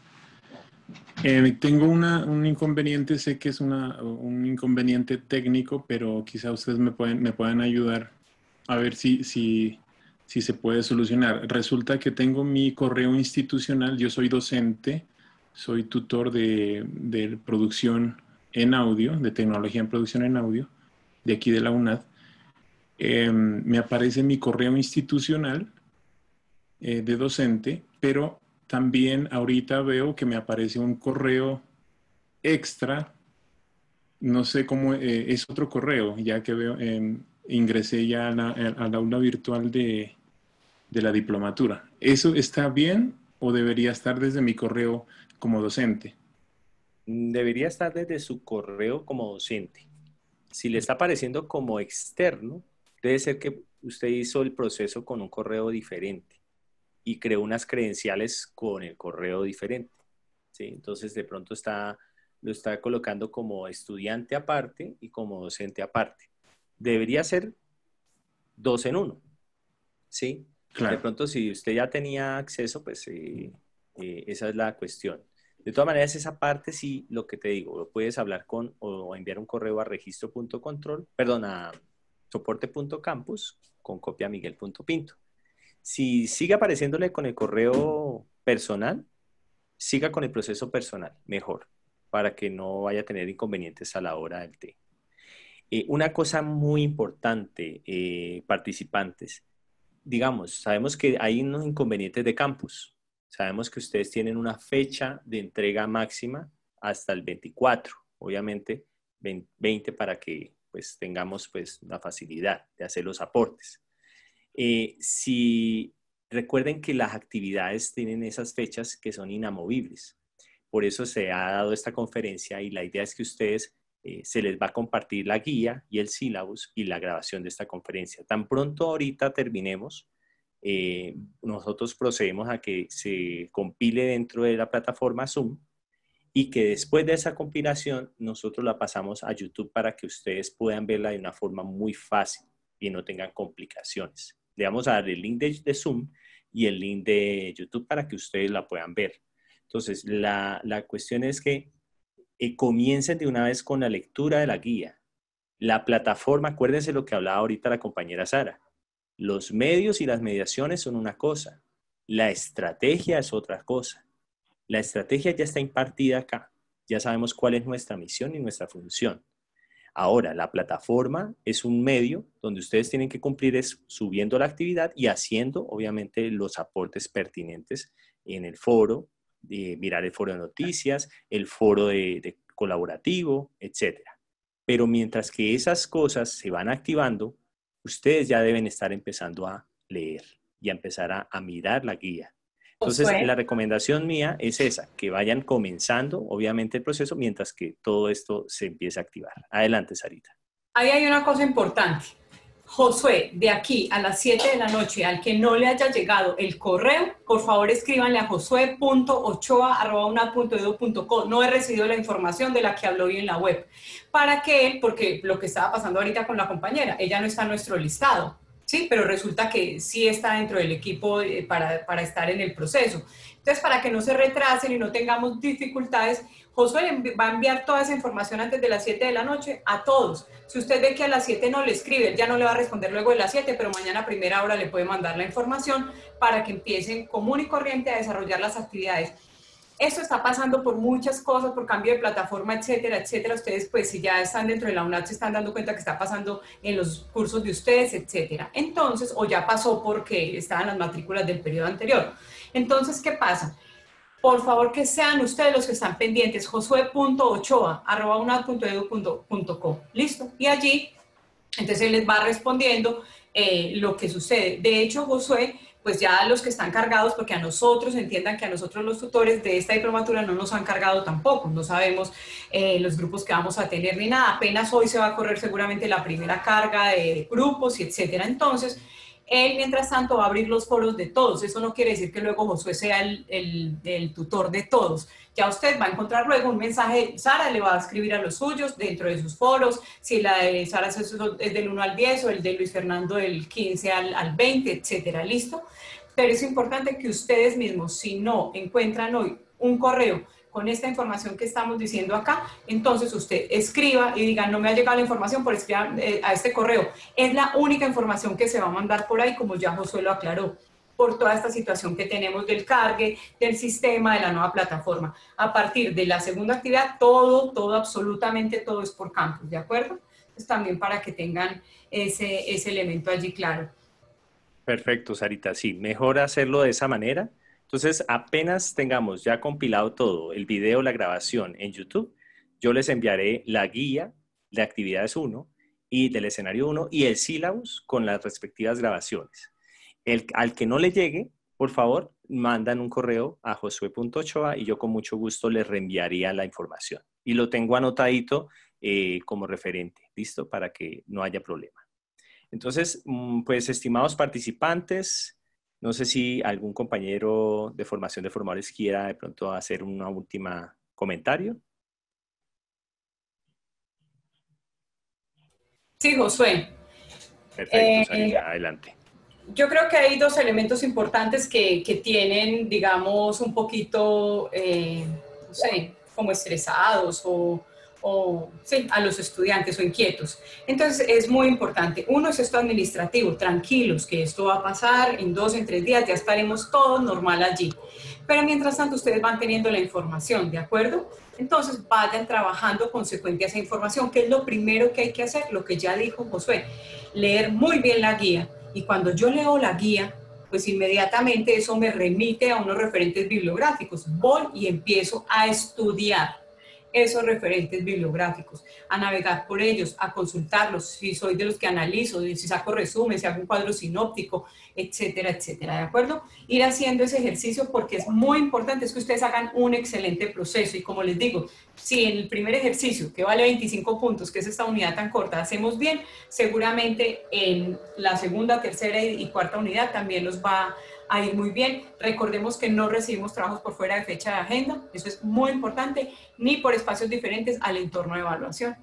Eh, tengo un inconveniente, sé que es un inconveniente técnico, pero quizá ustedes me pueden, me puedan ayudar a ver si, si, si se puede solucionar. Resulta que tengo mi correo institucional, yo soy docente, soy tutor de, de, producción en audio, de tecnología en producción en audio, de aquí de la UNAD. Em, me aparece mi correo institucional eh, de docente, pero también ahorita veo que me aparece un correo extra. No sé cómo eh, es otro correo, ya que veo, em, ingresé ya eh, al la aula virtual de, de la diplomatura. ¿Eso está bien o debería estar desde mi correo como docente? Debería estar desde su correo como docente. Si le está apareciendo como externo, debe ser que usted hizo el proceso con un correo diferente y creó unas credenciales con el correo diferente. ¿sí? Entonces, de pronto está, lo está colocando como estudiante aparte y como docente aparte. Debería ser dos en uno. ¿sí? De pronto, si usted ya tenía acceso, pues eh, eh, esa es la cuestión. De todas maneras, esa parte sí, lo que te digo, lo puedes hablar con o enviar un correo a registro.control, perdón, a soporte.campus con copia miguel.pinto si sigue apareciéndole con el correo personal, siga con el proceso personal, mejor, para que no vaya a tener inconvenientes a la hora del té. Eh, una cosa muy importante, eh, participantes, digamos, sabemos que hay unos inconvenientes de campus. Sabemos que ustedes tienen una fecha de entrega máxima hasta el 24, obviamente 20 para que pues tengamos pues la facilidad de hacer los aportes. Eh, si recuerden que las actividades tienen esas fechas que son inamovibles. Por eso se ha dado esta conferencia y la idea es que ustedes eh, se les va a compartir la guía y el sílabus y la grabación de esta conferencia. Tan pronto ahorita terminemos, eh, nosotros procedemos a que se compile dentro de la plataforma Zoom y que después de esa compilación nosotros la pasamos a YouTube para que ustedes puedan verla de una forma muy fácil y no tengan complicaciones. Le vamos a dar el link de, Zoom y el link de YouTube para que ustedes la puedan ver. Entonces, la, cuestión es que eh, comiencen de una vez con la lectura de la guía. La plataforma, acuérdense lo que hablaba ahorita la compañera Sara. Los medios y las mediaciones son una cosa, la estrategia es otra cosa. La estrategia ya está impartida acá, ya sabemos cuál es nuestra misión y nuestra función. Ahora, la plataforma es un medio donde ustedes tienen que cumplir es subiendo la actividad y haciendo, obviamente, los aportes pertinentes en el foro, eh, mirar el foro de noticias, el foro de, colaborativo, etc. Pero mientras que esas cosas se van activando, ustedes ya deben estar empezando a leer y a empezar a mirar la guía entonces, la recomendación mía es esa, que vayan comenzando, obviamente, el proceso mientras que todo esto se empiece a activar. Adelante, Sarita. Ahí hay una cosa importante. Josué, de aquí a las 7 de la noche, al que no le haya llegado el correo, por favor escríbanle a josué.ochoa.edu.co. No he recibido la información de la que habló hoy en la web. Para que porque lo que estaba pasando ahorita con la compañera, ella no está en nuestro listado. ¿sí? Pero resulta que sí está dentro del equipo eh, para, estar en el proceso. Entonces, para que no se retrasen y no tengamos dificultades, Josué va a enviar toda esa información antes de las 7 de la noche a todos. Si usted ve que a las 7 no le escribe, ya no le va a responder luego de las 7, pero mañana a primera hora le puede mandar la información para que empiecen común y corriente a desarrollar las actividades. Esto está pasando por muchas cosas, por cambio de plataforma, etcétera, etcétera. Ustedes, pues, si ya están dentro de la UNAD, se están dando cuenta que está pasando en los cursos de ustedes, etcétera. Entonces, o ya pasó porque estaban las matrículas del periodo anterior. Entonces, ¿qué pasa? Por favor, que sean ustedes los que están pendientes, Josue.ochoa.edu.co. Listo. Y allí, entonces, él les va respondiendo eh, lo que sucede. De hecho, Josué pues ya los que están cargados, porque a nosotros, entiendan que a nosotros los tutores de esta diplomatura no nos han cargado tampoco, no sabemos eh, los grupos que vamos a tener ni nada, apenas hoy se va a correr seguramente la primera carga de grupos y etcétera, entonces él mientras tanto va a abrir los foros de todos, eso no quiere decir que luego Josué sea el tutor de todos, ya usted va a encontrar luego un mensaje, Sara le va a escribir a los suyos dentro de sus foros, si la de Sara es, del 1 al 10 o el de Luis Fernando del 15 al, 20, etcétera, listo. Pero es importante que ustedes mismos, si no encuentran hoy un correo con esta información que estamos diciendo acá, entonces usted escriba y diga, no me ha llegado la información, por escribir eh, a este correo. Es la única información que se va a mandar por ahí, como ya Josué lo aclaró por toda esta situación que tenemos del cargue, del sistema, de la nueva plataforma. A partir de la segunda actividad, todo, todo, absolutamente todo es por campus, ¿de acuerdo? Pues también para que tengan ese, ese elemento allí claro. Perfecto, Sarita, sí, mejor hacerlo de esa manera. Entonces, apenas tengamos ya compilado todo, el video, la grabación en YouTube, yo les enviaré la guía de actividades 1 y del escenario 1 y el sílabus con las respectivas grabaciones. El, al que no le llegue, por favor, mandan un correo a josue.ochoa y yo con mucho gusto les reenviaría la información. Y lo tengo anotadito eh, como referente, ¿listo? Para que no haya problema. Entonces, mm, pues estimados participantes, no sé si algún compañero de formación de formadores quiera de pronto hacer una última comentario. Sí, Josué. Perfecto, eh, adelante yo creo que hay dos elementos importantes que, tienen, digamos, un poquito, eh, no sé, como estresados o, sí, a los estudiantes o inquietos. Entonces es muy importante. Uno es esto administrativo, tranquilos, que esto va a pasar en dos, en tres días, ya estaremos todos normal allí. Pero mientras tanto ustedes van teniendo la información, ¿de acuerdo? Entonces vayan trabajando consecuente a esa información, que es lo primero que hay que hacer, lo que ya dijo Josué, leer muy bien la guía y cuando yo leo la guía, pues inmediatamente eso me remite a unos referentes bibliográficos. Voy y empiezo a estudiar esos referentes bibliográficos, a navegar por ellos, a consultarlos, si soy de los que analizo, si saco resumen, si hago un cuadro sinóptico, etcétera, etcétera, ¿de acuerdo? Ir haciendo ese ejercicio porque es muy importante, es que ustedes hagan un excelente proceso y como les digo, si en el primer ejercicio, que vale 25 puntos, que es esta unidad tan corta, hacemos bien, seguramente en la segunda, tercera y cuarta unidad también los va a ir muy bien. Recordemos que no recibimos trabajos por fuera de fecha de agenda, eso es muy importante, ni por espacios diferentes al entorno de evaluación.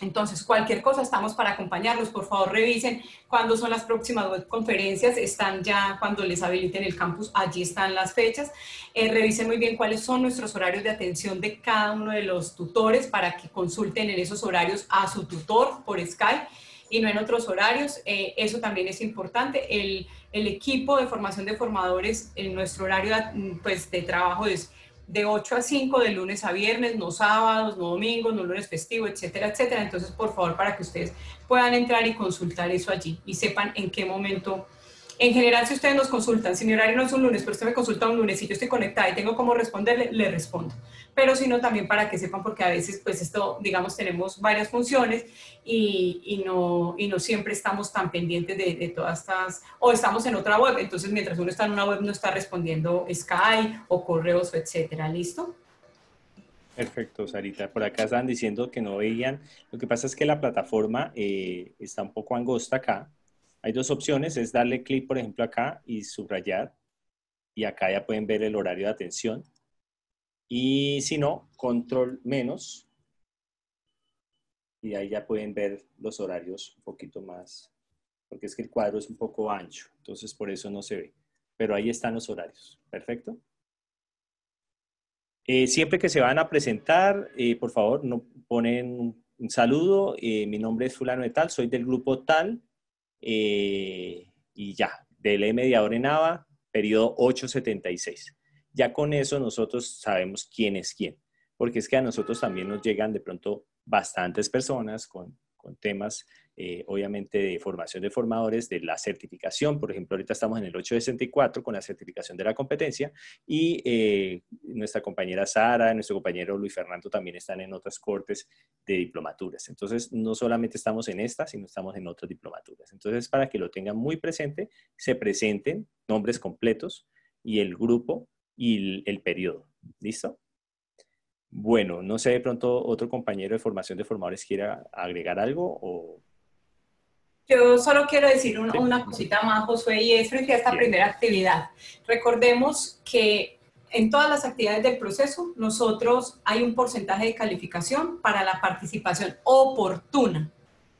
Entonces, cualquier cosa, estamos para acompañarlos. Por favor, revisen cuándo son las próximas web conferencias. Están ya cuando les habiliten el campus, allí están las fechas. Eh, revisen muy bien cuáles son nuestros horarios de atención de cada uno de los tutores para que consulten en esos horarios a su tutor por Skype y no en otros horarios. Eh, eso también es importante. El el equipo de formación de formadores en nuestro horario pues, de trabajo es de 8 a 5 de lunes a viernes, no sábados, no domingos, no lunes festivo, etcétera, etcétera. Entonces, por favor, para que ustedes puedan entrar y consultar eso allí y sepan en qué momento en general, si ustedes nos consultan, si horario no es un lunes, pero usted me consulta un lunes y yo estoy conectada y tengo cómo responderle, le respondo. Pero si no, también para que sepan, porque a veces, pues esto, digamos, tenemos varias funciones y, no, no siempre estamos tan pendientes de, todas estas, o estamos en otra web, entonces mientras uno está en una web no está respondiendo Skype o correos, etcétera, ¿listo? Perfecto, Sarita. Por acá están diciendo que no veían. Lo que pasa es que la plataforma eh, está un poco angosta acá, hay dos opciones, es darle clic, por ejemplo, acá y subrayar. Y acá ya pueden ver el horario de atención. Y si no, control menos. Y ahí ya pueden ver los horarios un poquito más, porque es que el cuadro es un poco ancho, entonces por eso no se ve. Pero ahí están los horarios, ¿perfecto? Eh, siempre que se van a presentar, eh, por favor, no ponen un, saludo. Eh, mi nombre es fulano de tal, soy del grupo tal eh, y ya, DLE media hora en ABA, periodo 876. Ya con eso nosotros sabemos quién es quién, porque es que a nosotros también nos llegan de pronto bastantes personas con, con temas eh, obviamente de formación de formadores, de la certificación, por ejemplo, ahorita estamos en el 864 con la certificación de la competencia y eh, nuestra compañera Sara, nuestro compañero Luis Fernando también están en otras cortes de diplomaturas. Entonces, no solamente estamos en esta, sino estamos en otras diplomaturas. Entonces, para que lo tengan muy presente, se presenten nombres completos y el grupo y el, el periodo. ¿Listo? Bueno, no sé de pronto otro compañero de formación de formadores quiera agregar algo o yo solo quiero decir una cosita más, Josué, y es frente a esta primera actividad. Recordemos que en todas las actividades del proceso, nosotros hay un porcentaje de calificación para la participación oportuna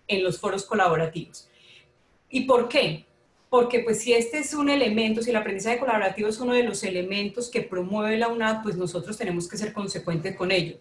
en los foros colaborativos. ¿Y por qué? Porque pues si este es un elemento, si el aprendizaje colaborativo es uno de los elementos que promueve la UNAD, pues nosotros tenemos que ser consecuentes con ello.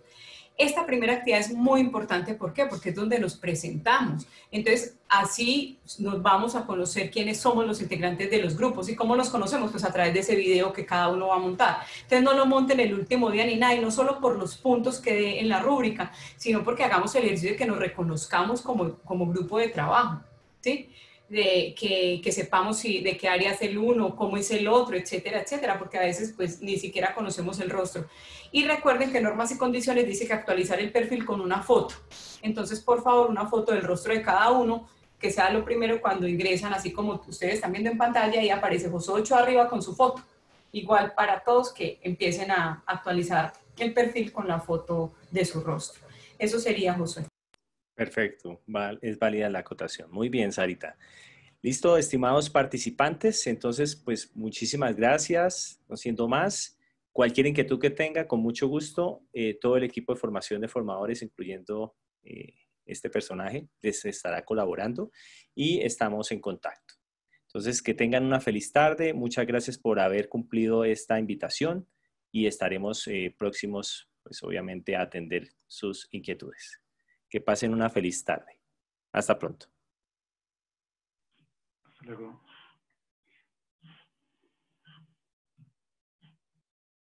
Esta primera actividad es muy importante, ¿por qué? Porque es donde nos presentamos. Entonces, así nos vamos a conocer quiénes somos los integrantes de los grupos y cómo nos conocemos, pues a través de ese video que cada uno va a montar. Entonces, no lo monten el último día ni nada, y no solo por los puntos que dé en la rúbrica, sino porque hagamos el ejercicio de que nos reconozcamos como, como grupo de trabajo, ¿sí? de que, sepamos si, de qué área es el uno, cómo es el otro, etcétera, etcétera, porque a veces pues ni siquiera conocemos el rostro. Y recuerden que normas y condiciones dice que actualizar el perfil con una foto. Entonces, por favor, una foto del rostro de cada uno, que sea lo primero cuando ingresan, así como ustedes están viendo en pantalla, y aparece José 8 arriba con su foto. Igual para todos que empiecen a actualizar el perfil con la foto de su rostro. Eso sería, Josué. Perfecto, es válida la acotación. Muy bien, Sarita. Listo, estimados participantes. Entonces, pues muchísimas gracias. No siento más. Cualquier inquietud que tenga, con mucho gusto, eh, todo el equipo de formación de formadores, incluyendo eh, este personaje, les estará colaborando y estamos en contacto. Entonces, que tengan una feliz tarde. Muchas gracias por haber cumplido esta invitación y estaremos eh, próximos, pues obviamente, a atender sus inquietudes. Que pasen una feliz tarde. Hasta pronto.